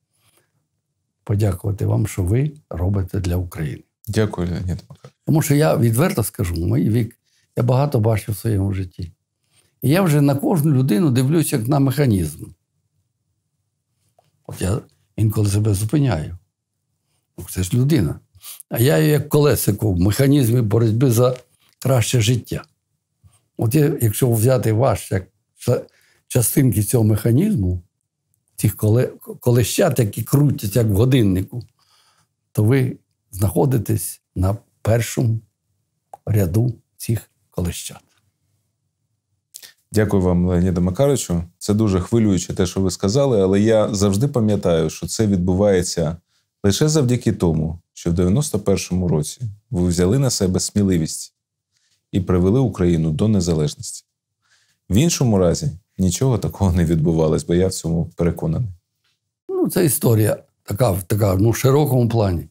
подякувати вам, що ви робите для України. Дякую, Леонід Макарович. Тому що я відверто скажу, мій вік я багато бачив в своєму житті. І я вже на кожну людину дивлюся як на механізм. От я інколи себе зупиняю. Ну, це ж людина. А я як колесико в механізмі боротьби за краще життя. От я, якщо взяти ваш як частинки цього механізму, цих колещат, які крутять як в годиннику, то ви знаходитесь на першому ряду цих Колищат. Дякую вам, Леоніда Макаричу. Це дуже хвилююче те, що ви сказали, але я завжди пам'ятаю, що це відбувається лише завдяки тому, що в 91-му році ви взяли на себе сміливість і привели Україну до незалежності. В іншому разі нічого такого не відбувалось, бо я в цьому переконаний. Ну, це історія така, така ну, в широкому плані.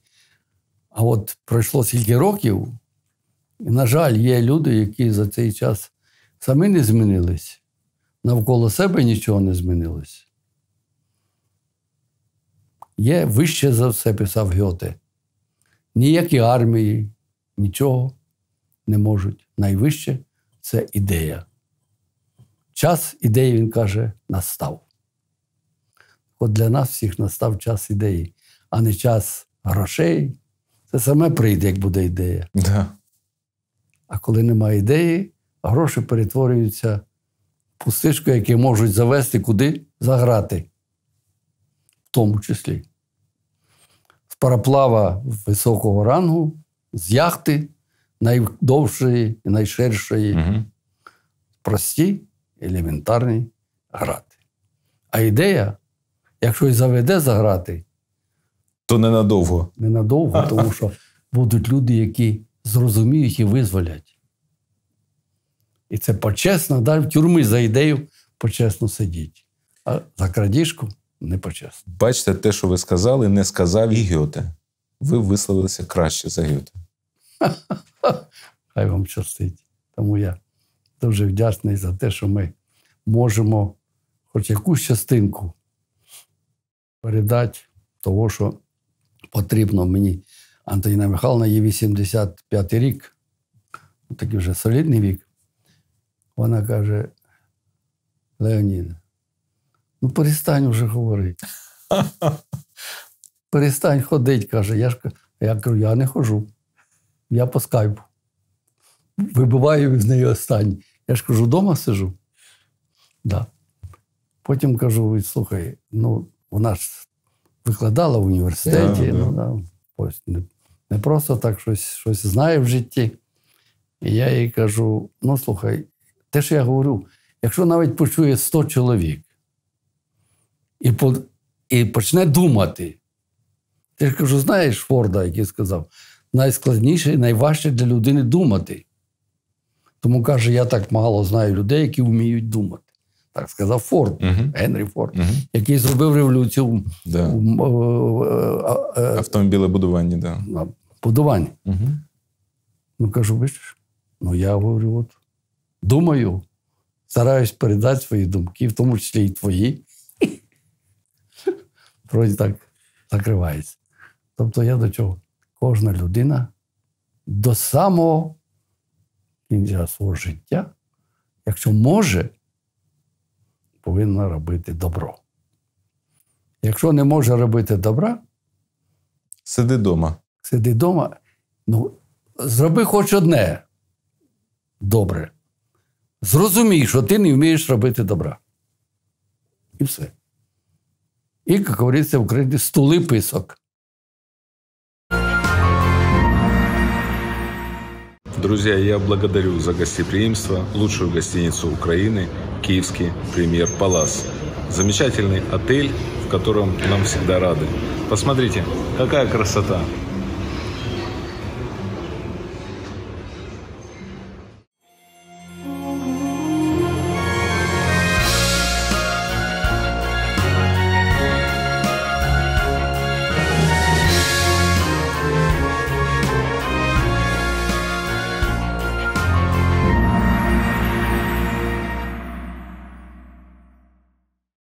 А от пройшло стільки років. На жаль, є люди, які за цей час самі не змінились, навколо себе нічого не змінилось. Є вище за все, писав Гьоте. Ніякі армії, нічого не можуть. Найвище це ідея. Час ідеї, він каже, настав. От для нас всіх настав час ідеї, а не час грошей. Це саме прийде, як буде ідея. Да. А коли немає ідеї, гроші перетворюються в пустишку, які можуть завести куди заграти, в тому числі. З параплава високого рангу, з яхти найдовшої і найширшої, угу. прості, елементарні грати. А ідея, якщо й заведе заграти, то ненадовго. Ненадовго, тому що будуть люди, які зрозуміють і визволять. І це почесно, навіть в тюрми за ідею почесно сидіти, а за крадіжку не почесно. Бачите, те, що ви сказали, не сказав і Гьоте. Ви висловилися краще за Гьоте. Хай вам щастить. Тому я дуже вдячний за те, що ми можемо хоч якусь частинку передати того, що потрібно мені Антоніна Михайловна, їй 85 рік, ну, такий вже солідний вік. Вона каже: Леонід, ну перестань вже говорити. Перестань ходити, каже. Я ж я кажу, я не ходжу. Я по скайпу. Вибиваю з неї останній. Я ж кажу, вдома сижу. Да. Потім кажу: слухай, ну вона ж викладала в університеті, yeah, yeah. ну да, ось не не просто так щось щось знає в житті. І я їй кажу: ну, слухай, те, що я говорю, якщо навіть почує 100 чоловік і по, і почне думати, ти ж кажу, знаєш Форда, який сказав, найскладніше і найважче для людини думати. Тому каже, я так мало знаю людей, які вміють думати так сказав Форд, uh-huh. Генрі Форд, uh-huh. який зробив революцію в да. Е, е, е, автомобілебудуванні. Да. Будуванні. Угу. Ну кажу, бачиш, ну я говорю, от думаю, стараюсь передати свої думки, в тому числі і твої. Вроді так закривається. Тобто я до чого? Кожна людина до самого кінця свого життя, якщо може, повинна робити добро. Якщо не може робити добра, сиди вдома. Сиди вдома, ну, зроби хоч одне добре. Зрозумій, що ти не вмієш робити добра. І все. І, як говориться в Україні, стули писок. Друзья, я благодарю за гостеприимство лучшую гостиницу Украины «Киевский премьер Палас». Замечательный отель, в котором нам всегда рады. Посмотрите, какая красота!